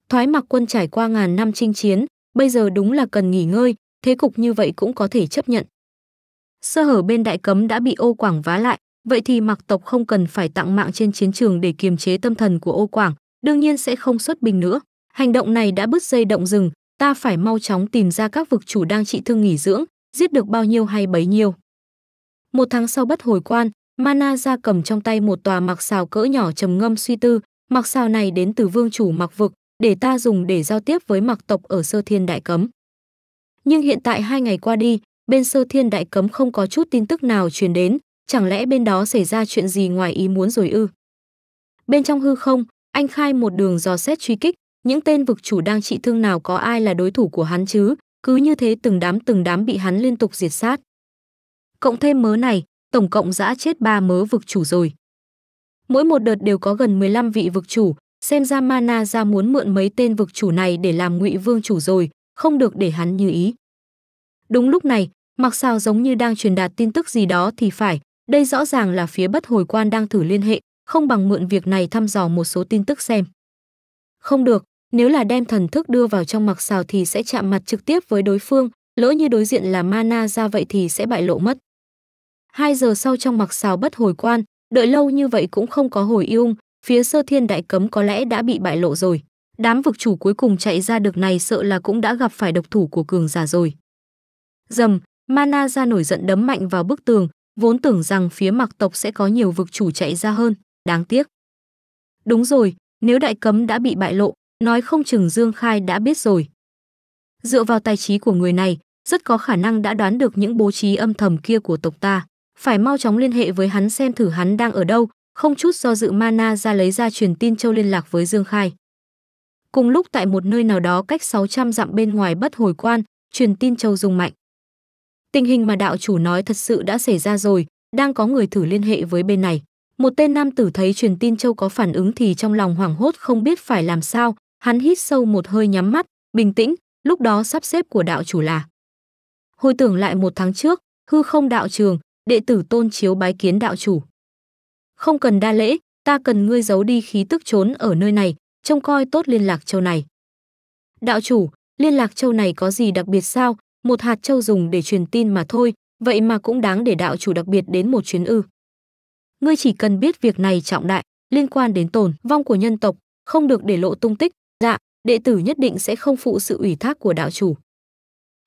Thoái mặc quân trải qua ngàn năm chinh chiến, bây giờ đúng là cần nghỉ ngơi, thế cục như vậy cũng có thể chấp nhận. Sơ hở bên đại cấm đã bị ô quảng vá lại, vậy thì mặc tộc không cần phải tặng mạng trên chiến trường để kiềm chế tâm thần của ô quảng, đương nhiên sẽ không xuất binh nữa. Hành động này đã bứt dây động rừng, ta phải mau chóng tìm ra các vực chủ đang trị thương nghỉ dưỡng, giết được bao nhiêu hay bấy nhiêu. Một tháng sau bất hồi quan, Mana ra cầm trong tay một tòa mặc xào cỡ nhỏ trầm ngâm suy tư, mặc xào này đến từ vương chủ mặc vực, để ta dùng để giao tiếp với mặc tộc ở sơ thiên đại cấm. Nhưng hiện tại hai ngày qua đi, bên sơ thiên đại cấm không có chút tin tức nào truyền đến, chẳng lẽ bên đó xảy ra chuyện gì ngoài ý muốn rồi ư? Bên trong hư không, anh khai một đường dò xét truy kích, những tên vực chủ đang trị thương nào có ai là đối thủ của hắn chứ, cứ như thế từng đám từng đám bị hắn liên tục diệt sát. Cộng thêm mớ này, tổng cộng giã chết ba mớ vực chủ rồi. Mỗi một đợt đều có gần 15 vị vực chủ, xem ra Mana ra muốn mượn mấy tên vực chủ này để làm ngụy vương chủ rồi, không được để hắn như ý. Đúng lúc này, Mặc Sao giống như đang truyền đạt tin tức gì đó thì phải, đây rõ ràng là phía bất hồi quan đang thử liên hệ, không bằng mượn việc này thăm dò một số tin tức xem. Không được, nếu là đem thần thức đưa vào trong mặc xào thì sẽ chạm mặt trực tiếp với đối phương, lỡ như đối diện là mana ra vậy thì sẽ bại lộ mất. Hai giờ sau trong mặc xào bất hồi quan, đợi lâu như vậy cũng không có hồi yêu, phía sơ thiên đại cấm có lẽ đã bị bại lộ rồi. Đám vực chủ cuối cùng chạy ra được này sợ là cũng đã gặp phải độc thủ của cường giả rồi. Dầm, mana ra nổi giận đấm mạnh vào bức tường, vốn tưởng rằng phía mặc tộc sẽ có nhiều vực chủ chạy ra hơn, đáng tiếc. Đúng rồi, nếu đại cấm đã bị bại lộ, nói không chừng Dương Khai đã biết rồi. Dựa vào tài trí của người này, rất có khả năng đã đoán được những bố trí âm thầm kia của tộc ta. Phải mau chóng liên hệ với hắn xem thử hắn đang ở đâu, không chút do dự Mana ra lấy ra truyền tin châu liên lạc với Dương Khai. Cùng lúc tại một nơi nào đó cách 600 dặm bên ngoài bất hồi quan, truyền tin châu dùng mạnh. Tình hình mà đạo chủ nói thật sự đã xảy ra rồi, đang có người thử liên hệ với bên này. Một tên nam tử thấy truyền tin châu có phản ứng thì trong lòng hoảng hốt không biết phải làm sao, Hắn hít sâu một hơi nhắm mắt, bình tĩnh, lúc đó sắp xếp của đạo chủ là. Hồi tưởng lại một tháng trước, hư không đạo trường, đệ tử tôn chiếu bái kiến đạo chủ. Không cần đa lễ, ta cần ngươi giấu đi khí tức trốn ở nơi này, trông coi tốt liên lạc châu này. Đạo chủ, liên lạc châu này có gì đặc biệt sao? Một hạt châu dùng để truyền tin mà thôi, vậy mà cũng đáng để đạo chủ đặc biệt đến một chuyến ư. Ngươi chỉ cần biết việc này trọng đại, liên quan đến tổn vong của nhân tộc, không được để lộ tung tích, Dạ, đệ tử nhất định sẽ không phụ sự ủy thác của đạo chủ.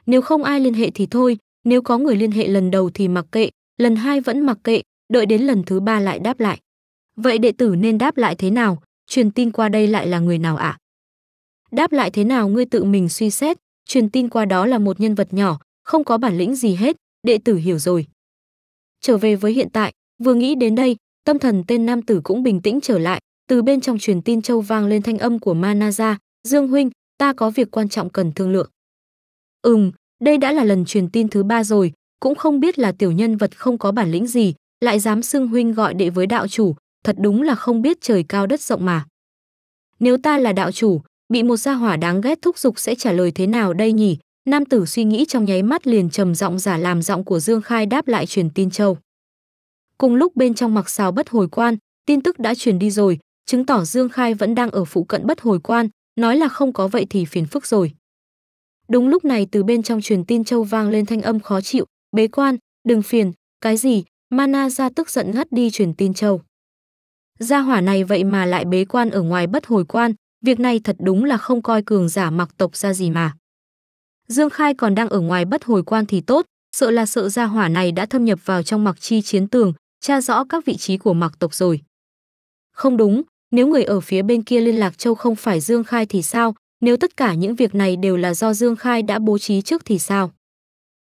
Nếu không ai liên hệ thì thôi, nếu có người liên hệ lần đầu thì mặc kệ, lần hai vẫn mặc kệ, đợi đến lần thứ ba lại đáp lại. Vậy đệ tử nên đáp lại thế nào? Truyền tin qua đây lại là người nào ạ? Đáp lại thế nào ngươi tự mình suy xét, truyền tin qua đó là một nhân vật nhỏ, không có bản lĩnh gì hết, đệ tử hiểu rồi. Trở về với hiện tại, vừa nghĩ đến đây, tâm thần tên nam tử cũng bình tĩnh trở lại, từ bên trong truyền tin châu vang lên thanh âm của Manaza, Dương Huynh, ta có việc quan trọng cần thương lượng. Ừm, đây đã là lần truyền tin thứ ba rồi, cũng không biết là tiểu nhân vật không có bản lĩnh gì, lại dám xưng huynh gọi đệ với đạo chủ, thật đúng là không biết trời cao đất rộng mà. Nếu ta là đạo chủ, bị một gia hỏa đáng ghét thúc giục sẽ trả lời thế nào đây nhỉ? Nam tử suy nghĩ trong nháy mắt liền trầm giọng giả làm giọng của Dương Khai đáp lại truyền tin châu. Cùng lúc bên trong mặc xào bất hồi quan, tin tức đã truyền đi rồi, chứng tỏ Dương Khai vẫn đang ở phụ cận bất hồi quan, nói là không có vậy thì phiền phức rồi. Đúng lúc này từ bên trong truyền tin châu vang lên thanh âm khó chịu, bế quan, đừng phiền, cái gì, Mana ra tức giận ngắt đi truyền tin châu. Gia hỏa này vậy mà lại bế quan ở ngoài bất hồi quan, việc này thật đúng là không coi cường giả mặc tộc ra gì mà. Dương Khai còn đang ở ngoài bất hồi quan thì tốt, sợ là sợ gia hỏa này đã thâm nhập vào trong mặc chi chiến tường, tra rõ các vị trí của mặc tộc rồi. Không đúng, nếu người ở phía bên kia liên lạc châu không phải Dương Khai thì sao, nếu tất cả những việc này đều là do Dương Khai đã bố trí trước thì sao?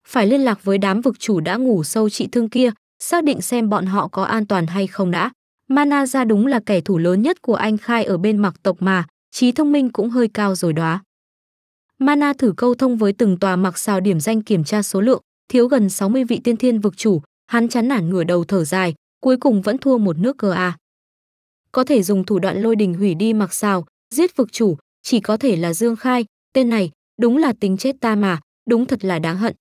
Phải liên lạc với đám vực chủ đã ngủ sâu trị thương kia, xác định xem bọn họ có an toàn hay không đã. Mana ra đúng là kẻ thủ lớn nhất của anh Khai ở bên mặc tộc mà, trí thông minh cũng hơi cao rồi đó. Mana thử câu thông với từng tòa mặc xào điểm danh kiểm tra số lượng, thiếu gần 60 vị tiên thiên vực chủ, hắn chán nản ngửa đầu thở dài, cuối cùng vẫn thua một nước cờ à có thể dùng thủ đoạn lôi đình hủy đi mặc xào, giết vực chủ, chỉ có thể là Dương Khai, tên này, đúng là tính chết ta mà, đúng thật là đáng hận.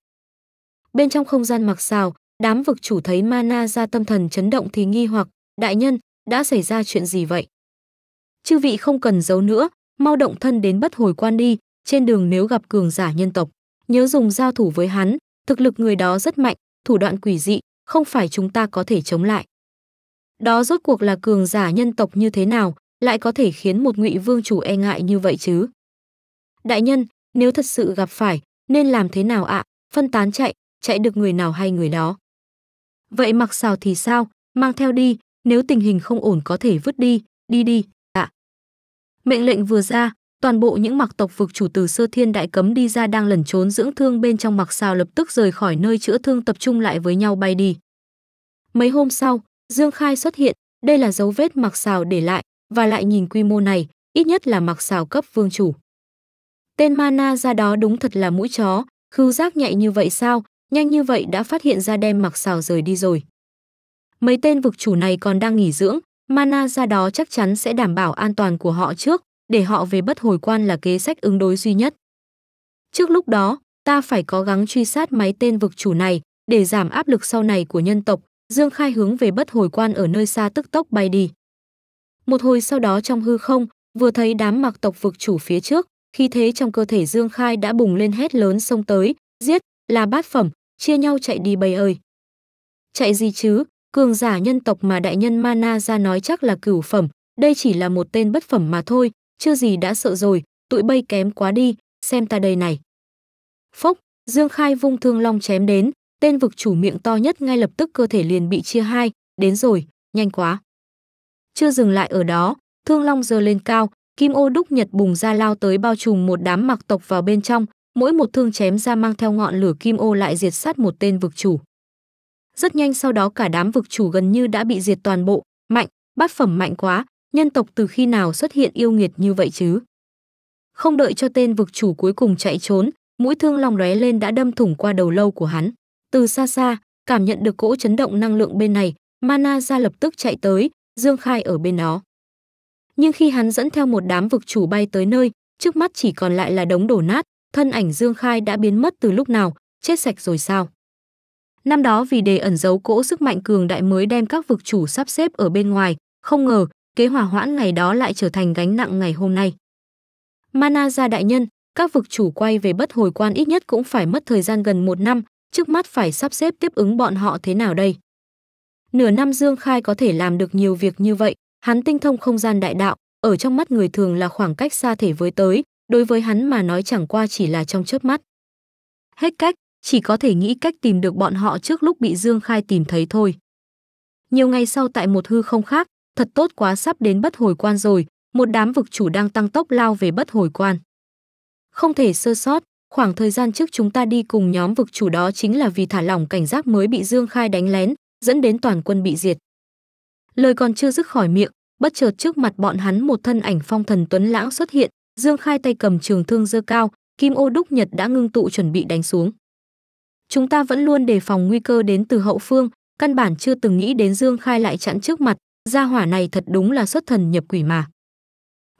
Bên trong không gian mặc xào, đám vực chủ thấy mana ra tâm thần chấn động thì nghi hoặc, đại nhân, đã xảy ra chuyện gì vậy? Chư vị không cần giấu nữa, mau động thân đến bất hồi quan đi, trên đường nếu gặp cường giả nhân tộc, nhớ dùng giao thủ với hắn, thực lực người đó rất mạnh, thủ đoạn quỷ dị, không phải chúng ta có thể chống lại. Đó rốt cuộc là cường giả nhân tộc như thế nào, lại có thể khiến một ngụy vương chủ e ngại như vậy chứ? Đại nhân, nếu thật sự gặp phải, nên làm thế nào ạ? Phân tán chạy, chạy được người nào hay người đó. Vậy mặc xào thì sao? Mang theo đi, nếu tình hình không ổn có thể vứt đi, đi đi, ạ. Mệnh lệnh vừa ra, toàn bộ những mặc tộc vực chủ từ sơ thiên đại cấm đi ra đang lẩn trốn dưỡng thương bên trong mặc xào lập tức rời khỏi nơi chữa thương tập trung lại với nhau bay đi. Mấy hôm sau, Dương Khai xuất hiện, đây là dấu vết mặc Sào để lại, và lại nhìn quy mô này, ít nhất là mặc Sào cấp vương chủ. Tên Mana ra đó đúng thật là mũi chó, khưu giác nhạy như vậy sao, nhanh như vậy đã phát hiện ra đem mặc Sào rời đi rồi. Mấy tên vực chủ này còn đang nghỉ dưỡng, Mana ra đó chắc chắn sẽ đảm bảo an toàn của họ trước, để họ về bất hồi quan là kế sách ứng đối duy nhất. Trước lúc đó, ta phải cố gắng truy sát máy tên vực chủ này để giảm áp lực sau này của nhân tộc, Dương Khai hướng về bất hồi quan ở nơi xa tức tốc bay đi. Một hồi sau đó trong hư không, vừa thấy đám mặc tộc vực chủ phía trước, khi thế trong cơ thể Dương Khai đã bùng lên hét lớn xông tới, giết, là bát phẩm, chia nhau chạy đi bầy ơi. Chạy gì chứ, cường giả nhân tộc mà đại nhân Mana ra nói chắc là cửu phẩm, đây chỉ là một tên bất phẩm mà thôi, chưa gì đã sợ rồi, tụi bay kém quá đi, xem ta đây này. Phốc, Dương Khai vung thương long chém đến, tên vực chủ miệng to nhất ngay lập tức cơ thể liền bị chia hai, đến rồi, nhanh quá. Chưa dừng lại ở đó, Thương Long giơ lên cao, kim ô đúc nhật bùng ra lao tới bao trùm một đám mặc tộc vào bên trong, mỗi một thương chém ra mang theo ngọn lửa kim ô lại diệt sát một tên vực chủ. Rất nhanh sau đó cả đám vực chủ gần như đã bị diệt toàn bộ, mạnh, bát phẩm mạnh quá, nhân tộc từ khi nào xuất hiện yêu nghiệt như vậy chứ? Không đợi cho tên vực chủ cuối cùng chạy trốn, mũi thương long lóe lên đã đâm thủng qua đầu lâu của hắn từ xa xa cảm nhận được cỗ chấn động năng lượng bên này mana ra lập tức chạy tới dương khai ở bên nó nhưng khi hắn dẫn theo một đám vực chủ bay tới nơi trước mắt chỉ còn lại là đống đổ nát thân ảnh dương khai đã biến mất từ lúc nào chết sạch rồi sao năm đó vì để ẩn giấu cỗ sức mạnh cường đại mới đem các vực chủ sắp xếp ở bên ngoài không ngờ kế hỏa hoãn ngày đó lại trở thành gánh nặng ngày hôm nay mana gia đại nhân các vực chủ quay về bất hồi quan ít nhất cũng phải mất thời gian gần một năm trước mắt phải sắp xếp tiếp ứng bọn họ thế nào đây. Nửa năm Dương Khai có thể làm được nhiều việc như vậy, hắn tinh thông không gian đại đạo, ở trong mắt người thường là khoảng cách xa thể với tới, đối với hắn mà nói chẳng qua chỉ là trong chớp mắt. Hết cách, chỉ có thể nghĩ cách tìm được bọn họ trước lúc bị Dương Khai tìm thấy thôi. Nhiều ngày sau tại một hư không khác, thật tốt quá sắp đến bất hồi quan rồi, một đám vực chủ đang tăng tốc lao về bất hồi quan. Không thể sơ sót, Khoảng thời gian trước chúng ta đi cùng nhóm vực chủ đó chính là vì thả lỏng cảnh giác mới bị Dương Khai đánh lén, dẫn đến toàn quân bị diệt. Lời còn chưa dứt khỏi miệng, bất chợt trước mặt bọn hắn một thân ảnh phong thần tuấn lãng xuất hiện, Dương Khai tay cầm trường thương dơ cao, kim ô đúc nhật đã ngưng tụ chuẩn bị đánh xuống. Chúng ta vẫn luôn đề phòng nguy cơ đến từ hậu phương, căn bản chưa từng nghĩ đến Dương Khai lại chặn trước mặt, gia hỏa này thật đúng là xuất thần nhập quỷ mà.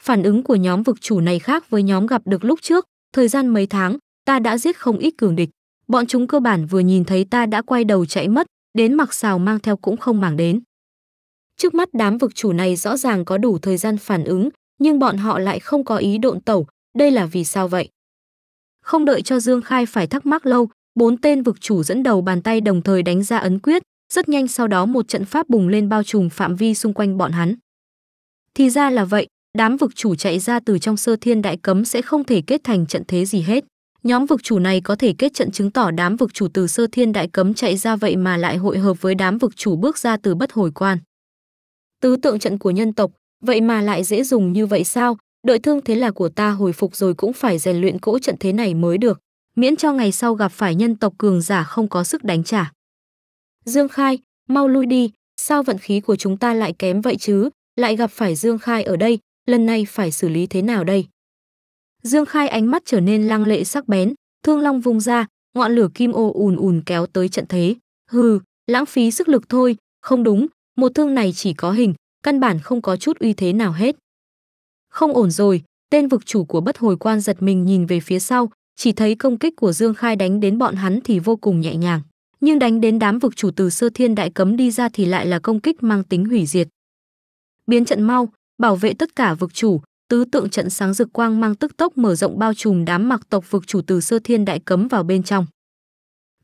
Phản ứng của nhóm vực chủ này khác với nhóm gặp được lúc trước, thời gian mấy tháng, ta đã giết không ít cường địch bọn chúng cơ bản vừa nhìn thấy ta đã quay đầu chạy mất đến mặc xào mang theo cũng không màng đến trước mắt đám vực chủ này rõ ràng có đủ thời gian phản ứng nhưng bọn họ lại không có ý độn tẩu đây là vì sao vậy không đợi cho dương khai phải thắc mắc lâu bốn tên vực chủ dẫn đầu bàn tay đồng thời đánh ra ấn quyết rất nhanh sau đó một trận pháp bùng lên bao trùm phạm vi xung quanh bọn hắn thì ra là vậy đám vực chủ chạy ra từ trong sơ thiên đại cấm sẽ không thể kết thành trận thế gì hết Nhóm vực chủ này có thể kết trận chứng tỏ đám vực chủ từ sơ thiên đại cấm chạy ra vậy mà lại hội hợp với đám vực chủ bước ra từ bất hồi quan. Tứ tượng trận của nhân tộc, vậy mà lại dễ dùng như vậy sao? Đợi thương thế là của ta hồi phục rồi cũng phải rèn luyện cỗ trận thế này mới được, miễn cho ngày sau gặp phải nhân tộc cường giả không có sức đánh trả. Dương Khai, mau lui đi, sao vận khí của chúng ta lại kém vậy chứ? Lại gặp phải Dương Khai ở đây, lần này phải xử lý thế nào đây? Dương Khai ánh mắt trở nên lăng lệ sắc bén, thương long vung ra, ngọn lửa kim ô ùn ùn kéo tới trận thế. Hừ, lãng phí sức lực thôi, không đúng, một thương này chỉ có hình, căn bản không có chút uy thế nào hết. Không ổn rồi, tên vực chủ của bất hồi quan giật mình nhìn về phía sau, chỉ thấy công kích của Dương Khai đánh đến bọn hắn thì vô cùng nhẹ nhàng. Nhưng đánh đến đám vực chủ từ sơ thiên đại cấm đi ra thì lại là công kích mang tính hủy diệt. Biến trận mau, bảo vệ tất cả vực chủ, tứ tượng trận sáng rực quang mang tức tốc mở rộng bao trùm đám mặc tộc vực chủ từ sơ thiên đại cấm vào bên trong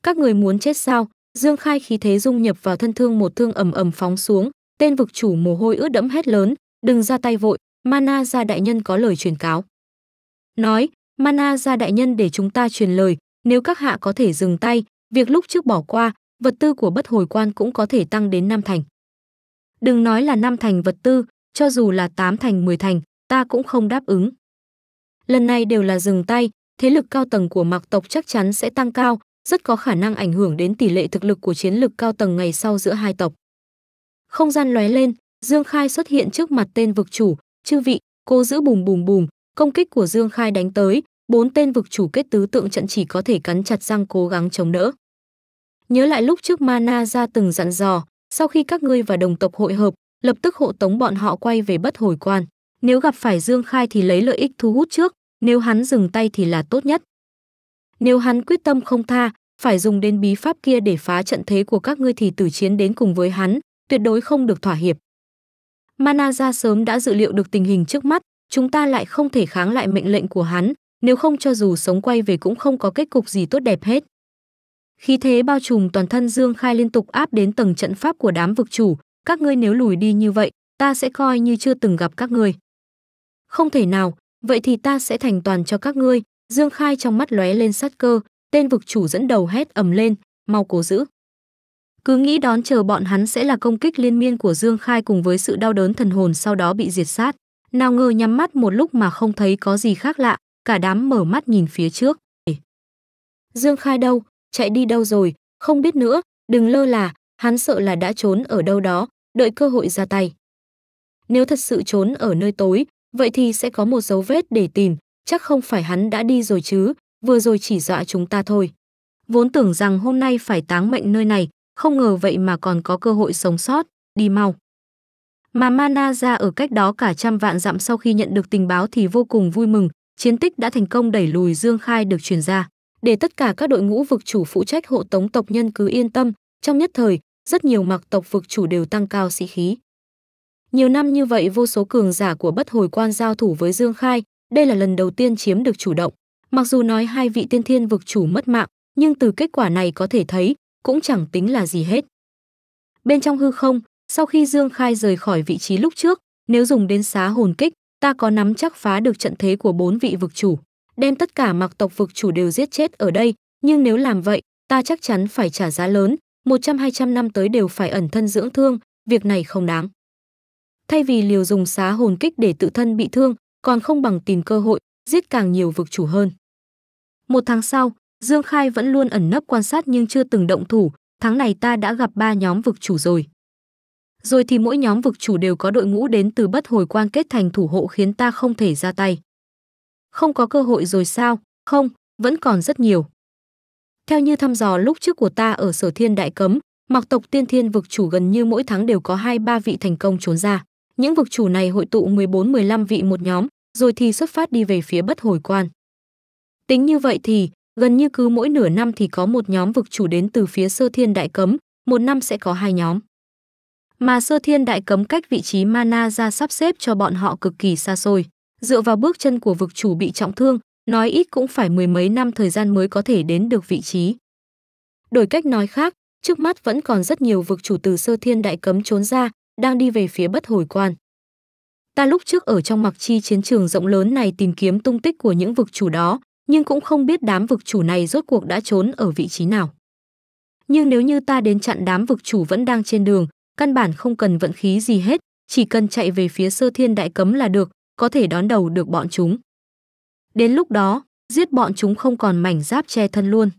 các người muốn chết sao dương khai khí thế dung nhập vào thân thương một thương ầm ầm phóng xuống tên vực chủ mồ hôi ướt đẫm hết lớn đừng ra tay vội mana gia đại nhân có lời truyền cáo nói mana gia đại nhân để chúng ta truyền lời nếu các hạ có thể dừng tay việc lúc trước bỏ qua vật tư của bất hồi quan cũng có thể tăng đến năm thành đừng nói là năm thành vật tư cho dù là tám thành 10 thành ta cũng không đáp ứng. Lần này đều là dừng tay, thế lực cao tầng của mạc tộc chắc chắn sẽ tăng cao, rất có khả năng ảnh hưởng đến tỷ lệ thực lực của chiến lực cao tầng ngày sau giữa hai tộc. Không gian lóe lên, Dương Khai xuất hiện trước mặt tên vực chủ, chư vị, cô giữ bùm bùm bùm, công kích của Dương Khai đánh tới, bốn tên vực chủ kết tứ tượng trận chỉ có thể cắn chặt răng cố gắng chống đỡ. Nhớ lại lúc trước Mana ra từng dặn dò, sau khi các ngươi và đồng tộc hội hợp, lập tức hộ tống bọn họ quay về bất hồi quan. Nếu gặp phải Dương Khai thì lấy lợi ích thu hút trước, nếu hắn dừng tay thì là tốt nhất. Nếu hắn quyết tâm không tha, phải dùng đến bí pháp kia để phá trận thế của các ngươi thì tử chiến đến cùng với hắn, tuyệt đối không được thỏa hiệp. Mana ra sớm đã dự liệu được tình hình trước mắt, chúng ta lại không thể kháng lại mệnh lệnh của hắn, nếu không cho dù sống quay về cũng không có kết cục gì tốt đẹp hết. Khí thế bao trùm toàn thân Dương Khai liên tục áp đến tầng trận pháp của đám vực chủ, các ngươi nếu lùi đi như vậy, ta sẽ coi như chưa từng gặp các ngươi không thể nào, vậy thì ta sẽ thành toàn cho các ngươi. Dương Khai trong mắt lóe lên sát cơ, tên vực chủ dẫn đầu hét ầm lên, mau cố giữ. Cứ nghĩ đón chờ bọn hắn sẽ là công kích liên miên của Dương Khai cùng với sự đau đớn thần hồn sau đó bị diệt sát. Nào ngờ nhắm mắt một lúc mà không thấy có gì khác lạ, cả đám mở mắt nhìn phía trước. Dương Khai đâu, chạy đi đâu rồi, không biết nữa, đừng lơ là, hắn sợ là đã trốn ở đâu đó, đợi cơ hội ra tay. Nếu thật sự trốn ở nơi tối, vậy thì sẽ có một dấu vết để tìm, chắc không phải hắn đã đi rồi chứ, vừa rồi chỉ dọa chúng ta thôi. Vốn tưởng rằng hôm nay phải táng mệnh nơi này, không ngờ vậy mà còn có cơ hội sống sót, đi mau. Mà Mana ra ở cách đó cả trăm vạn dặm sau khi nhận được tình báo thì vô cùng vui mừng, chiến tích đã thành công đẩy lùi Dương Khai được truyền ra, để tất cả các đội ngũ vực chủ phụ trách hộ tống tộc nhân cứ yên tâm, trong nhất thời, rất nhiều mặc tộc vực chủ đều tăng cao sĩ khí. Nhiều năm như vậy vô số cường giả của bất hồi quan giao thủ với Dương Khai, đây là lần đầu tiên chiếm được chủ động. Mặc dù nói hai vị tiên thiên vực chủ mất mạng, nhưng từ kết quả này có thể thấy cũng chẳng tính là gì hết. Bên trong hư không, sau khi Dương Khai rời khỏi vị trí lúc trước, nếu dùng đến xá hồn kích, ta có nắm chắc phá được trận thế của bốn vị vực chủ, đem tất cả mặc tộc vực chủ đều giết chết ở đây, nhưng nếu làm vậy, ta chắc chắn phải trả giá lớn, 100-200 năm tới đều phải ẩn thân dưỡng thương, việc này không đáng. Thay vì liều dùng xá hồn kích để tự thân bị thương, còn không bằng tìm cơ hội, giết càng nhiều vực chủ hơn. Một tháng sau, Dương Khai vẫn luôn ẩn nấp quan sát nhưng chưa từng động thủ, tháng này ta đã gặp ba nhóm vực chủ rồi. Rồi thì mỗi nhóm vực chủ đều có đội ngũ đến từ bất hồi quan kết thành thủ hộ khiến ta không thể ra tay. Không có cơ hội rồi sao? Không, vẫn còn rất nhiều. Theo như thăm dò lúc trước của ta ở sở thiên đại cấm, mặc tộc tiên thiên vực chủ gần như mỗi tháng đều có hai ba vị thành công trốn ra. Những vực chủ này hội tụ 14-15 vị một nhóm, rồi thì xuất phát đi về phía bất hồi quan. Tính như vậy thì, gần như cứ mỗi nửa năm thì có một nhóm vực chủ đến từ phía sơ thiên đại cấm, một năm sẽ có hai nhóm. Mà sơ thiên đại cấm cách vị trí mana ra sắp xếp cho bọn họ cực kỳ xa xôi. Dựa vào bước chân của vực chủ bị trọng thương, nói ít cũng phải mười mấy năm thời gian mới có thể đến được vị trí. Đổi cách nói khác, trước mắt vẫn còn rất nhiều vực chủ từ sơ thiên đại cấm trốn ra, đang đi về phía bất hồi quan. Ta lúc trước ở trong mặc chi chiến trường rộng lớn này tìm kiếm tung tích của những vực chủ đó, nhưng cũng không biết đám vực chủ này rốt cuộc đã trốn ở vị trí nào. Nhưng nếu như ta đến chặn đám vực chủ vẫn đang trên đường, căn bản không cần vận khí gì hết, chỉ cần chạy về phía sơ thiên đại cấm là được, có thể đón đầu được bọn chúng. Đến lúc đó, giết bọn chúng không còn mảnh giáp che thân luôn.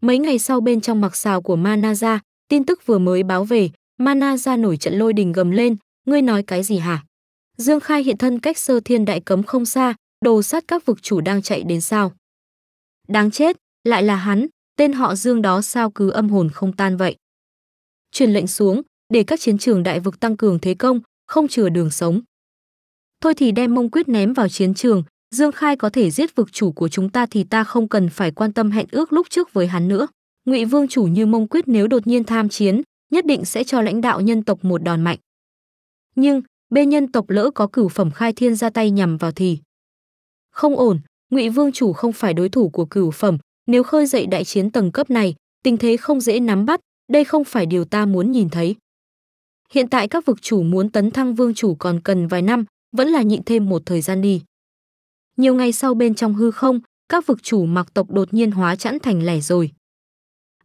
Mấy ngày sau bên trong mặc xào của Manaza, tin tức vừa mới báo về, Mana ra nổi trận lôi đình gầm lên, ngươi nói cái gì hả? Dương Khai hiện thân cách sơ thiên đại cấm không xa, đồ sát các vực chủ đang chạy đến sao. Đáng chết, lại là hắn, tên họ Dương đó sao cứ âm hồn không tan vậy. Truyền lệnh xuống, để các chiến trường đại vực tăng cường thế công, không chừa đường sống. Thôi thì đem mông quyết ném vào chiến trường, Dương Khai có thể giết vực chủ của chúng ta thì ta không cần phải quan tâm hẹn ước lúc trước với hắn nữa. Ngụy Vương chủ như mông quyết nếu đột nhiên tham chiến, nhất định sẽ cho lãnh đạo nhân tộc một đòn mạnh. Nhưng, bên nhân tộc lỡ có cửu phẩm khai thiên ra tay nhằm vào thì không ổn, Ngụy Vương chủ không phải đối thủ của cửu phẩm, nếu khơi dậy đại chiến tầng cấp này, tình thế không dễ nắm bắt, đây không phải điều ta muốn nhìn thấy. Hiện tại các vực chủ muốn tấn thăng vương chủ còn cần vài năm, vẫn là nhịn thêm một thời gian đi. Nhiều ngày sau bên trong hư không, các vực chủ mặc tộc đột nhiên hóa chẵn thành lẻ rồi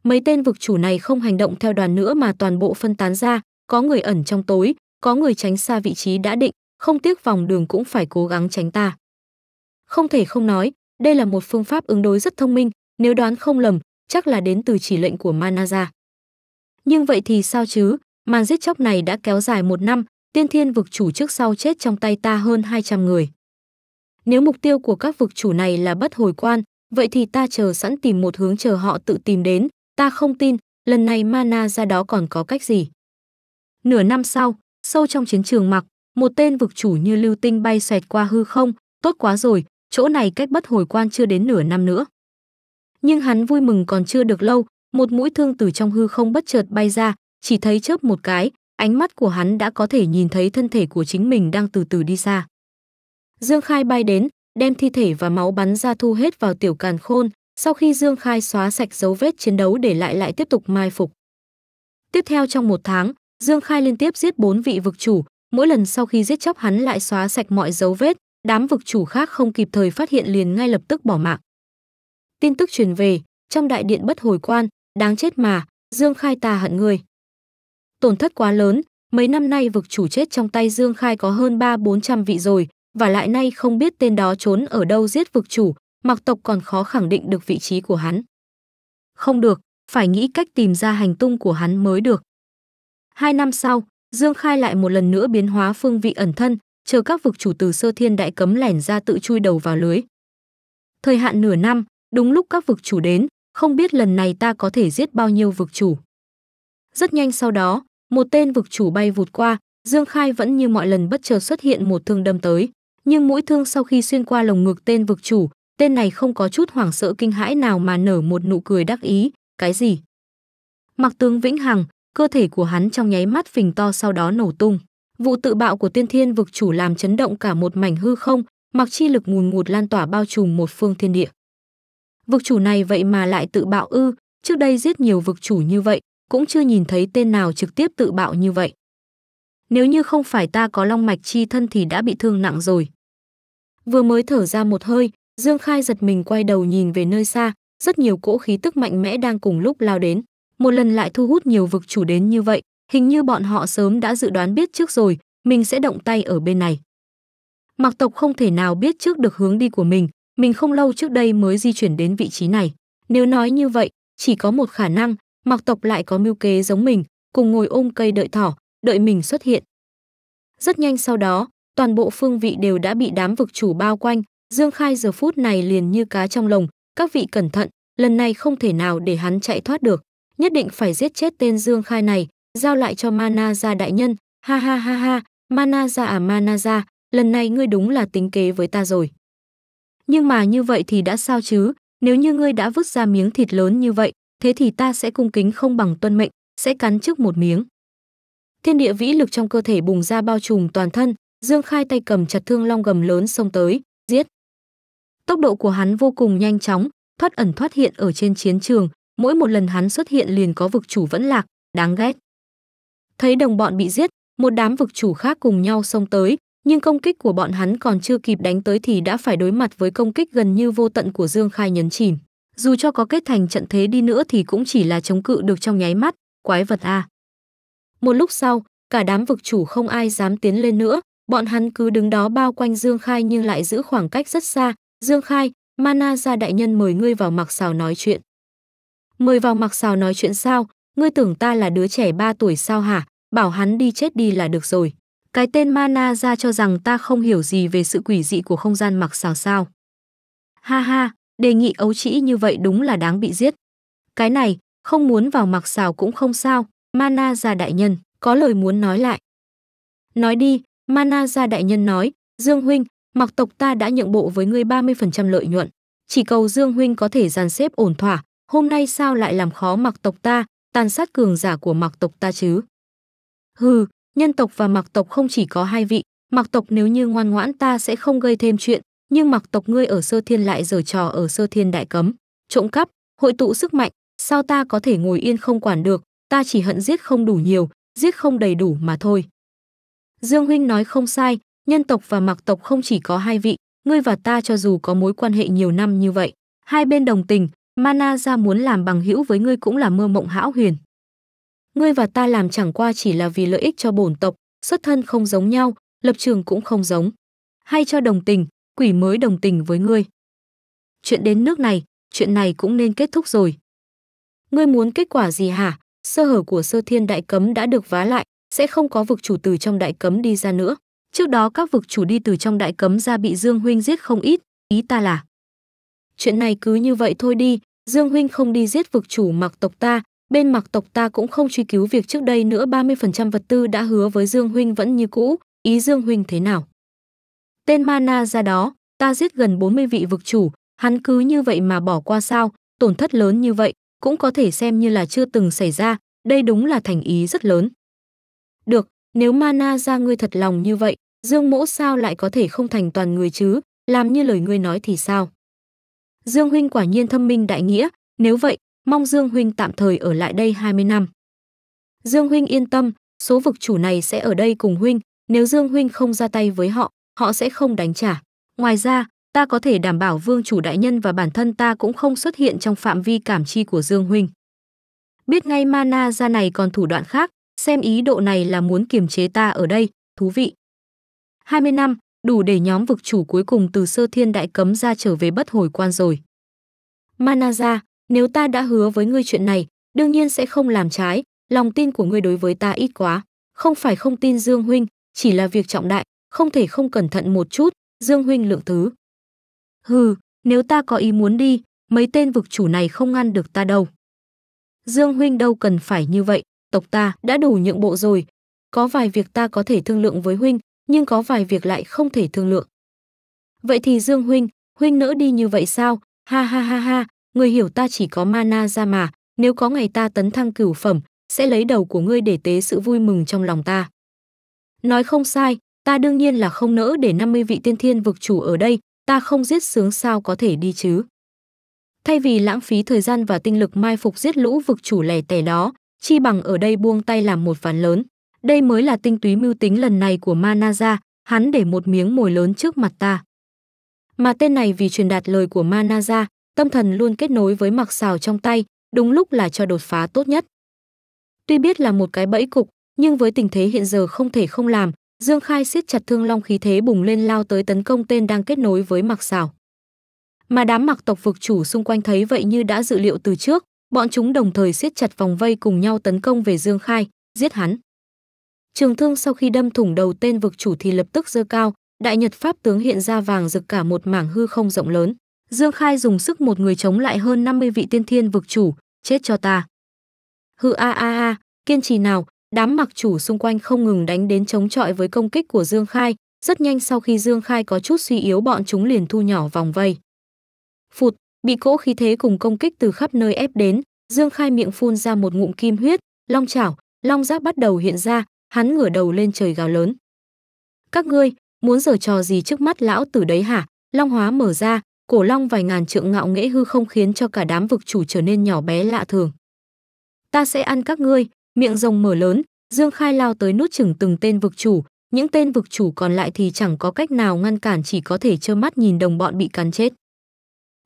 mấy tên vực chủ này không hành động theo đoàn nữa mà toàn bộ phân tán ra, có người ẩn trong tối, có người tránh xa vị trí đã định, không tiếc vòng đường cũng phải cố gắng tránh ta. Không thể không nói, đây là một phương pháp ứng đối rất thông minh, nếu đoán không lầm, chắc là đến từ chỉ lệnh của Manaza. Nhưng vậy thì sao chứ, màn giết chóc này đã kéo dài một năm, tiên thiên vực chủ trước sau chết trong tay ta hơn 200 người. Nếu mục tiêu của các vực chủ này là bất hồi quan, vậy thì ta chờ sẵn tìm một hướng chờ họ tự tìm đến, Ta không tin, lần này mana ra đó còn có cách gì. Nửa năm sau, sâu trong chiến trường mặc, một tên vực chủ như lưu tinh bay xoẹt qua hư không, tốt quá rồi, chỗ này cách bất hồi quan chưa đến nửa năm nữa. Nhưng hắn vui mừng còn chưa được lâu, một mũi thương từ trong hư không bất chợt bay ra, chỉ thấy chớp một cái, ánh mắt của hắn đã có thể nhìn thấy thân thể của chính mình đang từ từ đi xa. Dương Khai bay đến, đem thi thể và máu bắn ra thu hết vào tiểu càn khôn, sau khi Dương Khai xóa sạch dấu vết chiến đấu để lại lại tiếp tục mai phục. Tiếp theo trong một tháng, Dương Khai liên tiếp giết bốn vị vực chủ, mỗi lần sau khi giết chóc hắn lại xóa sạch mọi dấu vết, đám vực chủ khác không kịp thời phát hiện liền ngay lập tức bỏ mạng. Tin tức truyền về, trong đại điện bất hồi quan, đáng chết mà, Dương Khai ta hận người. Tổn thất quá lớn, mấy năm nay vực chủ chết trong tay Dương Khai có hơn ba bốn trăm vị rồi, và lại nay không biết tên đó trốn ở đâu giết vực chủ, mặc tộc còn khó khẳng định được vị trí của hắn. Không được, phải nghĩ cách tìm ra hành tung của hắn mới được. Hai năm sau, Dương Khai lại một lần nữa biến hóa phương vị ẩn thân, chờ các vực chủ từ sơ thiên đại cấm lẻn ra tự chui đầu vào lưới. Thời hạn nửa năm, đúng lúc các vực chủ đến, không biết lần này ta có thể giết bao nhiêu vực chủ. Rất nhanh sau đó, một tên vực chủ bay vụt qua, Dương Khai vẫn như mọi lần bất chợt xuất hiện một thương đâm tới, nhưng mũi thương sau khi xuyên qua lồng ngực tên vực chủ, Tên này không có chút hoảng sợ kinh hãi nào mà nở một nụ cười đắc ý, cái gì? Mặc tướng Vĩnh Hằng, cơ thể của hắn trong nháy mắt phình to sau đó nổ tung. Vụ tự bạo của tiên thiên vực chủ làm chấn động cả một mảnh hư không, mặc chi lực ngùn ngụt lan tỏa bao trùm một phương thiên địa. Vực chủ này vậy mà lại tự bạo ư, trước đây giết nhiều vực chủ như vậy, cũng chưa nhìn thấy tên nào trực tiếp tự bạo như vậy. Nếu như không phải ta có long mạch chi thân thì đã bị thương nặng rồi. Vừa mới thở ra một hơi, Dương Khai giật mình quay đầu nhìn về nơi xa, rất nhiều cỗ khí tức mạnh mẽ đang cùng lúc lao đến. Một lần lại thu hút nhiều vực chủ đến như vậy, hình như bọn họ sớm đã dự đoán biết trước rồi, mình sẽ động tay ở bên này. Mặc tộc không thể nào biết trước được hướng đi của mình, mình không lâu trước đây mới di chuyển đến vị trí này. Nếu nói như vậy, chỉ có một khả năng, mặc tộc lại có mưu kế giống mình, cùng ngồi ôm cây đợi thỏ, đợi mình xuất hiện. Rất nhanh sau đó, toàn bộ phương vị đều đã bị đám vực chủ bao quanh, Dương Khai giờ phút này liền như cá trong lồng, các vị cẩn thận, lần này không thể nào để hắn chạy thoát được, nhất định phải giết chết tên Dương Khai này, giao lại cho Mana gia đại nhân, ha ha ha ha, Mana gia à Mana gia, lần này ngươi đúng là tính kế với ta rồi. Nhưng mà như vậy thì đã sao chứ, nếu như ngươi đã vứt ra miếng thịt lớn như vậy, thế thì ta sẽ cung kính không bằng tuân mệnh, sẽ cắn trước một miếng. Thiên địa vĩ lực trong cơ thể bùng ra bao trùm toàn thân, Dương Khai tay cầm chặt thương long gầm lớn xông tới, giết. Tốc độ của hắn vô cùng nhanh chóng, thoát ẩn thoát hiện ở trên chiến trường, mỗi một lần hắn xuất hiện liền có vực chủ vẫn lạc, đáng ghét. Thấy đồng bọn bị giết, một đám vực chủ khác cùng nhau xông tới, nhưng công kích của bọn hắn còn chưa kịp đánh tới thì đã phải đối mặt với công kích gần như vô tận của Dương Khai nhấn chìm. Dù cho có kết thành trận thế đi nữa thì cũng chỉ là chống cự được trong nháy mắt, quái vật a. Một lúc sau, cả đám vực chủ không ai dám tiến lên nữa, bọn hắn cứ đứng đó bao quanh Dương Khai nhưng lại giữ khoảng cách rất xa, Dương Khai, Mana gia đại nhân mời ngươi vào mặc xào nói chuyện. Mời vào mặc xào nói chuyện sao? Ngươi tưởng ta là đứa trẻ 3 tuổi sao hả? Bảo hắn đi chết đi là được rồi. Cái tên Mana ra cho rằng ta không hiểu gì về sự quỷ dị của không gian mặc xào sao. Ha ha, đề nghị ấu trĩ như vậy đúng là đáng bị giết. Cái này, không muốn vào mặc xào cũng không sao. Mana ra đại nhân, có lời muốn nói lại. Nói đi, Mana ra đại nhân nói, Dương Huynh, mặc tộc ta đã nhượng bộ với ngươi 30% lợi nhuận. Chỉ cầu Dương Huynh có thể dàn xếp ổn thỏa, hôm nay sao lại làm khó mặc tộc ta, tàn sát cường giả của mặc tộc ta chứ? Hừ, nhân tộc và mặc tộc không chỉ có hai vị, mặc tộc nếu như ngoan ngoãn ta sẽ không gây thêm chuyện, nhưng mặc tộc ngươi ở sơ thiên lại giở trò ở sơ thiên đại cấm, trộm cắp, hội tụ sức mạnh, sao ta có thể ngồi yên không quản được, ta chỉ hận giết không đủ nhiều, giết không đầy đủ mà thôi. Dương Huynh nói không sai, nhân tộc và mạc tộc không chỉ có hai vị, ngươi và ta cho dù có mối quan hệ nhiều năm như vậy, hai bên đồng tình, Mana ra muốn làm bằng hữu với ngươi cũng là mơ mộng hão huyền. Ngươi và ta làm chẳng qua chỉ là vì lợi ích cho bổn tộc, xuất thân không giống nhau, lập trường cũng không giống. Hay cho đồng tình, quỷ mới đồng tình với ngươi. Chuyện đến nước này, chuyện này cũng nên kết thúc rồi. Ngươi muốn kết quả gì hả? Sơ hở của sơ thiên đại cấm đã được vá lại, sẽ không có vực chủ từ trong đại cấm đi ra nữa. Trước đó các vực chủ đi từ trong đại cấm ra bị Dương Huynh giết không ít, ý ta là. Chuyện này cứ như vậy thôi đi, Dương Huynh không đi giết vực chủ mặc tộc ta, bên mặc tộc ta cũng không truy cứu việc trước đây nữa 30% vật tư đã hứa với Dương Huynh vẫn như cũ, ý Dương Huynh thế nào? Tên Mana ra đó, ta giết gần 40 vị vực chủ, hắn cứ như vậy mà bỏ qua sao, tổn thất lớn như vậy, cũng có thể xem như là chưa từng xảy ra, đây đúng là thành ý rất lớn. Được, nếu Mana ra ngươi thật lòng như vậy, Dương Mỗ sao lại có thể không thành toàn người chứ, làm như lời ngươi nói thì sao? Dương huynh quả nhiên thâm minh đại nghĩa, nếu vậy, mong Dương huynh tạm thời ở lại đây 20 năm. Dương huynh yên tâm, số vực chủ này sẽ ở đây cùng huynh, nếu Dương huynh không ra tay với họ, họ sẽ không đánh trả. Ngoài ra, ta có thể đảm bảo vương chủ đại nhân và bản thân ta cũng không xuất hiện trong phạm vi cảm chi của Dương huynh. Biết ngay mana ra này còn thủ đoạn khác, xem ý độ này là muốn kiềm chế ta ở đây, thú vị. 20 năm, đủ để nhóm vực chủ cuối cùng từ sơ thiên đại cấm ra trở về bất hồi quan rồi. Manaza, nếu ta đã hứa với ngươi chuyện này, đương nhiên sẽ không làm trái, lòng tin của ngươi đối với ta ít quá. Không phải không tin Dương Huynh, chỉ là việc trọng đại, không thể không cẩn thận một chút, Dương Huynh lượng thứ. Hừ, nếu ta có ý muốn đi, mấy tên vực chủ này không ngăn được ta đâu. Dương Huynh đâu cần phải như vậy, tộc ta đã đủ nhượng bộ rồi. Có vài việc ta có thể thương lượng với Huynh, nhưng có vài việc lại không thể thương lượng. Vậy thì Dương huynh, huynh nỡ đi như vậy sao? Ha ha ha ha, người hiểu ta chỉ có mana ra mà, nếu có ngày ta tấn thăng cửu phẩm, sẽ lấy đầu của ngươi để tế sự vui mừng trong lòng ta. Nói không sai, ta đương nhiên là không nỡ để 50 vị tiên thiên vực chủ ở đây, ta không giết sướng sao có thể đi chứ. Thay vì lãng phí thời gian và tinh lực mai phục giết lũ vực chủ lẻ tẻ đó, chi bằng ở đây buông tay làm một ván lớn. Đây mới là tinh túy mưu tính lần này của Manaza, hắn để một miếng mồi lớn trước mặt ta. Mà tên này vì truyền đạt lời của Manaza, tâm thần luôn kết nối với mặc xào trong tay, đúng lúc là cho đột phá tốt nhất. Tuy biết là một cái bẫy cục, nhưng với tình thế hiện giờ không thể không làm, Dương Khai siết chặt thương long khí thế bùng lên lao tới tấn công tên đang kết nối với mặc xào. Mà đám mặc tộc vực chủ xung quanh thấy vậy như đã dự liệu từ trước, bọn chúng đồng thời siết chặt vòng vây cùng nhau tấn công về Dương Khai, giết hắn. Trường thương sau khi đâm thủng đầu tên vực chủ thì lập tức giơ cao, đại nhật pháp tướng hiện ra vàng rực cả một mảng hư không rộng lớn. Dương Khai dùng sức một người chống lại hơn 50 vị tiên thiên vực chủ, chết cho ta. Hư a a a, kiên trì nào, đám mặc chủ xung quanh không ngừng đánh đến chống chọi với công kích của Dương Khai, rất nhanh sau khi Dương Khai có chút suy yếu bọn chúng liền thu nhỏ vòng vây. Phụt, bị cỗ khí thế cùng công kích từ khắp nơi ép đến, Dương Khai miệng phun ra một ngụm kim huyết, long chảo, long giáp bắt đầu hiện ra, hắn ngửa đầu lên trời gào lớn. Các ngươi, muốn giở trò gì trước mắt lão tử đấy hả? Long hóa mở ra, cổ long vài ngàn trượng ngạo nghễ hư không khiến cho cả đám vực chủ trở nên nhỏ bé lạ thường. Ta sẽ ăn các ngươi, miệng rồng mở lớn, Dương Khai lao tới nút chừng từng tên vực chủ, những tên vực chủ còn lại thì chẳng có cách nào ngăn cản chỉ có thể trơ mắt nhìn đồng bọn bị cắn chết.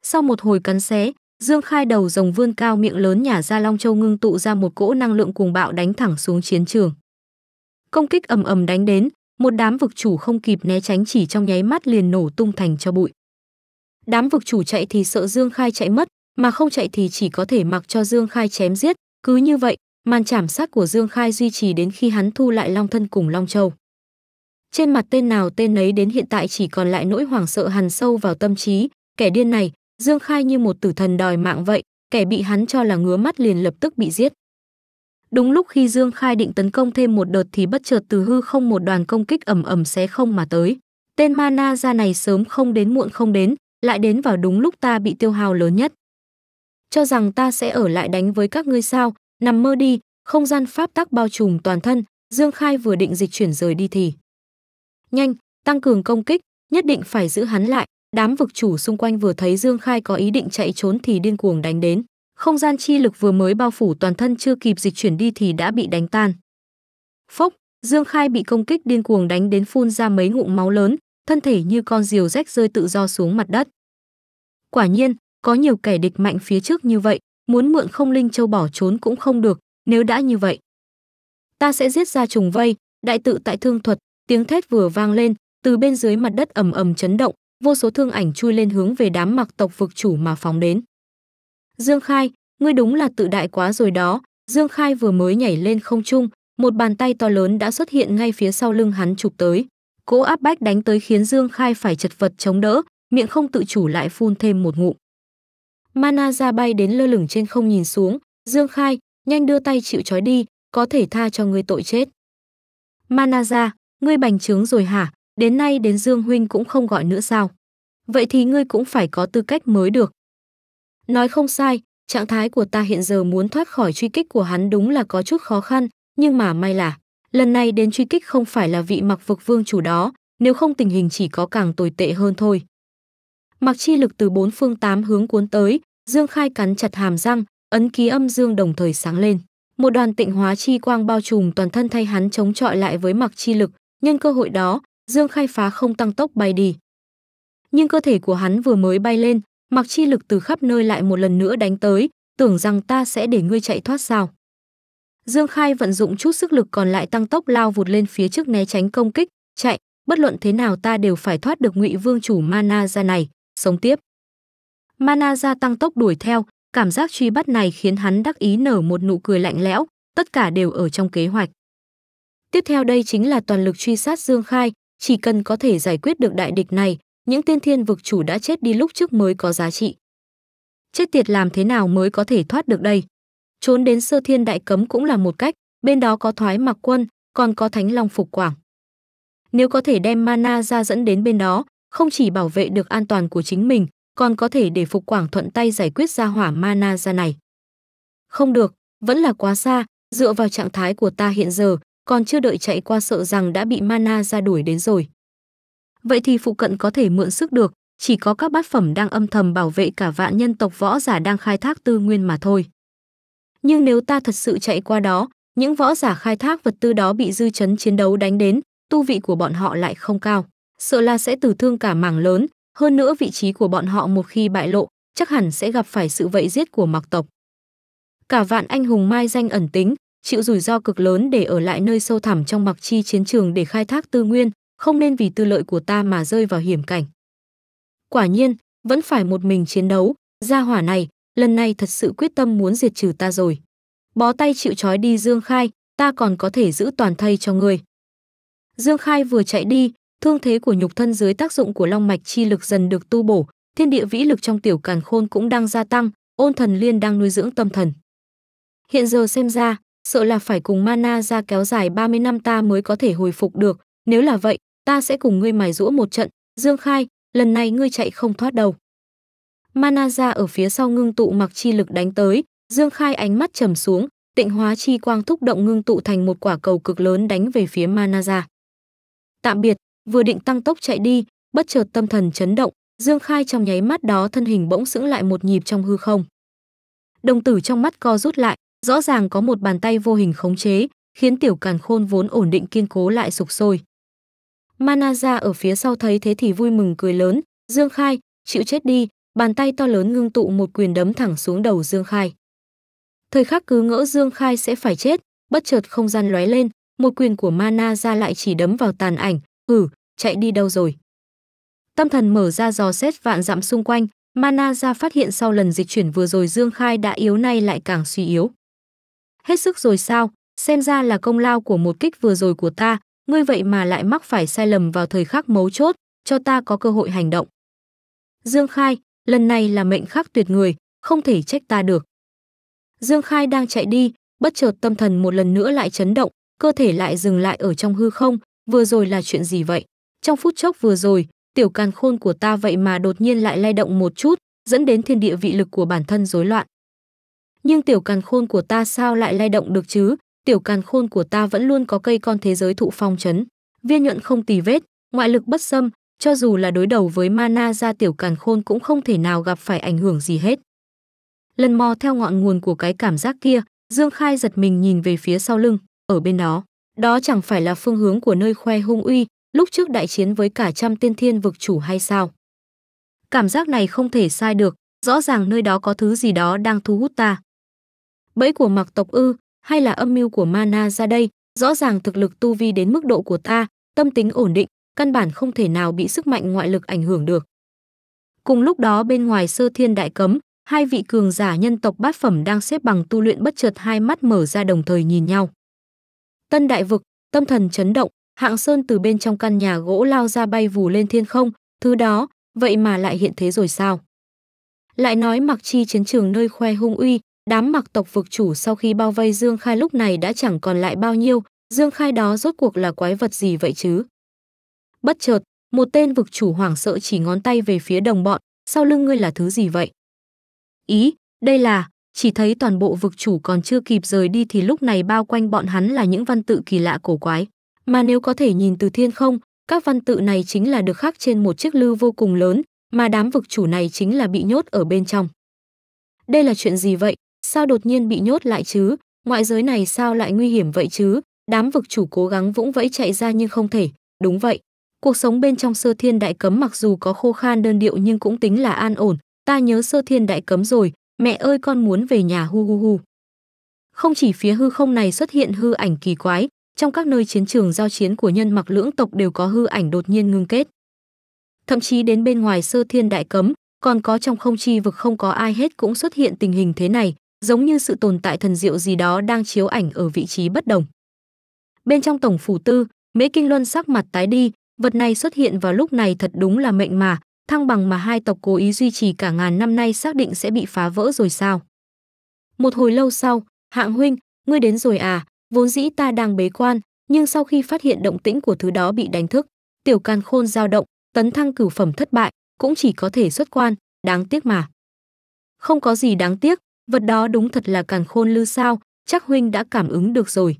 Sau một hồi cắn xé, Dương Khai đầu rồng vươn cao miệng lớn nhả ra Long Châu ngưng tụ ra một cỗ năng lượng cuồng bạo đánh thẳng xuống chiến trường công kích ầm ầm đánh đến một đám vực chủ không kịp né tránh chỉ trong nháy mắt liền nổ tung thành cho bụi đám vực chủ chạy thì sợ dương khai chạy mất mà không chạy thì chỉ có thể mặc cho dương khai chém giết cứ như vậy màn chảm sát của dương khai duy trì đến khi hắn thu lại long thân cùng long châu trên mặt tên nào tên ấy đến hiện tại chỉ còn lại nỗi hoảng sợ hằn sâu vào tâm trí kẻ điên này dương khai như một tử thần đòi mạng vậy kẻ bị hắn cho là ngứa mắt liền lập tức bị giết Đúng lúc khi Dương Khai định tấn công thêm một đợt thì bất chợt từ hư không một đoàn công kích ầm ầm xé không mà tới. Tên mana ra này sớm không đến muộn không đến, lại đến vào đúng lúc ta bị tiêu hao lớn nhất. Cho rằng ta sẽ ở lại đánh với các ngươi sao, nằm mơ đi, không gian pháp tắc bao trùm toàn thân, Dương Khai vừa định dịch chuyển rời đi thì. Nhanh, tăng cường công kích, nhất định phải giữ hắn lại, đám vực chủ xung quanh vừa thấy Dương Khai có ý định chạy trốn thì điên cuồng đánh đến không gian chi lực vừa mới bao phủ toàn thân chưa kịp dịch chuyển đi thì đã bị đánh tan. Phốc, Dương Khai bị công kích điên cuồng đánh đến phun ra mấy ngụm máu lớn, thân thể như con diều rách rơi tự do xuống mặt đất. Quả nhiên, có nhiều kẻ địch mạnh phía trước như vậy, muốn mượn không linh châu bỏ trốn cũng không được, nếu đã như vậy. Ta sẽ giết ra trùng vây, đại tự tại thương thuật, tiếng thét vừa vang lên, từ bên dưới mặt đất ầm ầm chấn động, vô số thương ảnh chui lên hướng về đám mặc tộc vực chủ mà phóng đến. Dương Khai, ngươi đúng là tự đại quá rồi đó. Dương Khai vừa mới nhảy lên không trung, một bàn tay to lớn đã xuất hiện ngay phía sau lưng hắn chụp tới. cố áp bách đánh tới khiến Dương Khai phải chật vật chống đỡ, miệng không tự chủ lại phun thêm một ngụm. Mana ra bay đến lơ lửng trên không nhìn xuống, Dương Khai, nhanh đưa tay chịu trói đi, có thể tha cho ngươi tội chết. Mana Ra, ngươi bành trướng rồi hả? Đến nay đến Dương huynh cũng không gọi nữa sao? Vậy thì ngươi cũng phải có tư cách mới được, Nói không sai, trạng thái của ta hiện giờ muốn thoát khỏi truy kích của hắn đúng là có chút khó khăn, nhưng mà may là lần này đến truy kích không phải là vị mặc vực vương chủ đó, nếu không tình hình chỉ có càng tồi tệ hơn thôi. Mặc chi lực từ bốn phương tám hướng cuốn tới, Dương Khai cắn chặt hàm răng, ấn ký âm dương đồng thời sáng lên. Một đoàn tịnh hóa chi quang bao trùm toàn thân thay hắn chống chọi lại với mặc chi lực, nhân cơ hội đó, Dương Khai phá không tăng tốc bay đi. Nhưng cơ thể của hắn vừa mới bay lên, mặc chi lực từ khắp nơi lại một lần nữa đánh tới, tưởng rằng ta sẽ để ngươi chạy thoát sao. Dương Khai vận dụng chút sức lực còn lại tăng tốc lao vụt lên phía trước né tránh công kích, chạy, bất luận thế nào ta đều phải thoát được ngụy vương chủ Mana ra này, sống tiếp. Mana ra tăng tốc đuổi theo, cảm giác truy bắt này khiến hắn đắc ý nở một nụ cười lạnh lẽo, tất cả đều ở trong kế hoạch. Tiếp theo đây chính là toàn lực truy sát Dương Khai, chỉ cần có thể giải quyết được đại địch này, những tiên thiên vực chủ đã chết đi lúc trước mới có giá trị. Chết tiệt làm thế nào mới có thể thoát được đây? Trốn đến sơ thiên đại cấm cũng là một cách, bên đó có thoái mặc quân, còn có thánh long phục quảng. Nếu có thể đem mana ra dẫn đến bên đó, không chỉ bảo vệ được an toàn của chính mình, còn có thể để phục quảng thuận tay giải quyết ra hỏa mana ra này. Không được, vẫn là quá xa, dựa vào trạng thái của ta hiện giờ, còn chưa đợi chạy qua sợ rằng đã bị mana ra đuổi đến rồi vậy thì phụ cận có thể mượn sức được, chỉ có các bát phẩm đang âm thầm bảo vệ cả vạn nhân tộc võ giả đang khai thác tư nguyên mà thôi. Nhưng nếu ta thật sự chạy qua đó, những võ giả khai thác vật tư đó bị dư chấn chiến đấu đánh đến, tu vị của bọn họ lại không cao, sợ là sẽ tử thương cả mảng lớn, hơn nữa vị trí của bọn họ một khi bại lộ, chắc hẳn sẽ gặp phải sự vậy giết của Mạc tộc. Cả vạn anh hùng mai danh ẩn tính, chịu rủi ro cực lớn để ở lại nơi sâu thẳm trong Mạc chi chiến trường để khai thác tư nguyên, không nên vì tư lợi của ta mà rơi vào hiểm cảnh. Quả nhiên, vẫn phải một mình chiến đấu, gia hỏa này, lần này thật sự quyết tâm muốn diệt trừ ta rồi. Bó tay chịu trói đi Dương Khai, ta còn có thể giữ toàn thây cho ngươi. Dương Khai vừa chạy đi, thương thế của nhục thân dưới tác dụng của long mạch chi lực dần được tu bổ, thiên địa vĩ lực trong tiểu càn khôn cũng đang gia tăng, ôn thần liên đang nuôi dưỡng tâm thần. Hiện giờ xem ra, sợ là phải cùng mana ra kéo dài 30 năm ta mới có thể hồi phục được, nếu là vậy, ta sẽ cùng ngươi mài rũa một trận, Dương Khai, lần này ngươi chạy không thoát đâu. Mana ra ở phía sau ngưng tụ mặc chi lực đánh tới, Dương Khai ánh mắt trầm xuống, tịnh hóa chi quang thúc động ngưng tụ thành một quả cầu cực lớn đánh về phía Manaza. Tạm biệt, vừa định tăng tốc chạy đi, bất chợt tâm thần chấn động, Dương Khai trong nháy mắt đó thân hình bỗng sững lại một nhịp trong hư không. Đồng tử trong mắt co rút lại, rõ ràng có một bàn tay vô hình khống chế, khiến tiểu càn khôn vốn ổn định kiên cố lại sục sôi. Manaza ở phía sau thấy thế thì vui mừng cười lớn, Dương Khai, chịu chết đi, bàn tay to lớn ngưng tụ một quyền đấm thẳng xuống đầu Dương Khai. Thời khắc cứ ngỡ Dương Khai sẽ phải chết, bất chợt không gian lóe lên, một quyền của Mana ra lại chỉ đấm vào tàn ảnh, hử, chạy đi đâu rồi. Tâm thần mở ra dò xét vạn dặm xung quanh, Mana ra phát hiện sau lần dịch chuyển vừa rồi Dương Khai đã yếu nay lại càng suy yếu. Hết sức rồi sao, xem ra là công lao của một kích vừa rồi của ta, ngươi vậy mà lại mắc phải sai lầm vào thời khắc mấu chốt, cho ta có cơ hội hành động. Dương Khai, lần này là mệnh khắc tuyệt người, không thể trách ta được. Dương Khai đang chạy đi, bất chợt tâm thần một lần nữa lại chấn động, cơ thể lại dừng lại ở trong hư không, vừa rồi là chuyện gì vậy? Trong phút chốc vừa rồi, tiểu càn khôn của ta vậy mà đột nhiên lại lay động một chút, dẫn đến thiên địa vị lực của bản thân rối loạn. Nhưng tiểu càn khôn của ta sao lại lay động được chứ? tiểu càn khôn của ta vẫn luôn có cây con thế giới thụ phong chấn, viên nhuận không tì vết ngoại lực bất xâm cho dù là đối đầu với mana ra tiểu càn khôn cũng không thể nào gặp phải ảnh hưởng gì hết lần mò theo ngọn nguồn của cái cảm giác kia dương khai giật mình nhìn về phía sau lưng ở bên đó đó chẳng phải là phương hướng của nơi khoe hung uy lúc trước đại chiến với cả trăm tiên thiên vực chủ hay sao cảm giác này không thể sai được rõ ràng nơi đó có thứ gì đó đang thu hút ta bẫy của mặc tộc ư hay là âm mưu của mana ra đây rõ ràng thực lực tu vi đến mức độ của ta tâm tính ổn định căn bản không thể nào bị sức mạnh ngoại lực ảnh hưởng được cùng lúc đó bên ngoài sơ thiên đại cấm hai vị cường giả nhân tộc bát phẩm đang xếp bằng tu luyện bất chợt hai mắt mở ra đồng thời nhìn nhau tân đại vực tâm thần chấn động hạng sơn từ bên trong căn nhà gỗ lao ra bay vù lên thiên không thứ đó vậy mà lại hiện thế rồi sao lại nói mặc chi chiến trường nơi khoe hung uy Đám mặc tộc vực chủ sau khi bao vây Dương Khai lúc này đã chẳng còn lại bao nhiêu, Dương Khai đó rốt cuộc là quái vật gì vậy chứ? Bất chợt, một tên vực chủ hoảng sợ chỉ ngón tay về phía đồng bọn, sau lưng ngươi là thứ gì vậy? Ý, đây là, chỉ thấy toàn bộ vực chủ còn chưa kịp rời đi thì lúc này bao quanh bọn hắn là những văn tự kỳ lạ cổ quái. Mà nếu có thể nhìn từ thiên không, các văn tự này chính là được khắc trên một chiếc lư vô cùng lớn, mà đám vực chủ này chính là bị nhốt ở bên trong. Đây là chuyện gì vậy? Sao đột nhiên bị nhốt lại chứ? Ngoại giới này sao lại nguy hiểm vậy chứ? Đám vực chủ cố gắng vũng vẫy chạy ra nhưng không thể. Đúng vậy. Cuộc sống bên trong sơ thiên đại cấm mặc dù có khô khan đơn điệu nhưng cũng tính là an ổn. Ta nhớ sơ thiên đại cấm rồi. Mẹ ơi con muốn về nhà hu hu hu. Không chỉ phía hư không này xuất hiện hư ảnh kỳ quái, trong các nơi chiến trường giao chiến của nhân mặc lưỡng tộc đều có hư ảnh đột nhiên ngưng kết. Thậm chí đến bên ngoài sơ thiên đại cấm, còn có trong không chi vực không có ai hết cũng xuất hiện tình hình thế này, giống như sự tồn tại thần diệu gì đó đang chiếu ảnh ở vị trí bất đồng. Bên trong tổng phủ tư, Mễ Kinh Luân sắc mặt tái đi, vật này xuất hiện vào lúc này thật đúng là mệnh mà, thăng bằng mà hai tộc cố ý duy trì cả ngàn năm nay xác định sẽ bị phá vỡ rồi sao. Một hồi lâu sau, hạng huynh, ngươi đến rồi à, vốn dĩ ta đang bế quan, nhưng sau khi phát hiện động tĩnh của thứ đó bị đánh thức, tiểu can khôn dao động, tấn thăng cửu phẩm thất bại, cũng chỉ có thể xuất quan, đáng tiếc mà. Không có gì đáng tiếc, vật đó đúng thật là càn khôn lư sao, chắc huynh đã cảm ứng được rồi.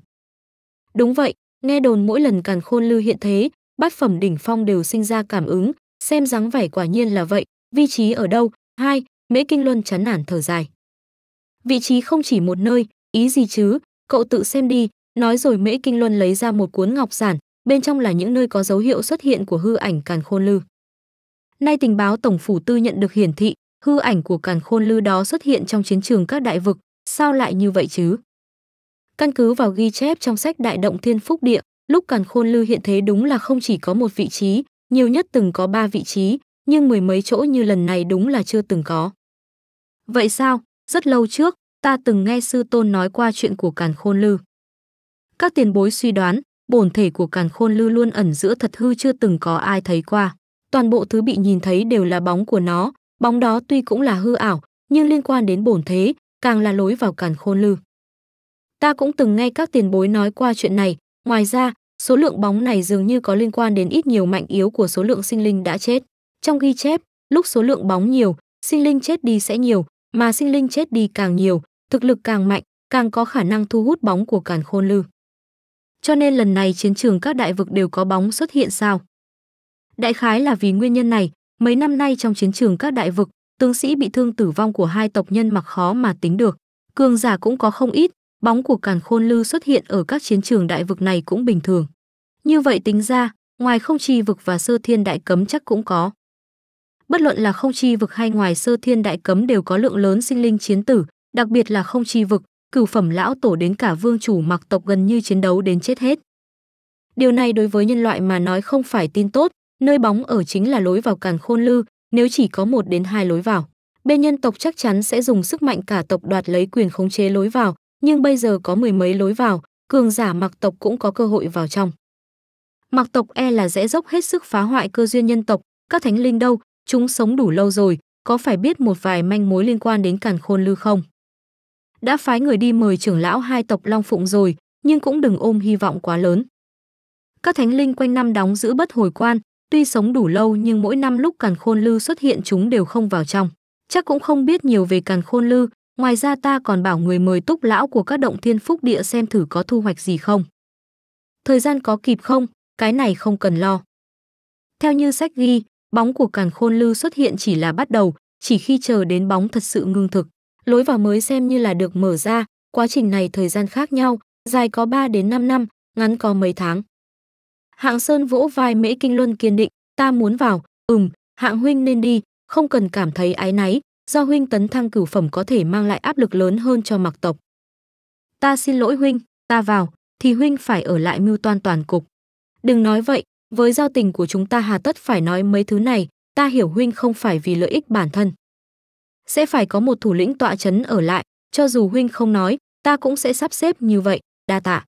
Đúng vậy, nghe đồn mỗi lần càn khôn lư hiện thế, bát phẩm đỉnh phong đều sinh ra cảm ứng, xem dáng vẻ quả nhiên là vậy, vị trí ở đâu? Hai, Mễ Kinh Luân chán nản thở dài. Vị trí không chỉ một nơi, ý gì chứ, cậu tự xem đi, nói rồi Mễ Kinh Luân lấy ra một cuốn ngọc giản, bên trong là những nơi có dấu hiệu xuất hiện của hư ảnh càn khôn lư. Nay tình báo tổng phủ tư nhận được hiển thị, hư ảnh của càn khôn lư đó xuất hiện trong chiến trường các đại vực, sao lại như vậy chứ? Căn cứ vào ghi chép trong sách Đại động Thiên Phúc Địa, lúc càn khôn lư hiện thế đúng là không chỉ có một vị trí, nhiều nhất từng có ba vị trí, nhưng mười mấy chỗ như lần này đúng là chưa từng có. Vậy sao? Rất lâu trước, ta từng nghe sư tôn nói qua chuyện của càn khôn lư. Các tiền bối suy đoán, bổn thể của càn khôn lư luôn ẩn giữa thật hư chưa từng có ai thấy qua. Toàn bộ thứ bị nhìn thấy đều là bóng của nó, bóng đó tuy cũng là hư ảo, nhưng liên quan đến bổn thế, càng là lối vào càn khôn lư. Ta cũng từng nghe các tiền bối nói qua chuyện này, ngoài ra, số lượng bóng này dường như có liên quan đến ít nhiều mạnh yếu của số lượng sinh linh đã chết. Trong ghi chép, lúc số lượng bóng nhiều, sinh linh chết đi sẽ nhiều, mà sinh linh chết đi càng nhiều, thực lực càng mạnh, càng có khả năng thu hút bóng của càn khôn lư. Cho nên lần này chiến trường các đại vực đều có bóng xuất hiện sao? Đại khái là vì nguyên nhân này, Mấy năm nay trong chiến trường các đại vực, tướng sĩ bị thương tử vong của hai tộc nhân mặc khó mà tính được. Cường giả cũng có không ít, bóng của càn khôn lưu xuất hiện ở các chiến trường đại vực này cũng bình thường. Như vậy tính ra, ngoài không chi vực và sơ thiên đại cấm chắc cũng có. Bất luận là không chi vực hay ngoài sơ thiên đại cấm đều có lượng lớn sinh linh chiến tử, đặc biệt là không chi vực, cửu phẩm lão tổ đến cả vương chủ mặc tộc gần như chiến đấu đến chết hết. Điều này đối với nhân loại mà nói không phải tin tốt, Nơi bóng ở chính là lối vào càn khôn lư, nếu chỉ có một đến hai lối vào, bên nhân tộc chắc chắn sẽ dùng sức mạnh cả tộc đoạt lấy quyền khống chế lối vào, nhưng bây giờ có mười mấy lối vào, cường giả mặc tộc cũng có cơ hội vào trong. Mặc tộc e là dễ dốc hết sức phá hoại cơ duyên nhân tộc, các thánh linh đâu, chúng sống đủ lâu rồi, có phải biết một vài manh mối liên quan đến càn khôn lư không? Đã phái người đi mời trưởng lão hai tộc Long Phụng rồi, nhưng cũng đừng ôm hy vọng quá lớn. Các thánh linh quanh năm đóng giữ bất hồi quan, tuy sống đủ lâu nhưng mỗi năm lúc càn khôn lư xuất hiện chúng đều không vào trong. Chắc cũng không biết nhiều về càn khôn lư, ngoài ra ta còn bảo người mời túc lão của các động thiên phúc địa xem thử có thu hoạch gì không. Thời gian có kịp không, cái này không cần lo. Theo như sách ghi, bóng của càn khôn lư xuất hiện chỉ là bắt đầu, chỉ khi chờ đến bóng thật sự ngưng thực, lối vào mới xem như là được mở ra, quá trình này thời gian khác nhau, dài có 3 đến 5 năm, ngắn có mấy tháng. Hạng Sơn vỗ vai Mễ Kinh Luân kiên định, ta muốn vào, ừm, hạng huynh nên đi, không cần cảm thấy ái náy, do huynh tấn thăng cửu phẩm có thể mang lại áp lực lớn hơn cho mặc tộc. Ta xin lỗi huynh, ta vào, thì huynh phải ở lại mưu toan toàn cục. Đừng nói vậy, với giao tình của chúng ta hà tất phải nói mấy thứ này, ta hiểu huynh không phải vì lợi ích bản thân. Sẽ phải có một thủ lĩnh tọa chấn ở lại, cho dù huynh không nói, ta cũng sẽ sắp xếp như vậy, đa tạ.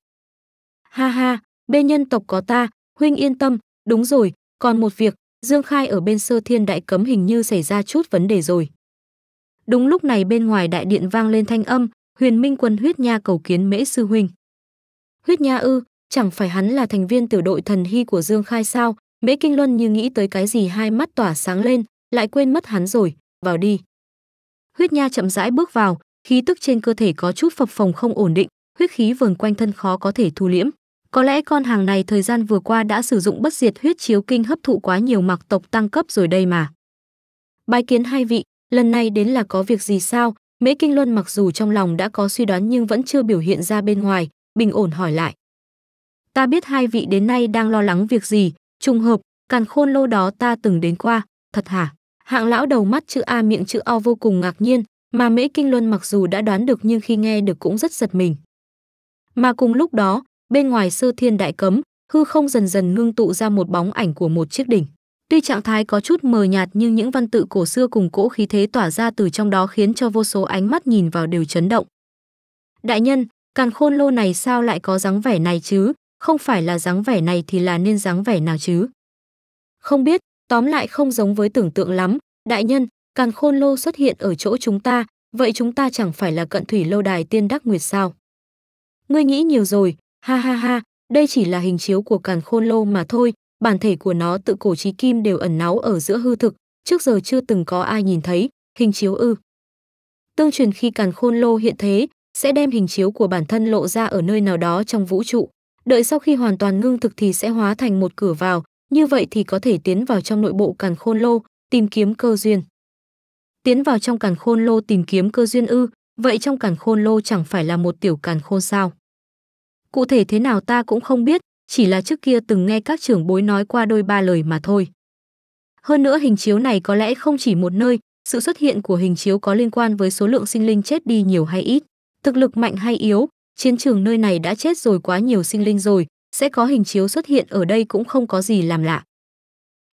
Ha ha, bên nhân tộc có ta, huynh yên tâm, đúng rồi, còn một việc, Dương Khai ở bên sơ thiên đại cấm hình như xảy ra chút vấn đề rồi. Đúng lúc này bên ngoài đại điện vang lên thanh âm, huyền minh quân huyết nha cầu kiến mễ sư huynh. Huyết nha ư, chẳng phải hắn là thành viên tiểu đội thần hy của Dương Khai sao, mễ kinh luân như nghĩ tới cái gì hai mắt tỏa sáng lên, lại quên mất hắn rồi, vào đi. Huyết nha chậm rãi bước vào, khí tức trên cơ thể có chút phập phồng không ổn định, huyết khí vờn quanh thân khó có thể thu liễm. Có lẽ con hàng này thời gian vừa qua đã sử dụng bất diệt huyết chiếu kinh hấp thụ quá nhiều mặc tộc tăng cấp rồi đây mà. Bái kiến hai vị, lần này đến là có việc gì sao? Mễ Kinh Luân mặc dù trong lòng đã có suy đoán nhưng vẫn chưa biểu hiện ra bên ngoài, bình ổn hỏi lại. Ta biết hai vị đến nay đang lo lắng việc gì, trùng hợp, càn khôn lô đó ta từng đến qua, thật hả? Hạng lão đầu mắt chữ A miệng chữ O vô cùng ngạc nhiên, mà Mễ Kinh Luân mặc dù đã đoán được nhưng khi nghe được cũng rất giật mình. Mà cùng lúc đó, Bên ngoài Sơ Thiên Đại Cấm, hư không dần dần ngưng tụ ra một bóng ảnh của một chiếc đỉnh. Tuy trạng thái có chút mờ nhạt nhưng những văn tự cổ xưa cùng cỗ khí thế tỏa ra từ trong đó khiến cho vô số ánh mắt nhìn vào đều chấn động. Đại nhân, càn khôn lô này sao lại có dáng vẻ này chứ? Không phải là dáng vẻ này thì là nên dáng vẻ nào chứ? Không biết, tóm lại không giống với tưởng tượng lắm. Đại nhân, càn khôn lô xuất hiện ở chỗ chúng ta, vậy chúng ta chẳng phải là cận thủy lâu đài tiên đắc nguyệt sao? Ngươi nghĩ nhiều rồi, Ha ha ha, đây chỉ là hình chiếu của càn khôn lô mà thôi, bản thể của nó tự cổ trí kim đều ẩn náu ở giữa hư thực, trước giờ chưa từng có ai nhìn thấy, hình chiếu ư. Tương truyền khi càn khôn lô hiện thế, sẽ đem hình chiếu của bản thân lộ ra ở nơi nào đó trong vũ trụ. Đợi sau khi hoàn toàn ngưng thực thì sẽ hóa thành một cửa vào, như vậy thì có thể tiến vào trong nội bộ càn khôn lô, tìm kiếm cơ duyên. Tiến vào trong càn khôn lô tìm kiếm cơ duyên ư, vậy trong càn khôn lô chẳng phải là một tiểu càn khôn sao? cụ thể thế nào ta cũng không biết, chỉ là trước kia từng nghe các trưởng bối nói qua đôi ba lời mà thôi. Hơn nữa hình chiếu này có lẽ không chỉ một nơi, sự xuất hiện của hình chiếu có liên quan với số lượng sinh linh chết đi nhiều hay ít, thực lực mạnh hay yếu, chiến trường nơi này đã chết rồi quá nhiều sinh linh rồi, sẽ có hình chiếu xuất hiện ở đây cũng không có gì làm lạ.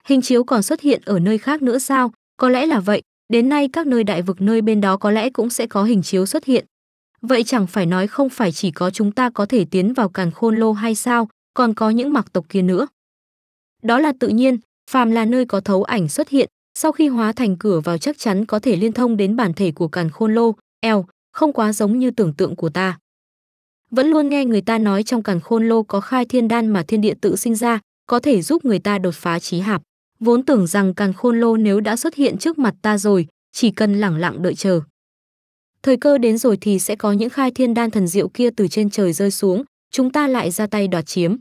Hình chiếu còn xuất hiện ở nơi khác nữa sao? Có lẽ là vậy, đến nay các nơi đại vực nơi bên đó có lẽ cũng sẽ có hình chiếu xuất hiện, vậy chẳng phải nói không phải chỉ có chúng ta có thể tiến vào càn khôn lô hay sao, còn có những mặc tộc kia nữa. Đó là tự nhiên, phàm là nơi có thấu ảnh xuất hiện, sau khi hóa thành cửa vào chắc chắn có thể liên thông đến bản thể của càn khôn lô, eo, không quá giống như tưởng tượng của ta. Vẫn luôn nghe người ta nói trong càn khôn lô có khai thiên đan mà thiên địa tự sinh ra, có thể giúp người ta đột phá trí hạp. Vốn tưởng rằng càn khôn lô nếu đã xuất hiện trước mặt ta rồi, chỉ cần lẳng lặng đợi chờ thời cơ đến rồi thì sẽ có những khai thiên đan thần diệu kia từ trên trời rơi xuống, chúng ta lại ra tay đoạt chiếm.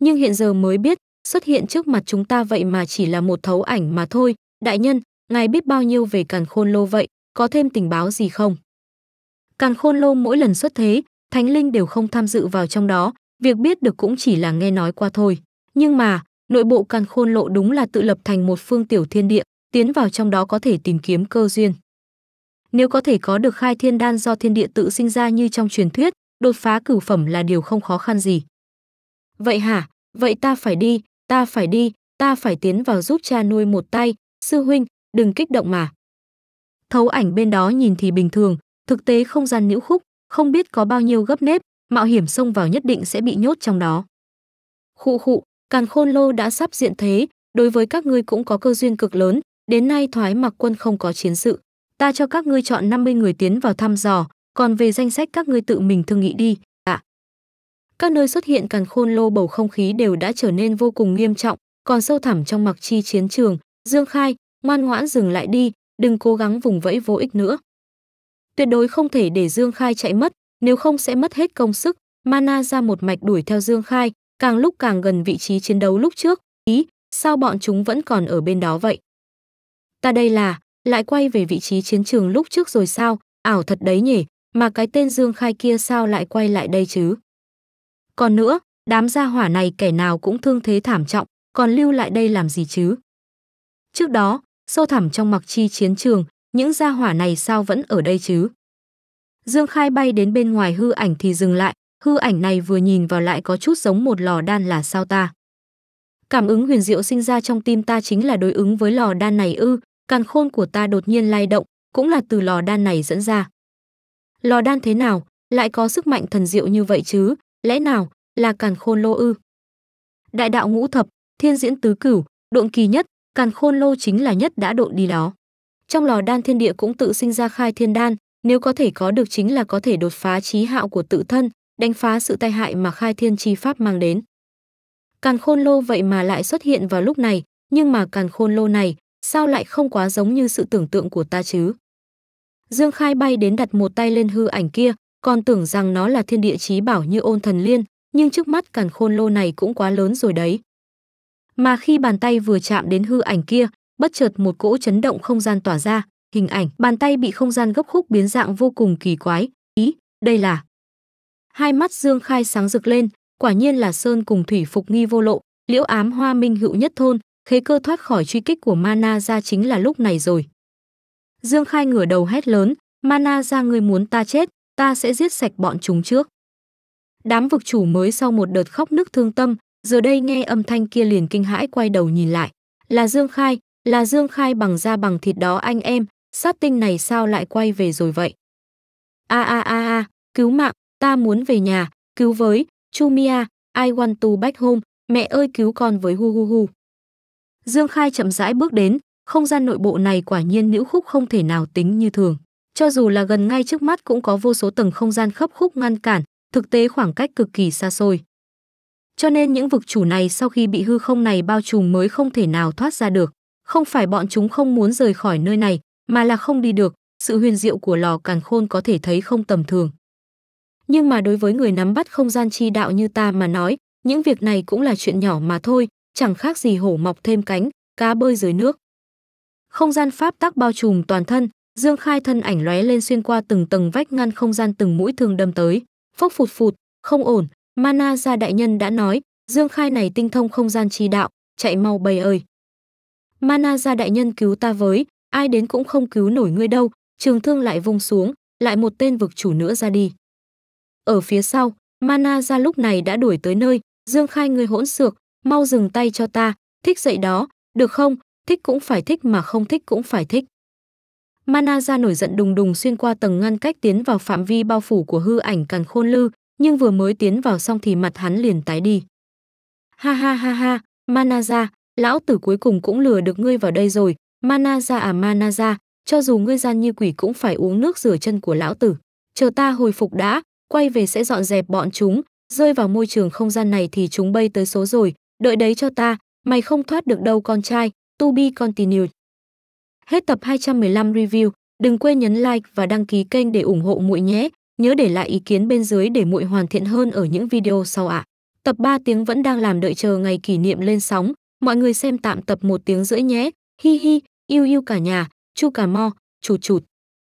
Nhưng hiện giờ mới biết, xuất hiện trước mặt chúng ta vậy mà chỉ là một thấu ảnh mà thôi, đại nhân, ngài biết bao nhiêu về càn khôn lô vậy, có thêm tình báo gì không? Càn khôn lô mỗi lần xuất thế, thánh linh đều không tham dự vào trong đó, việc biết được cũng chỉ là nghe nói qua thôi. Nhưng mà, nội bộ càn khôn lộ đúng là tự lập thành một phương tiểu thiên địa, tiến vào trong đó có thể tìm kiếm cơ duyên. Nếu có thể có được khai thiên đan do thiên địa tự sinh ra như trong truyền thuyết, đột phá cửu phẩm là điều không khó khăn gì. Vậy hả? Vậy ta phải đi, ta phải đi, ta phải tiến vào giúp cha nuôi một tay, sư huynh, đừng kích động mà. Thấu ảnh bên đó nhìn thì bình thường, thực tế không gian nhiễu khúc, không biết có bao nhiêu gấp nếp, mạo hiểm xông vào nhất định sẽ bị nhốt trong đó. Khụ khụ, càn khôn lô đã sắp diện thế, đối với các ngươi cũng có cơ duyên cực lớn, đến nay thoái mặc quân không có chiến sự ta cho các ngươi chọn 50 người tiến vào thăm dò, còn về danh sách các ngươi tự mình thương nghị đi, ạ. Các nơi xuất hiện càn khôn lô bầu không khí đều đã trở nên vô cùng nghiêm trọng, còn sâu thẳm trong mặc chi chiến trường, Dương Khai, ngoan ngoãn dừng lại đi, đừng cố gắng vùng vẫy vô ích nữa. Tuyệt đối không thể để Dương Khai chạy mất, nếu không sẽ mất hết công sức, Mana ra một mạch đuổi theo Dương Khai, càng lúc càng gần vị trí chiến đấu lúc trước, ý, sao bọn chúng vẫn còn ở bên đó vậy? Ta đây là, lại quay về vị trí chiến trường lúc trước rồi sao, ảo thật đấy nhỉ, mà cái tên Dương Khai kia sao lại quay lại đây chứ. Còn nữa, đám gia hỏa này kẻ nào cũng thương thế thảm trọng, còn lưu lại đây làm gì chứ? Trước đó, sâu thẳm trong mặc chi chiến trường, những gia hỏa này sao vẫn ở đây chứ? Dương Khai bay đến bên ngoài hư ảnh thì dừng lại, hư ảnh này vừa nhìn vào lại có chút giống một lò đan là sao ta? Cảm ứng huyền diệu sinh ra trong tim ta chính là đối ứng với lò đan này ư, càn khôn của ta đột nhiên lay động, cũng là từ lò đan này dẫn ra. Lò đan thế nào, lại có sức mạnh thần diệu như vậy chứ, lẽ nào là càn khôn lô ư? Đại đạo ngũ thập, thiên diễn tứ cửu, độn kỳ nhất, càn khôn lô chính là nhất đã độn đi đó. Trong lò đan thiên địa cũng tự sinh ra khai thiên đan, nếu có thể có được chính là có thể đột phá trí hạo của tự thân, đánh phá sự tai hại mà khai thiên chi pháp mang đến. Càn khôn lô vậy mà lại xuất hiện vào lúc này, nhưng mà càn khôn lô này sao lại không quá giống như sự tưởng tượng của ta chứ? Dương Khai bay đến đặt một tay lên hư ảnh kia, còn tưởng rằng nó là thiên địa chí bảo như ôn thần liên, nhưng trước mắt càn khôn lô này cũng quá lớn rồi đấy. Mà khi bàn tay vừa chạm đến hư ảnh kia, bất chợt một cỗ chấn động không gian tỏa ra, hình ảnh bàn tay bị không gian gấp khúc biến dạng vô cùng kỳ quái, ý, đây là. Hai mắt Dương Khai sáng rực lên, quả nhiên là sơn cùng thủy phục nghi vô lộ, liễu ám hoa minh hữu nhất thôn, Thế cơ thoát khỏi truy kích của Mana ra chính là lúc này rồi. Dương Khai ngửa đầu hét lớn, Mana ra ngươi muốn ta chết, ta sẽ giết sạch bọn chúng trước. Đám vực chủ mới sau một đợt khóc nức thương tâm, giờ đây nghe âm thanh kia liền kinh hãi quay đầu nhìn lại. Là Dương Khai, là Dương Khai bằng da bằng thịt đó anh em, sát tinh này sao lại quay về rồi vậy? A a a a, cứu mạng, ta muốn về nhà, cứu với, Chumia, I want to back home, mẹ ơi cứu con với hu hu hu. Dương Khai chậm rãi bước đến, không gian nội bộ này quả nhiên nữ khúc không thể nào tính như thường. Cho dù là gần ngay trước mắt cũng có vô số tầng không gian khấp khúc ngăn cản, thực tế khoảng cách cực kỳ xa xôi. Cho nên những vực chủ này sau khi bị hư không này bao trùm mới không thể nào thoát ra được. Không phải bọn chúng không muốn rời khỏi nơi này, mà là không đi được, sự huyền diệu của lò càn khôn có thể thấy không tầm thường. Nhưng mà đối với người nắm bắt không gian chi đạo như ta mà nói, những việc này cũng là chuyện nhỏ mà thôi, chẳng khác gì hổ mọc thêm cánh, cá bơi dưới nước. Không gian pháp tắc bao trùm toàn thân, Dương Khai thân ảnh lóe lên xuyên qua từng tầng vách ngăn không gian từng mũi thương đâm tới, phốc phụt phụt, không ổn, Mana gia đại nhân đã nói, Dương Khai này tinh thông không gian chi đạo, chạy mau bầy ơi. Mana gia đại nhân cứu ta với, ai đến cũng không cứu nổi ngươi đâu, trường thương lại vung xuống, lại một tên vực chủ nữa ra đi. Ở phía sau, Mana gia lúc này đã đuổi tới nơi, Dương Khai người hỗn xược, mau dừng tay cho ta, thích dậy đó, được không, thích cũng phải thích mà không thích cũng phải thích. Mana ra nổi giận đùng đùng xuyên qua tầng ngăn cách tiến vào phạm vi bao phủ của hư ảnh càn khôn lư, nhưng vừa mới tiến vào xong thì mặt hắn liền tái đi. Ha ha ha ha, Mana ra, lão tử cuối cùng cũng lừa được ngươi vào đây rồi, Mana ra à Mana ra, cho dù ngươi gian như quỷ cũng phải uống nước rửa chân của lão tử. Chờ ta hồi phục đã, quay về sẽ dọn dẹp bọn chúng, rơi vào môi trường không gian này thì chúng bay tới số rồi, đợi đấy cho ta, mày không thoát được đâu con trai, to be continued. Hết tập 215 review, đừng quên nhấn like và đăng ký kênh để ủng hộ muội nhé. Nhớ để lại ý kiến bên dưới để muội hoàn thiện hơn ở những video sau ạ. À. Tập 3 tiếng vẫn đang làm đợi chờ ngày kỷ niệm lên sóng, mọi người xem tạm tập 1 tiếng rưỡi nhé. Hi hi, yêu yêu cả nhà, chu cà mo, chụt chụt.